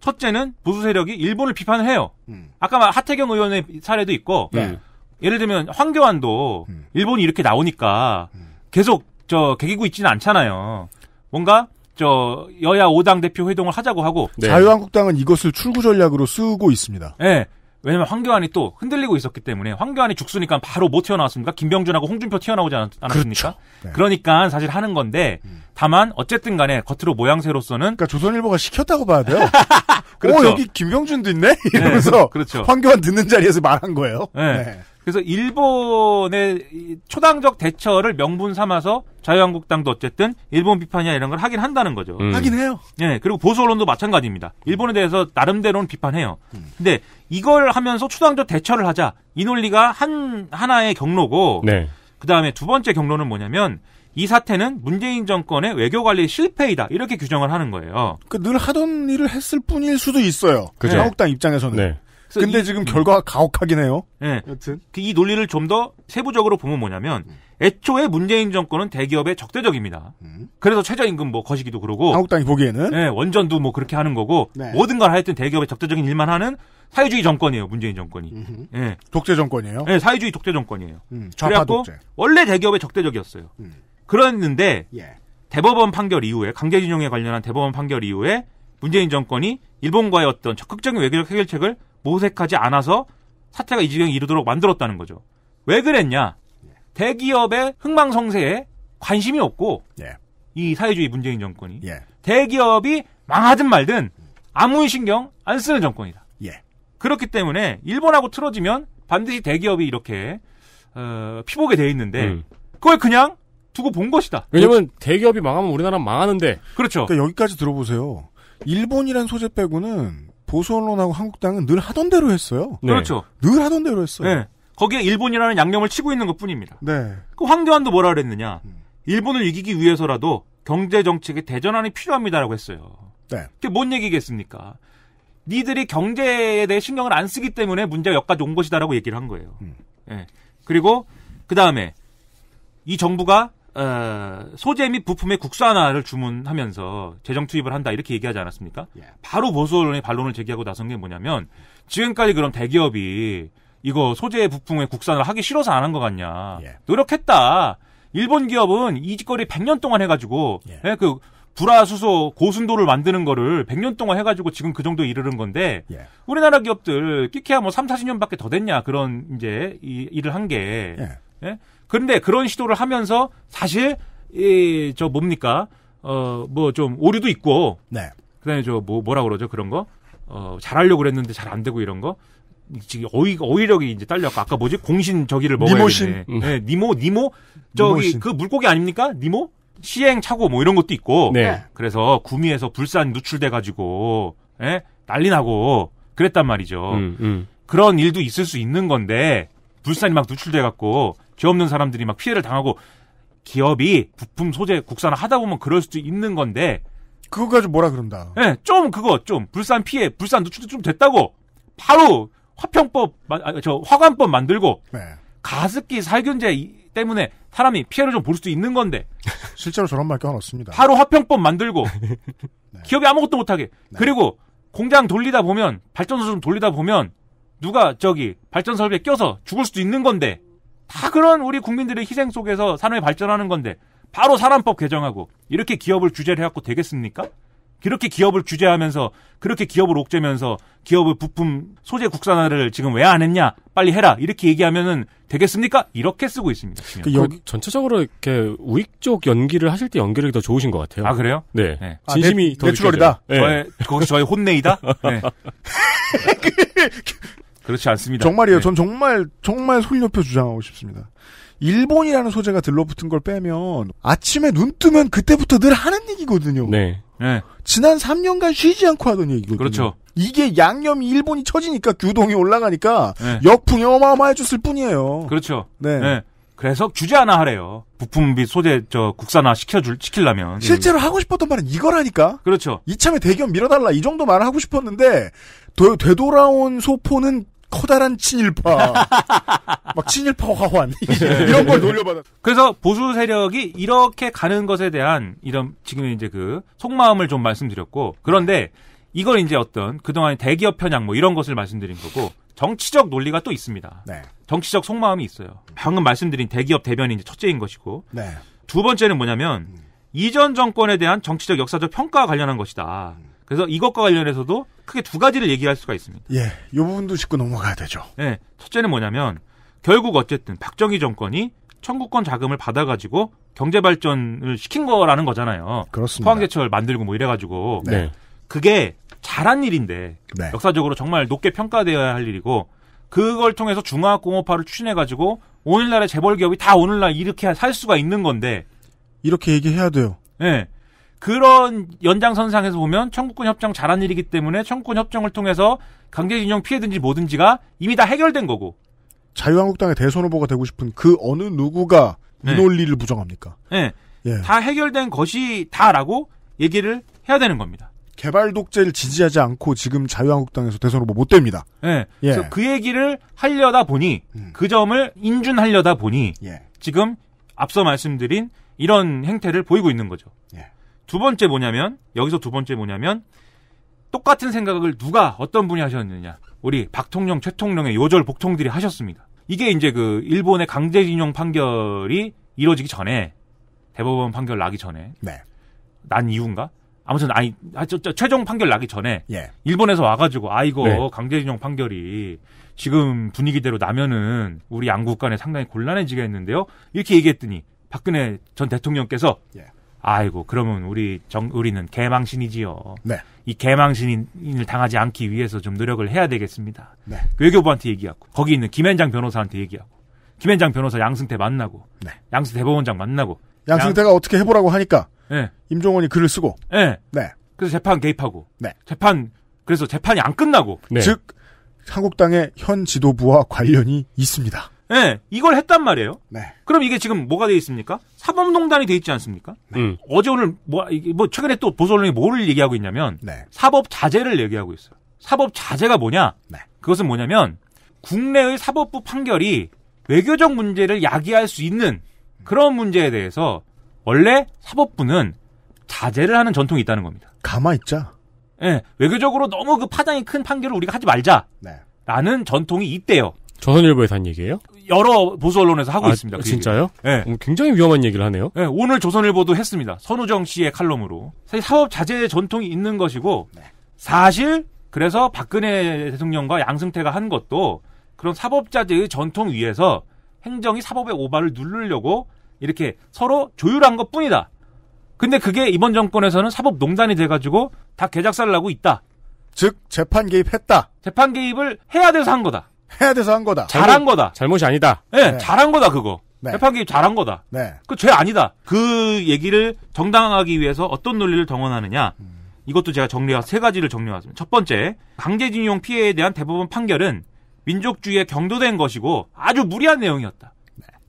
첫째는 보수 세력이 일본을 비판을 해요. 음. 아까 막 하태경 의원의 사례도 있고 네. 예를 들면 황교안도 음. 일본이 이렇게 나오니까 음. 계속 저 개기고 있지는 않잖아요. 뭔가 저 여야 5당 대표 회동을 하자고 하고 네. 자유한국당은 이것을 출구 전략으로 쓰고 있습니다. 예. 네. 왜냐면 황교안이 또 흔들리고 있었기 때문에 황교안이 죽으니까 바로 못 뭐 튀어나왔습니까? 김병준하고 홍준표 튀어나오지 않, 않았습니까? 그렇죠. 네. 그러니까 사실 하는 건데 음. 다만 어쨌든 간에 겉으로 모양새로서는 그러니까 조선일보가 시켰다고 봐야 돼요. 어, 그렇죠. 오 여기 김병준도 있네 네. 이러면서 네. 그렇죠. 황교안 듣는 자리에서 말한 거예요. 네. 네. 그래서 일본의 초당적 대처를 명분 삼아서 자유한국당도 어쨌든 일본 비판이나 이런 걸 하긴 한다는 거죠. 음. 하긴 해요. 네. 그리고 보수 언론도 마찬가지입니다. 일본에 대해서 나름대로는 비판해요. 음. 근데 이걸 하면서 초당적 대처를 하자 이 논리가 한 하나의 경로고 네. 그 다음에 두 번째 경로는 뭐냐면 이 사태는 문재인 정권의 외교 관리 실패이다 이렇게 규정을 하는 거예요. 그늘 그러니까 하던 일을 했을 뿐일 수도 있어요. 그죠. 한국당 입장에서는. 네. 근데 이, 지금 결과가 가혹하긴 해요. 네. 여튼. 그 이 논리를 좀 더 세부적으로 보면 뭐냐면, 음. 애초에 문재인 정권은 대기업에 적대적입니다. 음. 그래서 최저임금 뭐 거시기도 그러고. 한국당이 보기에는? 네, 원전도 뭐 그렇게 하는 거고. 네. 뭐든 걸 하여튼 대기업에 적대적인 일만 하는 사회주의 정권이에요, 문재인 정권이. 예. 네. 독재 정권이에요? 네, 사회주의 독재 정권이에요. 음, 좌파 독재. 원래 대기업에 적대적이었어요. 음. 그랬는데, 예. 대법원 판결 이후에, 강제징용에 관련한 대법원 판결 이후에 문재인 정권이 일본과의 어떤 적극적인 외교적 해결책을 모색하지 않아서 사태가 이 지경에 이르도록 만들었다는 거죠. 왜 그랬냐? 대기업의 흥망성쇠에 관심이 없고 예. 이 사회주의 문재인 정권이 예. 대기업이 망하든 말든 아무 신경 안 쓰는 정권이다. 예. 그렇기 때문에 일본하고 틀어지면 반드시 대기업이 이렇게 어, 피보게돼 있는데 음. 그걸 그냥 두고 본 것이다. 왜냐면 대기업이 망하면 우리나라 망하는데. 그렇죠. 그러니까 여기까지 들어보세요. 일본이란 소재 빼고는 보수 언론하고 한국당은 늘 하던 대로 했어요. 네. 그렇죠. 늘 하던 대로 했어요. 네. 거기에 일본이라는 양념을 치고 있는 것 뿐입니다. 네. 그 황교안도 뭐라 그랬느냐. 음. 일본을 이기기 위해서라도 경제 정책의 대전환이 필요합니다라고 했어요. 네. 그게 뭔 얘기겠습니까? 니들이 경제에 대해 신경을 안 쓰기 때문에 문제가 여기까지 온 것이다라고 얘기를 한 거예요. 음. 네. 그리고 그 다음에 이 정부가 어, 소재 및 부품의 국산화를 주문하면서 재정 투입을 한다 이렇게 얘기하지 않았습니까? 예. 바로 보수 언론이 반론을 제기하고 나선 게 뭐냐면 지금까지 그럼 대기업이 이거 소재 부품의 국산화를 하기 싫어서 안 한 것 같냐? 예. 노력했다. 일본 기업은 이 짓거리 100년 동안 해가지고 예. 예. 그 불화수소 고순도를 만드는 거를 100년 동안 해가지고 지금 그정도 이르는 건데 예. 우리나라 기업들 끼케야 뭐 3, 40년밖에 더 됐냐 그런 이제 이 일을 한게 예. 예? 그런데 그런 시도를 하면서 사실 이 저 뭡니까 어 뭐 좀 오류도 있고 네. 그다음에 저 뭐 뭐라 그러죠 그런 거 어, 잘하려고 그랬는데 잘 안 되고 이런 거 지금 어이 어휘력이 이제 딸려고 아까 뭐지 공신 저기를 먹어야 니모 음. 네, 니모 니모 저기 니모신. 그 물고기 아닙니까 니모 시행착오 뭐 이런 것도 있고 네. 그래서 구미에서 불산 누출돼 가지고 예 난리 나고 그랬단 말이죠 음, 음. 그런 일도 있을 수 있는 건데 불산이 막 누출돼 갖고 죄 없는 사람들이 막 피해를 당하고 기업이 부품 소재 국산화 하다 보면 그럴 수도 있는 건데 그거 가지고 뭐라 그런다. 예, 네, 좀 그거 좀 불산 피해, 불산 누출도 좀 됐다고 바로 화평법, 아, 저 화관법 만들고 네. 가습기 살균제 때문에 사람이 피해를 좀 볼 수도 있는 건데 실제로 저런 말경은 없습니다. 바로 화평법 만들고 네. 기업이 아무것도 못하게 네. 그리고 공장 돌리다 보면 발전소 좀 돌리다 보면 누가 저기 발전설비에 껴서 죽을 수도 있는 건데 다 그런 우리 국민들의 희생 속에서 산업이 발전하는 건데 바로 사람법 개정하고 이렇게 기업을 규제를 해갖고 되겠습니까? 이렇게 기업을 규제하면서 그렇게 기업을 옥죄면서 기업을 부품 소재 국산화를 지금 왜 안 했냐 빨리 해라 이렇게 얘기하면은 되겠습니까? 이렇게 쓰고 있습니다. 그 여, 전체적으로 이렇게 우익 쪽 연기를 하실 때 연기력이 더 좋으신 것 같아요. 아 그래요? 네, 네. 아, 진심이 네, 내, 더 내추럴이다. 네. 저의 거기 저의 혼내이다. 네. 그렇지 않습니다. 정말이에요. 네. 전 정말 정말 소리 높여 주장하고 싶습니다. 일본이라는 소재가 들러붙은 걸 빼면 아침에 눈 뜨면 그때부터 늘 하는 얘기거든요. 네. 네. 지난 3년간 쉬지 않고 하던 얘기거든요. 그렇죠. 이게 양념이 일본이 쳐지니까 규동이 올라가니까 네. 역풍이 어마어마해졌을 뿐이에요. 그렇죠. 네. 네. 그래서 규제 하나 하래요. 부품비 소재 저 국산화 시켜줄 시킬라면 실제로 하고 싶었던 말은 이거라니까. 그렇죠. 이참에 대기업 밀어달라 이 정도 말을 하고 싶었는데 되, 되돌아온 소포는 커다란 친일파, 막 친일파 화환 네. 이런 걸 돌려받아. 그래서 보수 세력이 이렇게 가는 것에 대한 이런 지금 이제 그 속마음을 좀 말씀드렸고 그런데 이걸 이제 어떤 그동안 대기업 편향 뭐 이런 것을 말씀드린 거고 정치적 논리가 또 있습니다. 네. 정치적 속마음이 있어요. 방금 말씀드린 대기업 대변인 이 첫째인 것이고 네. 두 번째는 뭐냐면 음. 이전 정권에 대한 정치적 역사적 평가와 관련한 것이다. 그래서 이것과 관련해서도 크게 두 가지를 얘기할 수가 있습니다. 예, 이 부분도 짚고 넘어가야 되죠. 네, 첫째는 뭐냐면 결국 어쨌든 박정희 정권이 청구권 자금을 받아가지고 경제 발전을 시킨 거라는 거잖아요. 그렇습니다. 포항제철 만들고 뭐 이래가지고 네. 그게 잘한 일인데 네. 역사적으로 정말 높게 평가되어야 할 일이고 그걸 통해서 중화공업화를 추진해가지고 오늘날의 재벌 기업이 다 오늘날 이렇게 살 수가 있는 건데 이렇게 얘기해야 돼요. 예. 네. 그런 연장선상에서 보면 청구권 협정 잘한 일이기 때문에 청구권 협정을 통해서 강제징용 피해든지 뭐든지가 이미 다 해결된 거고 자유한국당의 대선 후보가 되고 싶은 그 어느 누구가 이 네. 논리를 부정합니까? 네. 예. 다 해결된 것이 다라고 얘기를 해야 되는 겁니다. 개발 독재를 지지하지 않고 지금 자유한국당에서 대선 후보 못 됩니다. 네. 예. 그래서 그 얘기를 하려다 보니 음. 그 점을 인준하려다 보니 예. 지금 앞서 말씀드린 이런 행태를 보이고 있는 거죠. 예. 두 번째 뭐냐면 여기서 두 번째 뭐냐면 똑같은 생각을 누가 어떤 분이 하셨느냐 우리 박통령 최통령의 요절 복통들이 하셨습니다. 이게 이제 그 일본의 강제징용 판결이 이루어지기 전에 대법원 판결 나기 전에 네. 난 이유인가 아무튼 아니 아, 최종 판결 나기 전에 예. 일본에서 와가지고 아 이거 네. 강제징용 판결이 지금 분위기대로 나면은 우리 양국 간에 상당히 곤란해지겠는데요 이렇게 얘기했더니 박근혜 전 대통령께서 예. 아이고 그러면 우리 정 우리는 개망신이지요. 네. 이 개망신을 당하지 않기 위해서 좀 노력을 해야 되겠습니다. 네. 그 외교부한테 얘기하고 거기 있는 김현장 변호사한테 얘기하고 김현장 변호사 양승태 만나고 네. 양승태 대법원장 만나고 양승태가 양... 어떻게 해보라고 하니까 네. 임종원이 글을 쓰고. 네. 네. 그래서 재판 개입하고. 네. 재판 그래서 재판이 안 끝나고. 네. 즉 한국당의 현 지도부와 관련이 있습니다. 네, 이걸 했단 말이에요. 네. 그럼 이게 지금 뭐가 돼 있습니까? 사법농단이 돼 있지 않습니까? 네. 음. 어제 오늘 뭐, 뭐 최근에 또 보수 언론이 뭐를 얘기하고 있냐면 네. 사법 자제를 얘기하고 있어요. 사법 자제가 뭐냐? 네. 그것은 뭐냐면 국내의 사법부 판결이 외교적 문제를 야기할 수 있는 그런 문제에 대해서 원래 사법부는 자제를 하는 전통이 있다는 겁니다. 가만 있자. 예, 네, 외교적으로 너무 그 파장이 큰 판결을 우리가 하지 말자. 네. 라는 전통이 있대요. 조선일보에서 한 얘기예요? 여러 보수 언론에서 하고 아, 있습니다. 그 진짜요? 예. 네. 굉장히 위험한 얘기를 하네요. 네, 오늘 조선일보도 했습니다. 선우정 씨의 칼럼으로. 사실 사법 자제 의 전통이 있는 것이고 네. 사실 그래서 박근혜 대통령과 양승태가 한 것도 그런 사법 자제의 전통 위에서 행정이 사법의 오발을 누르려고 이렇게 서로 조율한 것 뿐이다. 근데 그게 이번 정권에서는 사법농단이 돼가지고 다 개작살 나고 있다. 즉 재판 개입했다. 재판 개입을 해야 돼서 한 거다. 해야 돼서 한 거다. 잘한 잘못, 거다. 잘못이 아니다. 네, 네. 잘한 거다 그거. 네. 재판 개입 잘한 거다. 네. 그 죄 아니다. 그 얘기를 정당하기 화 위해서 어떤 논리를 동원하느냐. 음. 이것도 제가 정리와 세 가지를 정리해왔습니다. 첫 번째, 강제징용 피해에 대한 대법원 판결은 민족주의에 경도된 것이고 아주 무리한 내용이었다.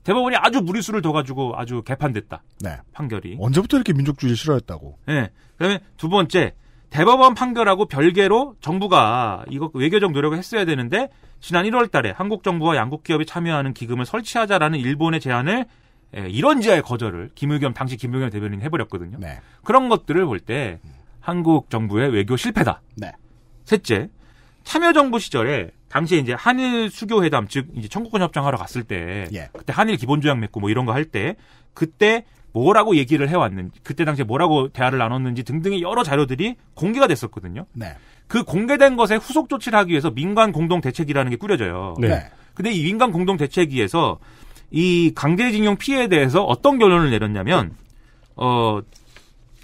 대법원이 아주 무리수를 둬가지고 아주 개판됐다. 네. 판결이. 언제부터 이렇게 민족주의 싫어했다고. 네. 예. 그 다음에 두 번째, 대법원 판결하고 별개로 정부가 이거 외교적 노력을 했어야 되는데 지난 1월 달에 한국 정부와 양국 기업이 참여하는 기금을 설치하자라는 일본의 제안을 예, 이런 지하의 거절을 김의겸 당시 김의겸 대변인 이 해버렸거든요. 네. 그런 것들을 볼 때 한국 정부의 외교 실패다. 네. 셋째, 참여정부 시절에 당시에 이제 한일 수교 회담 즉 이제 청구권 협정하러 갔을 때 예. 그때 한일 기본 조약 맺고 뭐 이런 거 할 때 그때 뭐라고 얘기를 해왔는지 그때 당시에 뭐라고 대화를 나눴는지 등등의 여러 자료들이 공개가 됐었거든요. 네. 그 공개된 것에 후속 조치를 하기 위해서 민관 공동 대책이라는 게 꾸려져요. 네. 네. 근데 이 민간 공동 대책위에서 이 강제징용 피해에 대해서 어떤 결론을 내렸냐면 어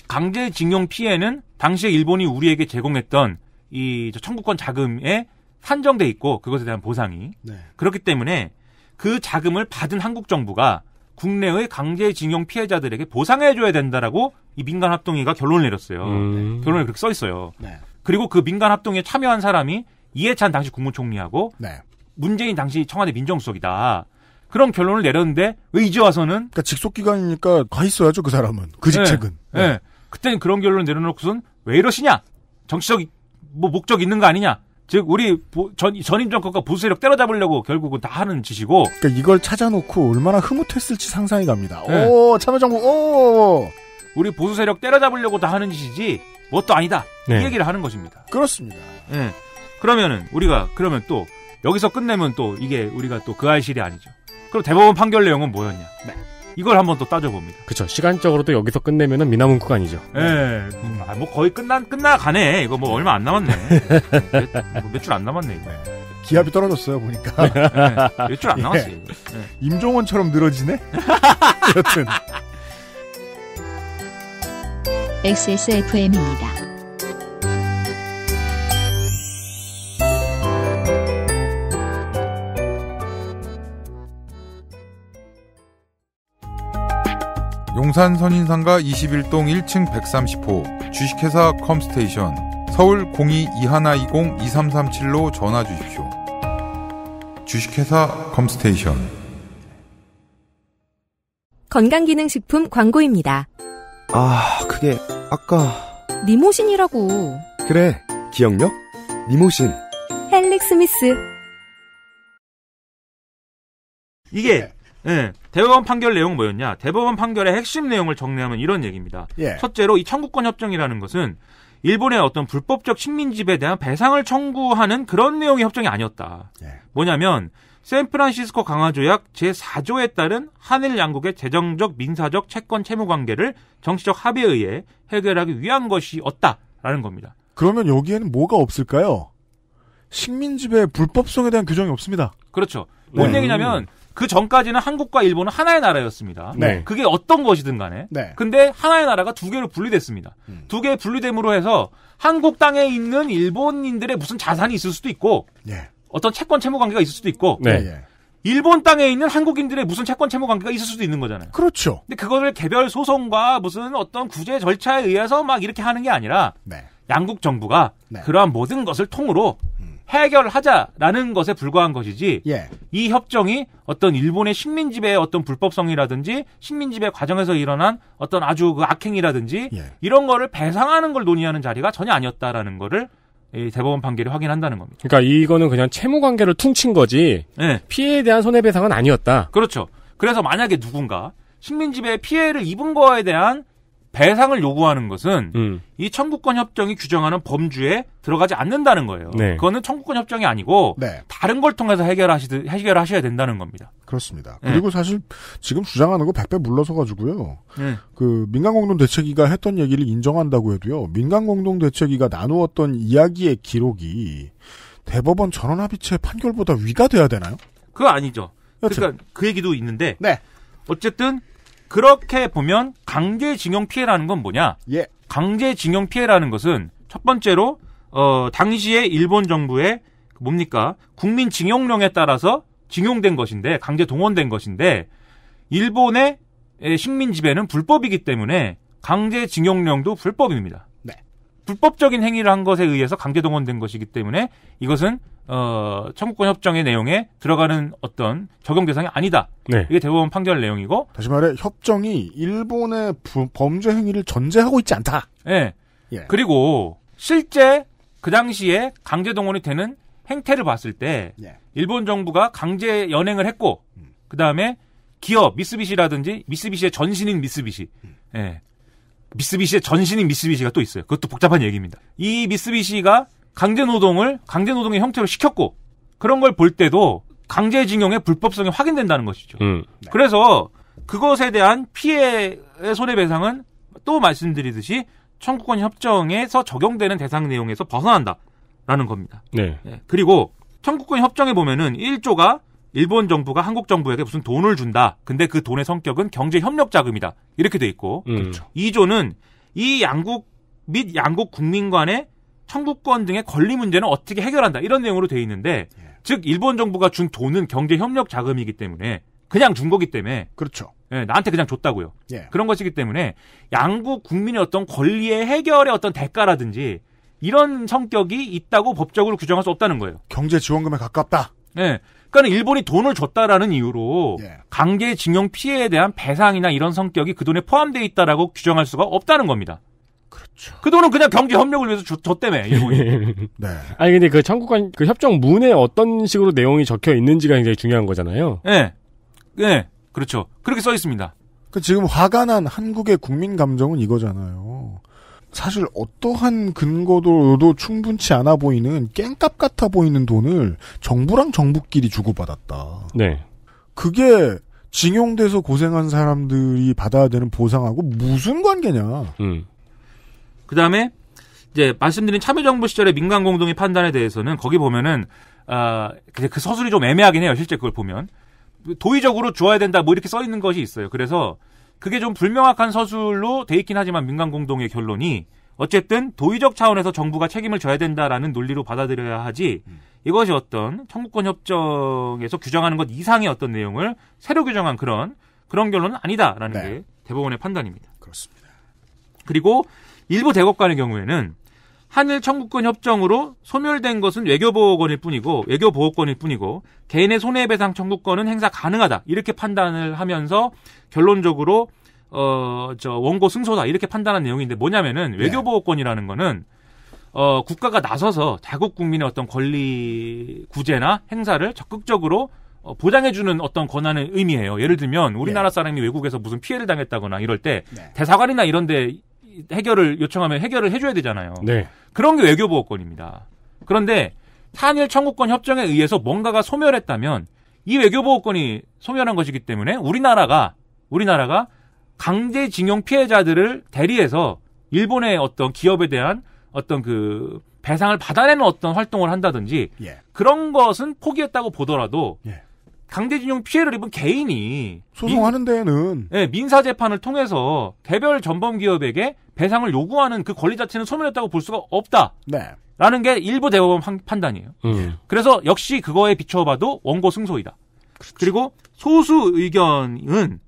강제징용 피해는 당시에 일본이 우리에게 제공했던 이 청구권 자금에 산정돼 있고 그것에 대한 보상이 네. 그렇기 때문에 그 자금을 받은 한국 정부가 국내의 강제징용 피해자들에게 보상해줘야 된다라고 이 민간합동위가 결론을 내렸어요. 음. 네. 결론에 그렇게 써 있어요. 네. 그리고 그 민간합동위에 참여한 사람이 이해찬 당시 국무총리하고 네. 문재인 당시 청와대 민정수석이다. 그런 결론을 내렸는데 왜 이제 와서는 그러니까 직속기관이니까 가 있어야죠 그 사람은 그 네. 직책은. 네. 네. 그때는 그런 결론을 내려놓고선 왜 이러시냐 정치적 뭐 목적 있는 거 아니냐? 즉 우리 보, 전, 전임 정권과 보수 세력 때려잡으려고 결국은 다 하는 짓이고. 그러니까 이걸 찾아놓고 얼마나 흐뭇했을지 상상이 갑니다. 네. 오 참여정부 오. 우리 보수 세력 때려잡으려고 다 하는 짓이지 뭣도 아니다. 네. 이 얘기를 하는 것입니다. 그렇습니다. 네. 그러면은 우리가 그러면 또 여기서 끝내면 또 이게 우리가 또그 알실이 아니죠. 그럼 대법원 판결 내용은 뭐였냐? 네. 이걸 한번 또 따져봅니다. 그렇 시간적으로도 여기서 끝내면은 미나문 구간이죠. 예. 음. 아, 뭐 거의 끝난 끝나가네. 이거 뭐 얼마 안 남았네. 몇줄안 뭐 몇 남았네 이거. 기압이 떨어졌어요 보니까. 네, 예, 몇줄 안 남았어요. 네. 임종원처럼 늘어지네. 여튼. XSFM입니다. 용산 선인상가 21동 1층 130호 주식회사 컴스테이션 서울 02-2120-2337로 전화 주십시오. 주식회사 컴스테이션 건강기능식품 광고입니다. 아, 그게 아까 니모신이라고. 그래, 기억력? 니모신. 헬릭 스미스. 이게 예. 대법원 판결 내용 은 뭐였냐? 대법원 판결의 핵심 내용을 정리하면 이런 얘기입니다. 예. 첫째로 이 청구권 협정이라는 것은 일본의 어떤 불법적 식민 지배에 대한 배상을 청구하는 그런 내용의 협정이 아니었다. 예. 뭐냐면 샌프란시스코 강화조약 제4조에 따른 한일 양국의 재정적, 민사적, 채권, 채무 관계를 정치적 합의에 의해 해결하기 위한 것이었다라는 겁니다. 그러면 여기에는 뭐가 없을까요? 식민지배 불법성에 대한 규정이 없습니다. 그렇죠. 뭔 네. 얘기냐면 음. 그 전까지는 한국과 일본은 하나의 나라였습니다. 네. 그게 어떤 것이든 간에. 네. 근데 하나의 나라가 두 개로 분리됐습니다. 음. 두개 분리됨으로 해서 한국 땅에 있는 일본인들의 무슨 자산이 있을 수도 있고 네. 어떤 채권 채무 관계가 있을 수도 있고 네. 네. 네. 일본 땅에 있는 한국인들의 무슨 채권 채무 관계가 있을 수도 있는 거잖아요. 그렇죠. 근데 그거를 개별 소송과 무슨 어떤 구제 절차에 의해서 막 이렇게 하는 게 아니라 양국 정부가 그러한 모든 것을 통으로 해결하자라는 것에 불과한 것이지 예. 이 협정이 어떤 일본의 식민지배의 어떤 불법성이라든지 식민지배 과정에서 일어난 어떤 아주 그 악행이라든지 예. 이런 거를 배상하는 걸 논의하는 자리가 전혀 아니었다라는 거를 이 대법원 판결이 확인한다는 겁니다. 그러니까 이거는 그냥 채무 관계를 퉁친 거지 예. 피해에 대한 손해배상은 아니었다. 그렇죠. 그래서 만약에 누군가 식민지배의 피해를 입은 거에 대한 배상을 요구하는 것은 음. 이 청구권 협정이 규정하는 범주에 들어가지 않는다는 거예요. 네. 그거는 청구권 협정이 아니고 네. 다른 걸 통해서 해결하시 해결하셔야 된다는 겁니다. 그렇습니다. 네. 그리고 사실 지금 주장하는 거백배 물러서 가지고요. 네. 그 민간 공동 대책위가 했던 얘기를 인정한다고 해도요. 민간 공동 대책위가 나누었던 이야기의 기록이 대법원 전원 합의체 판결보다 위가 돼야 되나요? 그거 아니죠. 그러니까 그 얘기도 있는데 네. 어쨌든 그렇게 보면 강제징용 피해라는 건 뭐냐? 예. 강제징용 피해라는 것은 첫 번째로 어 당시에 일본 정부의 그 뭡니까 국민 징용령에 따라서 징용된 것인데 강제 동원된 것인데 일본의 식민 지배는 불법이기 때문에 강제 징용령도 불법입니다. 네. 불법적인 행위를 한 것에 의해서 강제 동원된 것이기 때문에 이것은 어, 청구권 협정의 내용에 들어가는 어떤 적용 대상이 아니다. 네. 이게 대법원 판결 내용이고 다시 말해 협정이 일본의 부, 범죄 행위를 전제하고 있지 않다. 예. 예. 그리고 실제 그 당시에 강제 동원이 되는 행태를 봤을 때 예. 일본 정부가 강제 연행을 했고 음. 그다음에 기업 미쓰비시라든지 미쓰비시의 전신인 미쓰비시. 음. 예. 미쓰비시의 전신인 미쓰비시가 또 있어요. 그것도 복잡한 얘기입니다. 이 미쓰비시가 강제 노동을 강제 노동의 형태로 시켰고 그런 걸 볼 때도 강제징용의 불법성이 확인된다는 것이죠. 음. 네. 그래서 그것에 대한 피해의 손해배상은 또 말씀드리듯이 청구권 협정에서 적용되는 대상 내용에서 벗어난다라는 겁니다. 네. 네. 그리고 청구권 협정에 보면은 1조가 일본 정부가 한국 정부에게 무슨 돈을 준다. 근데 그 돈의 성격은 경제 협력 자금이다. 이렇게 돼 있고 음. 2조는 그렇죠. 이 양국 및 양국 국민 간의 청구권 등의 권리 문제는 어떻게 해결한다 이런 내용으로 돼 있는데 예. 즉 일본 정부가 준 돈은 경제 협력 자금이기 때문에 그냥 준 거기 때문에 그렇죠. 예, 나한테 그냥 줬다고요. 예. 그런 것이기 때문에 양국 국민의 어떤 권리의 해결의 어떤 대가라든지 이런 성격이 있다고 법적으로 규정할 수 없다는 거예요. 경제 지원금에 가깝다. 예. 그러니까 일본이 돈을 줬다라는 이유로 예. 강제징용 피해에 대한 배상이나 이런 성격이 그 돈에 포함되어 있다라고 규정할 수가 없다는 겁니다. 그렇죠. 그동안 그냥 경제 협력을 위해서 줬, 줬다며, 일본이. 네. 아니, 근데 그 청구권, 그 협정문에 어떤 식으로 내용이 적혀 있는지가 굉장히 중요한 거잖아요. 예. 네. 네. 그렇죠. 그렇게 써 있습니다. 그 지금 화가 난 한국의 국민 감정은 이거잖아요. 사실 어떠한 근거도 충분치 않아 보이는 깽값 같아 보이는 돈을 정부랑 정부끼리 주고받았다. 네. 그게 징용돼서 고생한 사람들이 받아야 되는 보상하고 무슨 관계냐. 음. 그다음에 이제 말씀드린 참여정부 시절의 민간 공동의 판단에 대해서는 거기 보면은 아그 서술이 좀 애매하긴 해요. 실제 그걸 보면 도의적으로 줘야 된다 뭐 이렇게 써 있는 것이 있어요. 그래서 그게 좀 불명확한 서술로 돼 있긴 하지만 민간 공동의 결론이 어쨌든 도의적 차원에서 정부가 책임을 져야 된다라는 논리로 받아들여야 하지 이것이 어떤 청구권 협정에서 규정하는 것 이상의 어떤 내용을 새로 규정한 그런 그런 결론은 아니다라는 네. 게 대법원의 판단입니다. 그렇습니다. 그리고 일부 대법관의 경우에는 한일 청구권 협정으로 소멸된 것은 외교보호권일 뿐이고 외교보호권일 뿐이고 개인의 손해배상 청구권은 행사 가능하다 이렇게 판단을 하면서 결론적으로 어 저 원고 승소다 이렇게 판단한 내용인데 뭐냐면은 네. 외교보호권이라는 거는 어 국가가 나서서 자국 국민의 어떤 권리 구제나 행사를 적극적으로 어, 보장해주는 어떤 권한의의미예요 예를 들면 우리나라 네. 사람이 외국에서 무슨 피해를 당했다거나 이럴 때 네. 대사관이나 이런데 해결을 요청하면 해결을 해줘야 되잖아요. 네. 그런 게 외교보호권입니다. 그런데 한일 청구권 협정에 의해서 뭔가가 소멸했다면 이 외교보호권이 소멸한 것이기 때문에 우리나라가 우리나라가 강제징용 피해자들을 대리해서 일본의 어떤 기업에 대한 어떤 그 배상을 받아내는 어떤 활동을 한다든지 예. 그런 것은 포기했다고 보더라도 예. 강제징용 피해를 입은 개인이 소송하는 데에는 네, 예, 민사 재판을 통해서 개별 전범 기업에게 배상을 요구하는 그 권리 자체는 소멸했다고 볼 수가 없다. 네. 라는 게 일부 대법원 판, 판단이에요. 음. 그래서 역시 그거에 비춰봐도 원고 승소이다. 그렇죠. 그리고 소수 의견은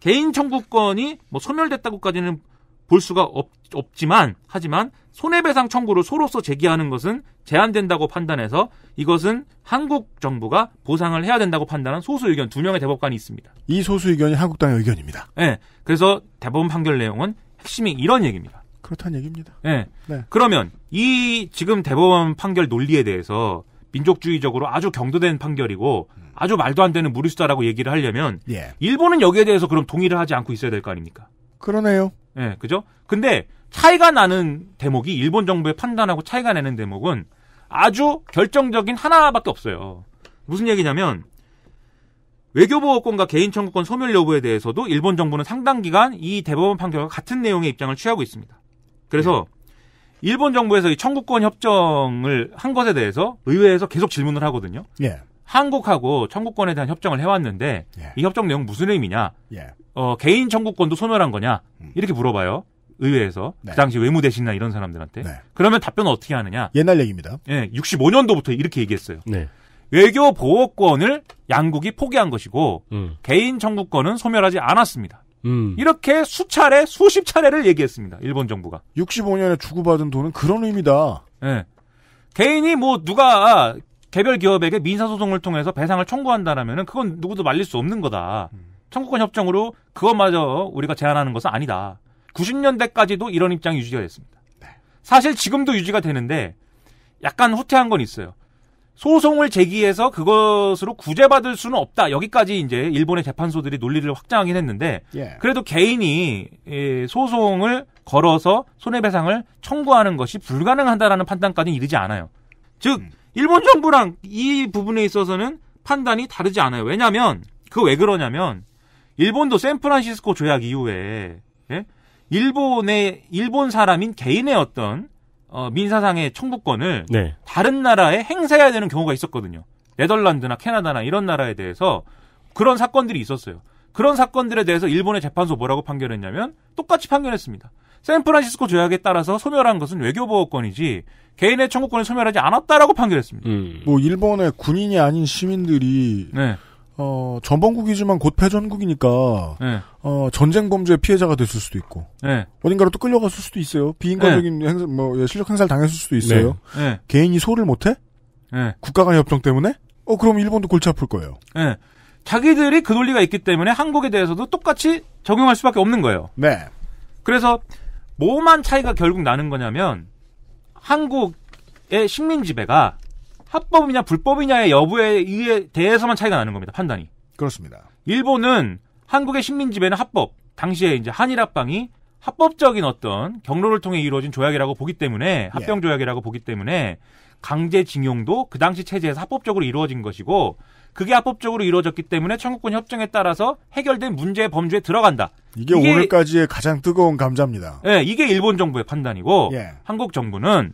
개인 청구권이 뭐 소멸됐다고까지는 볼 수가 없, 없지만 하지만 손해배상 청구를 소로서 제기하는 것은 제한된다고 판단해서 이것은 한국 정부가 보상을 해야 된다고 판단한 소수 의견 두 명의 대법관이 있습니다. 이 소수 의견이 한국당의 의견입니다. 네, 그래서 대법원 판결 내용은 핵심이 이런 얘기입니다. 그렇다는 얘기입니다. 네. 네. 그러면 이 지금 대법원 판결 논리에 대해서 민족주의적으로 아주 경도된 판결이고 음. 아주 말도 안 되는 무리수다라고 얘기를 하려면 예. 일본은 여기에 대해서 그럼 동의를 하지 않고 있어야 될 거 아닙니까? 그러네요. 예, 네, 그죠? 근데 차이가 나는 대목이 일본 정부의 판단하고 차이가 내는 대목은 아주 결정적인 하나밖에 없어요. 무슨 얘기냐면 외교보호권과 개인 청구권 소멸 여부에 대해서도 일본 정부는 상당 기간 이 대법원 판결과 같은 내용의 입장을 취하고 있습니다. 그래서 네. 일본 정부에서 이 청구권 협정을 한 것에 대해서 의회에서 계속 질문을 하거든요. 예. 한국하고 청구권에 대한 협정을 해왔는데 예. 이 협정 내용 무슨 의미냐? 예. 어, 개인 청구권도 소멸한 거냐? 음. 이렇게 물어봐요. 의회에서 네. 그 당시 외무대신이나 이런 사람들한테 네. 그러면 답변 어떻게 하느냐? 옛날 얘기입니다. 예, 65년도부터 이렇게 얘기했어요. 네. 외교 보호권을 양국이 포기한 것이고 음. 개인 청구권은 소멸하지 않았습니다. 음. 이렇게 수차례 수십 차례를 얘기했습니다. 일본 정부가 65년에 주고받은 돈은 그런 의미다. 예. 개인이 뭐 누가 개별 기업에게 민사 소송을 통해서 배상을 청구한다라면 그건 누구도 말릴 수 없는 거다. 음. 청구권 협정으로 그것마저 우리가 제안하는 것은 아니다. 90년대까지도 이런 입장이 유지가 됐습니다. 네. 사실 지금도 유지가 되는데 약간 후퇴한 건 있어요. 소송을 제기해서 그것으로 구제받을 수는 없다. 여기까지 이제 일본의 재판소들이 논리를 확장하긴 했는데 예. 그래도 개인이 예, 소송을 걸어서 손해배상을 청구하는 것이 불가능하다라는 판단까지는 이르지 않아요. 즉 음. 일본 정부랑 이 부분에 있어서는 판단이 다르지 않아요. 왜냐면 그 왜 그러냐면 일본도 샌프란시스코 조약 이후에 예? 일본의 일본 사람인 개인의 어떤 어, 민사상의 청구권을 네. 다른 나라에 행사해야 되는 경우가 있었거든요. 네덜란드나 캐나다나 이런 나라에 대해서 그런 사건들이 있었어요. 그런 사건들에 대해서 일본의 재판소 뭐라고 판결했냐면 똑같이 판결했습니다. 샌프란시스코 조약에 따라서 소멸한 것은 외교보호권이지 개인의 청구권을 소멸하지 않았다라고 판결했습니다. 음. 뭐 일본의 군인이 아닌 시민들이 네. 어, 전범국이지만 곧 패전국이니까 네. 어, 전쟁 범죄 피해자가 됐을 수도 있고 네. 어딘가로 또 끌려갔을 수도 있어요. 비인간적인 네. 행사, 뭐 예, 실력 행사를 당했을 수도 있어요. 네. 네. 개인이 소를 못해? 국가 간의 협정 때문에? 어 그럼 일본도 골치 아플 거예요. 자기들이 그 논리가 있기 때문에 한국에 대해서도 똑같이 적용할 수밖에 없는 거예요. 네. 그래서 뭐만 차이가 결국 나는 거냐면 한국의 식민지배가 합법이냐 불법이냐의 여부에 의해 대해서만 차이가 나는 겁니다. 판단이. 그렇습니다. 일본은 한국의 식민지배는 합법. 당시에 이제 한일합방이 합법적인 어떤 경로를 통해 이루어진 조약이라고 보기 때문에 예. 합병 조약이라고 보기 때문에 강제징용도 그 당시 체제에서 합법적으로 이루어진 것이고 그게 합법적으로 이루어졌기 때문에 청구권 협정에 따라서 해결된 문제의 범주에 들어간다. 이게, 이게 오늘까지의 가장 뜨거운 감자입니다. 예, 네, 이게 일본 정부의 판단이고 예. 한국 정부는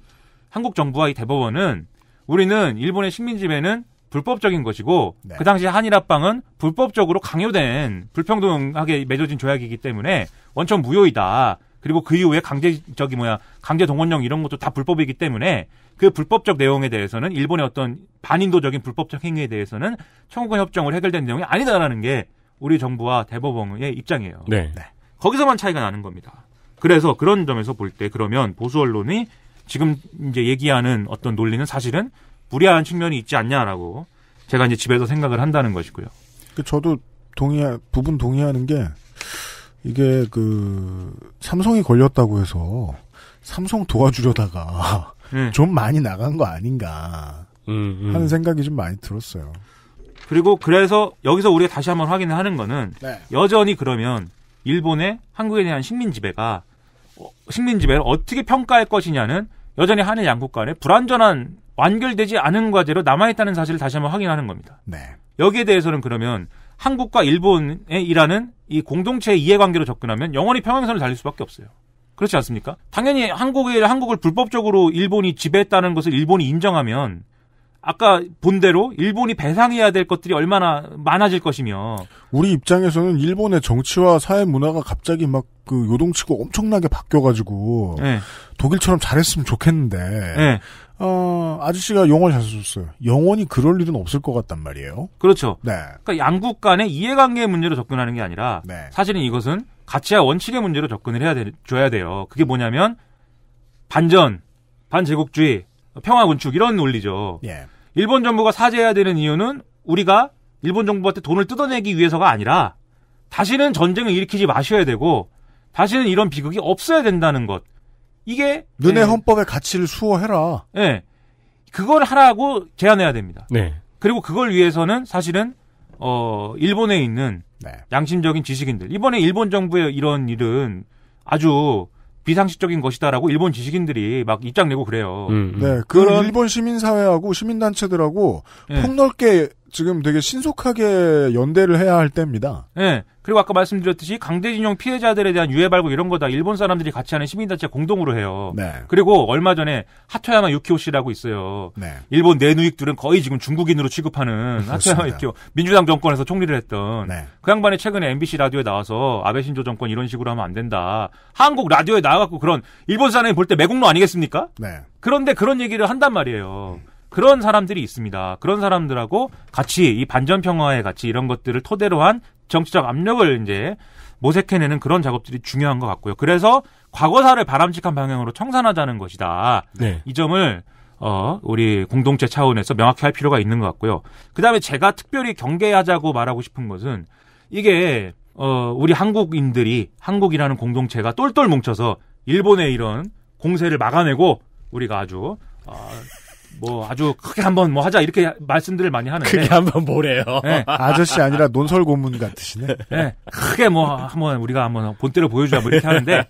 한국 정부와 이 대법원은 우리는 일본의 식민 지배는 불법적인 것이고 네. 그 당시 한일합방은 불법적으로 강요된 불평등하게 맺어진 조약이기 때문에 원천 무효이다. 그리고 그 이후에 강제 적이 뭐야 강제 동원령 이런 것도 다 불법이기 때문에 그 불법적 내용에 대해서는 일본의 어떤 반인도적인 불법적 행위에 대해서는 청구권 협정을 해결된 내용이 아니다라는 게 우리 정부와 대법원의 입장이에요. 네. 네. 거기서만 차이가 나는 겁니다. 그래서 그런 점에서 볼 때 그러면 보수 언론이 지금 이제 얘기하는 어떤 논리는 사실은 무리한 측면이 있지 않냐라고 제가 이제 집에서 생각을 한다는 것이고요. 그 저도 동의 부분 동의하는 게 이게 그 삼성이 걸렸다고 해서 삼성 도와주려다가 네. 좀 많이 나간 거 아닌가 음, 음. 하는 생각이 좀 많이 들었어요. 그리고 그래서 여기서 우리가 다시 한번 확인을 하는 거는 네. 여전히 그러면 일본의 한국에 대한 식민 지배가 어, 식민 지배를 어떻게 평가할 것이냐는 여전히 한일 양국 간의 불완전한 완결되지 않은 과제로 남아있다는 사실을 다시 한번 확인하는 겁니다. 네. 여기에 대해서는 그러면 한국과 일본의 일하는 이 공동체의 이해관계로 접근하면 영원히 평행선을 달릴 수밖에 없어요. 그렇지 않습니까? 당연히 한국을 한국을 불법적으로 일본이 지배했다는 것을 일본이 인정하면 아까 본대로 일본이 배상해야 될 것들이 얼마나 많아질 것이며 우리 입장에서는 일본의 정치와 사회 문화가 갑자기 막 그 요동치고 엄청나게 바뀌어가지고 네. 독일처럼 잘했으면 좋겠는데 네. 어, 아저씨가 영어를 잘 썼어요. 영원히 그럴 일은 없을 것 같단 말이에요. 그렇죠. 네. 그러니까 양국 간의 이해관계 문제로 접근하는 게 아니라 네. 사실은 이것은 가치와 원칙의 문제로 접근을 해야 돼, 줘야 돼요. 그게 뭐냐면 반전, 반제국주의, 평화 군축 이런 논리죠. 예. 일본 정부가 사죄해야 되는 이유는 우리가 일본 정부한테 돈을 뜯어내기 위해서가 아니라 다시는 전쟁을 일으키지 마셔야 되고 다시는 이런 비극이 없어야 된다는 것. 이게 눈의 네. 헌법의 가치를 수호해라. 예. 네. 그걸 하라고 제안해야 됩니다. 네. 그리고 그걸 위해서는 사실은 어, 일본에 있는 네. 양심적인 지식인들. 이번에 일본 정부의 이런 일은 아주 비상식적인 것이다라고 일본 지식인들이 막 입장 내고 그래요. 음, 음. 네, 그 그런 일본 시민사회하고 시민단체들하고 네. 폭넓게 지금 되게 신속하게 연대를 해야 할 때입니다. 예. 네. 그리고 아까 말씀드렸듯이 강제징용 피해자들에 대한 유해 발굴 이런 거 다 일본 사람들이 같이 하는 시민단체 공동으로 해요. 네. 그리고 얼마 전에 하토야마 유키오 씨라고 있어요. 네. 일본 내누익들은 거의 지금 중국인으로 취급하는 하토야마 유키오 민주당 정권에서 총리를 했던 네. 그 양반이 최근에 MBC 라디오에 나와서 아베 신조 정권 이런 식으로 하면 안 된다. 한국 라디오에 나와갖고 그런 일본 사람이 볼 때 매국노 아니겠습니까? 네. 그런데 그런 얘기를 한단 말이에요. 음. 그런 사람들이 있습니다. 그런 사람들하고 같이 이 반전 평화의 가치 이런 것들을 토대로 한 정치적 압력을 이제 모색해내는 그런 작업들이 중요한 것 같고요. 그래서 과거사를 바람직한 방향으로 청산하자는 것이다. 네. 이 점을 어, 우리 공동체 차원에서 명확히 할 필요가 있는 것 같고요. 그 다음에 제가 특별히 경계하자고 말하고 싶은 것은 이게, 어, 우리 한국인들이, 한국이라는 공동체가 똘똘 뭉쳐서 일본의 이런 공세를 막아내고 우리가 아주, 어, 뭐 아주 크게 한번 뭐 하자 이렇게 말씀들을 많이 하는데 크게 한번 뭐래요. 네. 아저씨 아니라 논설 고문 같으시네. 네. 크게 뭐 한번 우리가 한번 본때를 보여주자뭐 이렇게 하는데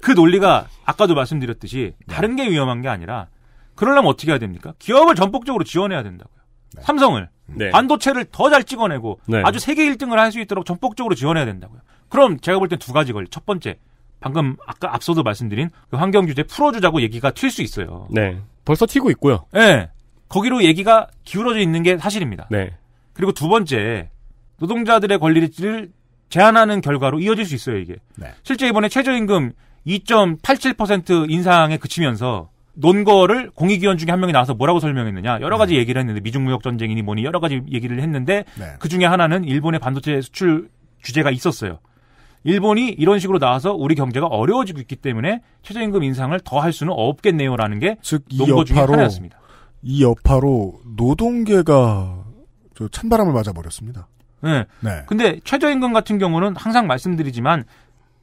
그 논리가 아까도 말씀드렸듯이 네. 다른 게 위험한 게 아니라 그러려면 어떻게 해야 됩니까? 기업을 전폭적으로 지원해야 된다고요. 네. 삼성을 네. 반도체를 더 잘 찍어내고 네. 아주 세계 1등을 할 수 있도록 전폭적으로 지원해야 된다고요. 그럼 제가 볼 땐 두 가지 걸. 첫 번째 방금 아까 앞서도 말씀드린 그 환경 규제 풀어주자고 얘기가 튈 수 있어요. 네. 벌써 튀고 있고요. 예. 네. 거기로 얘기가 기울어져 있는 게 사실입니다. 네. 그리고 두 번째, 노동자들의 권리를 제한하는 결과로 이어질 수 있어요, 이게. 네. 실제 이번에 최저임금 2.87% 인상에 그치면서 논거를 공익위원 중에 한 명이 나와서 뭐라고 설명했느냐 여러 가지 네. 얘기를 했는데 미중무역 전쟁이니 뭐니 여러 가지 얘기를 했는데 네. 그 중에 하나는 일본의 반도체 수출 규제가 있었어요. 일본이 이런 식으로 나와서 우리 경제가 어려워지고 있기 때문에 최저임금 인상을 더 할 수는 없겠네요라는 게 즉, 논거 중에 하나였습니다. 이 여파로 노동계가 찬바람을 맞아버렸습니다. 네. 네. 근데 최저임금 같은 경우는 항상 말씀드리지만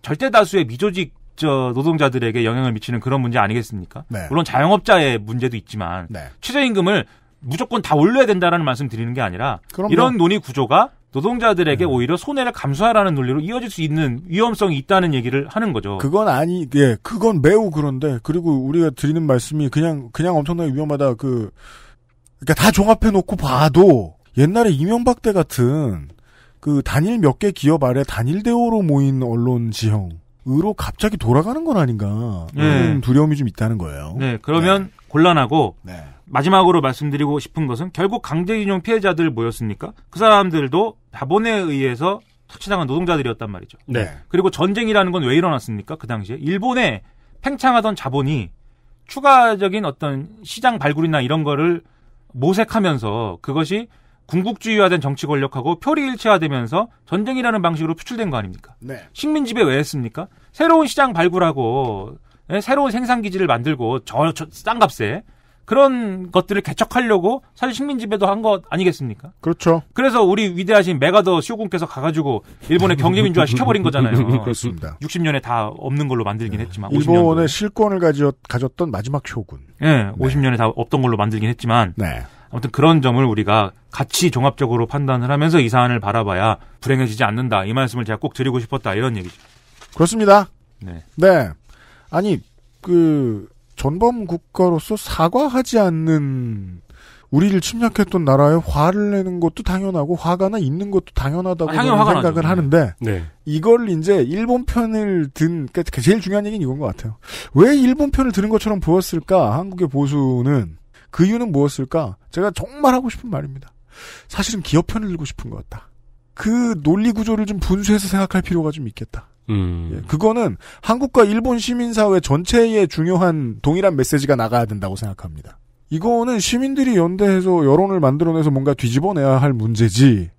절대 다수의 미조직 저 노동자들에게 영향을 미치는 그런 문제 아니겠습니까? 네. 물론 자영업자의 문제도 있지만 네. 최저임금을 무조건 다 올려야 된다라는 말씀 드리는 게 아니라 그럼요. 이런 논의 구조가 노동자들에게 음. 오히려 손해를 감수하라는 논리로 이어질 수 있는 위험성이 있다는 얘기를 하는 거죠. 그건 아니, 예, 그건 매우 그런데 그리고 우리가 드리는 말씀이 그냥 그냥 엄청나게 위험하다. 그그니까다 종합해 놓고 봐도 옛날에 이명박 때 같은 그 단일 몇 개 기업 아래 단일 대우로 모인 언론 지형. 으로 갑자기 돌아가는 건 아닌가 네. 두려움이 좀 있다는 거예요. 네, 그러면 네. 곤란하고 네. 마지막으로 말씀드리고 싶은 것은 결국 강제징용 피해자들 모였습니까그 사람들도 자본에 의해서 착취당한 노동자들이었단 말이죠. 네. 그리고 전쟁이라는 건 왜 일어났습니까? 그 당시에 일본에 팽창하던 자본이 추가적인 어떤 시장 발굴이나 이런 거를 모색하면서 그것이 군국주의화된 정치 권력하고 표리 일체화되면서 전쟁이라는 방식으로 표출된 거 아닙니까? 네. 식민 지배 왜 했습니까? 새로운 시장 발굴하고 예, 새로운 생산 기지를 만들고 저, 저값에 그런 것들을 개척하려고 사실 식민지배도 한 것 아니겠습니까? 그렇죠. 그래서 우리 위대하신 메가더 쇼군께서 가가지고 일본의 경제민주화 시켜버린 거잖아요. 그렇습니다. 60년에 다 없는 걸로 만들긴 네. 했지만. 일본의 실권을 가졌, 가졌던 마지막 쇼군. 예, 네, 50년에 다 없던 걸로 만들긴 했지만. 네. 아무튼 그런 점을 우리가 같이 종합적으로 판단을 하면서 이 사안을 바라봐야 불행해지지 않는다. 이 말씀을 제가 꼭 드리고 싶었다. 이런 얘기죠. 그렇습니다. 네. 네. 아니, 그, 전범 국가로서 사과하지 않는 우리를 침략했던 나라에 화를 내는 것도 당연하고 화가나 있는 것도 당연하다고 아, 생각을 나죠. 하는데 네. 네. 이걸 이제 일본 편을 든 그러니까 제일 중요한 얘기는 이건 것 같아요. 왜 일본 편을 드는 것처럼 보였을까? 한국의 보수는 그 이유는 무엇일까? 제가 정말 하고 싶은 말입니다. 사실은 기업 편을 들고 싶은 것 같다. 그 논리 구조를 좀 분수해서 생각할 필요가 좀 있겠다. 음. 예, 그거는 한국과 일본 시민사회 전체의 중요한 동일한 메시지가 나가야 된다고 생각합니다. 이거는 시민들이 연대해서 여론을 만들어내서 뭔가 뒤집어내야 할 문제지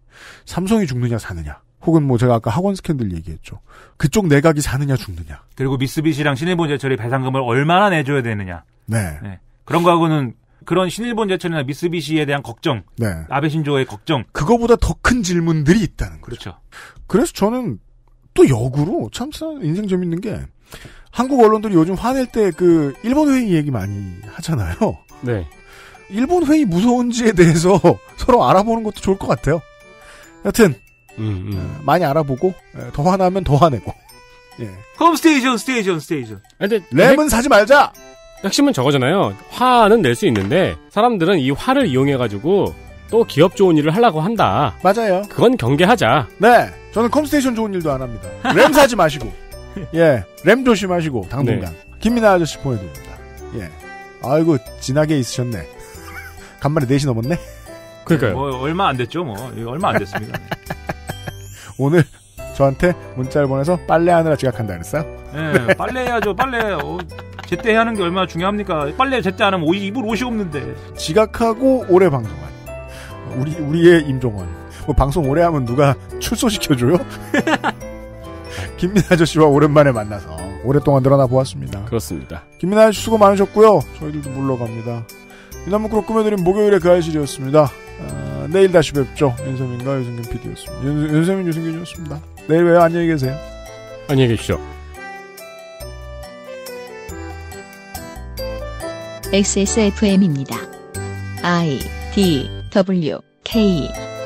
삼성이 죽느냐 사느냐 혹은 뭐 제가 아까 학원 스캔들 얘기했죠. 그쪽 내각이 사느냐 죽느냐. 그리고 미쓰비시랑 신일본제철이 배상금을 얼마나 내줘야 되느냐. 네. 네. 그런 거하고는 그런 신일본 제철이나 미쓰비시에 대한 걱정, 네. 아베 신조의 걱정. 그거보다 더 큰 질문들이 있다는 거죠. 그렇죠. 그래서 저는 또 역으로 참 인생 재밌는 게 한국 언론들이 요즘 화낼 때 그 일본 회의 얘기 많이 하잖아요. 네. 일본 회의 무서운지에 대해서 서로 알아보는 것도 좋을 것 같아요. 여튼 음, 음. 어, 많이 알아보고 예, 더 화나면 더 화내고. 예. 홈 스테이션 스테이션 스테이션. 근데 레몬 사지 말자. 핵심은 저거잖아요. 화는 낼 수 있는데 사람들은 이 화를 이용해가지고 또 기업 좋은 일을 하려고 한다. 맞아요. 그건 경계하자. 네. 저는 컴스테이션 좋은 일도 안 합니다. 램 사지 마시고. 예. 램 조심하시고 당분간. 네. 김민아 아저씨 보내드립니다. 예. 아이고 진하게 있으셨네. 간만에 4시 넘었네. 그러니까요. 뭐 얼마 안 됐죠. 뭐 얼마 안 됐습니다. 오늘 저한테 문자를 보내서 빨래하느라 지각한다 그랬어요? 네, 네. 빨래해야죠. 빨래. 어, 제때 하는 게 얼마나 중요합니까? 빨래 제때 안 하면 옷, 입을 옷이 없는데. 지각하고 오래 방송한 우리 우리의 임종원. 뭐 방송 오래 하면 누가 출소시켜줘요? 김민아 아저씨와 오랜만에 만나서 오랫동안 늘어나 보았습니다. 그렇습니다. 김민아 아저씨 수고 많으셨고요. 저희들도 물러갑니다. 이남무크로 꾸며드린 목요일의 그아저씨였습니다 아, 내일 다시 뵙죠. 윤세민과 유승균 PD였습니다. 윤, 윤민 유승균이었습니다. 내일 봬요. 안녕히 계세요. 안녕히 계십시오. XSFM입니다. I D W K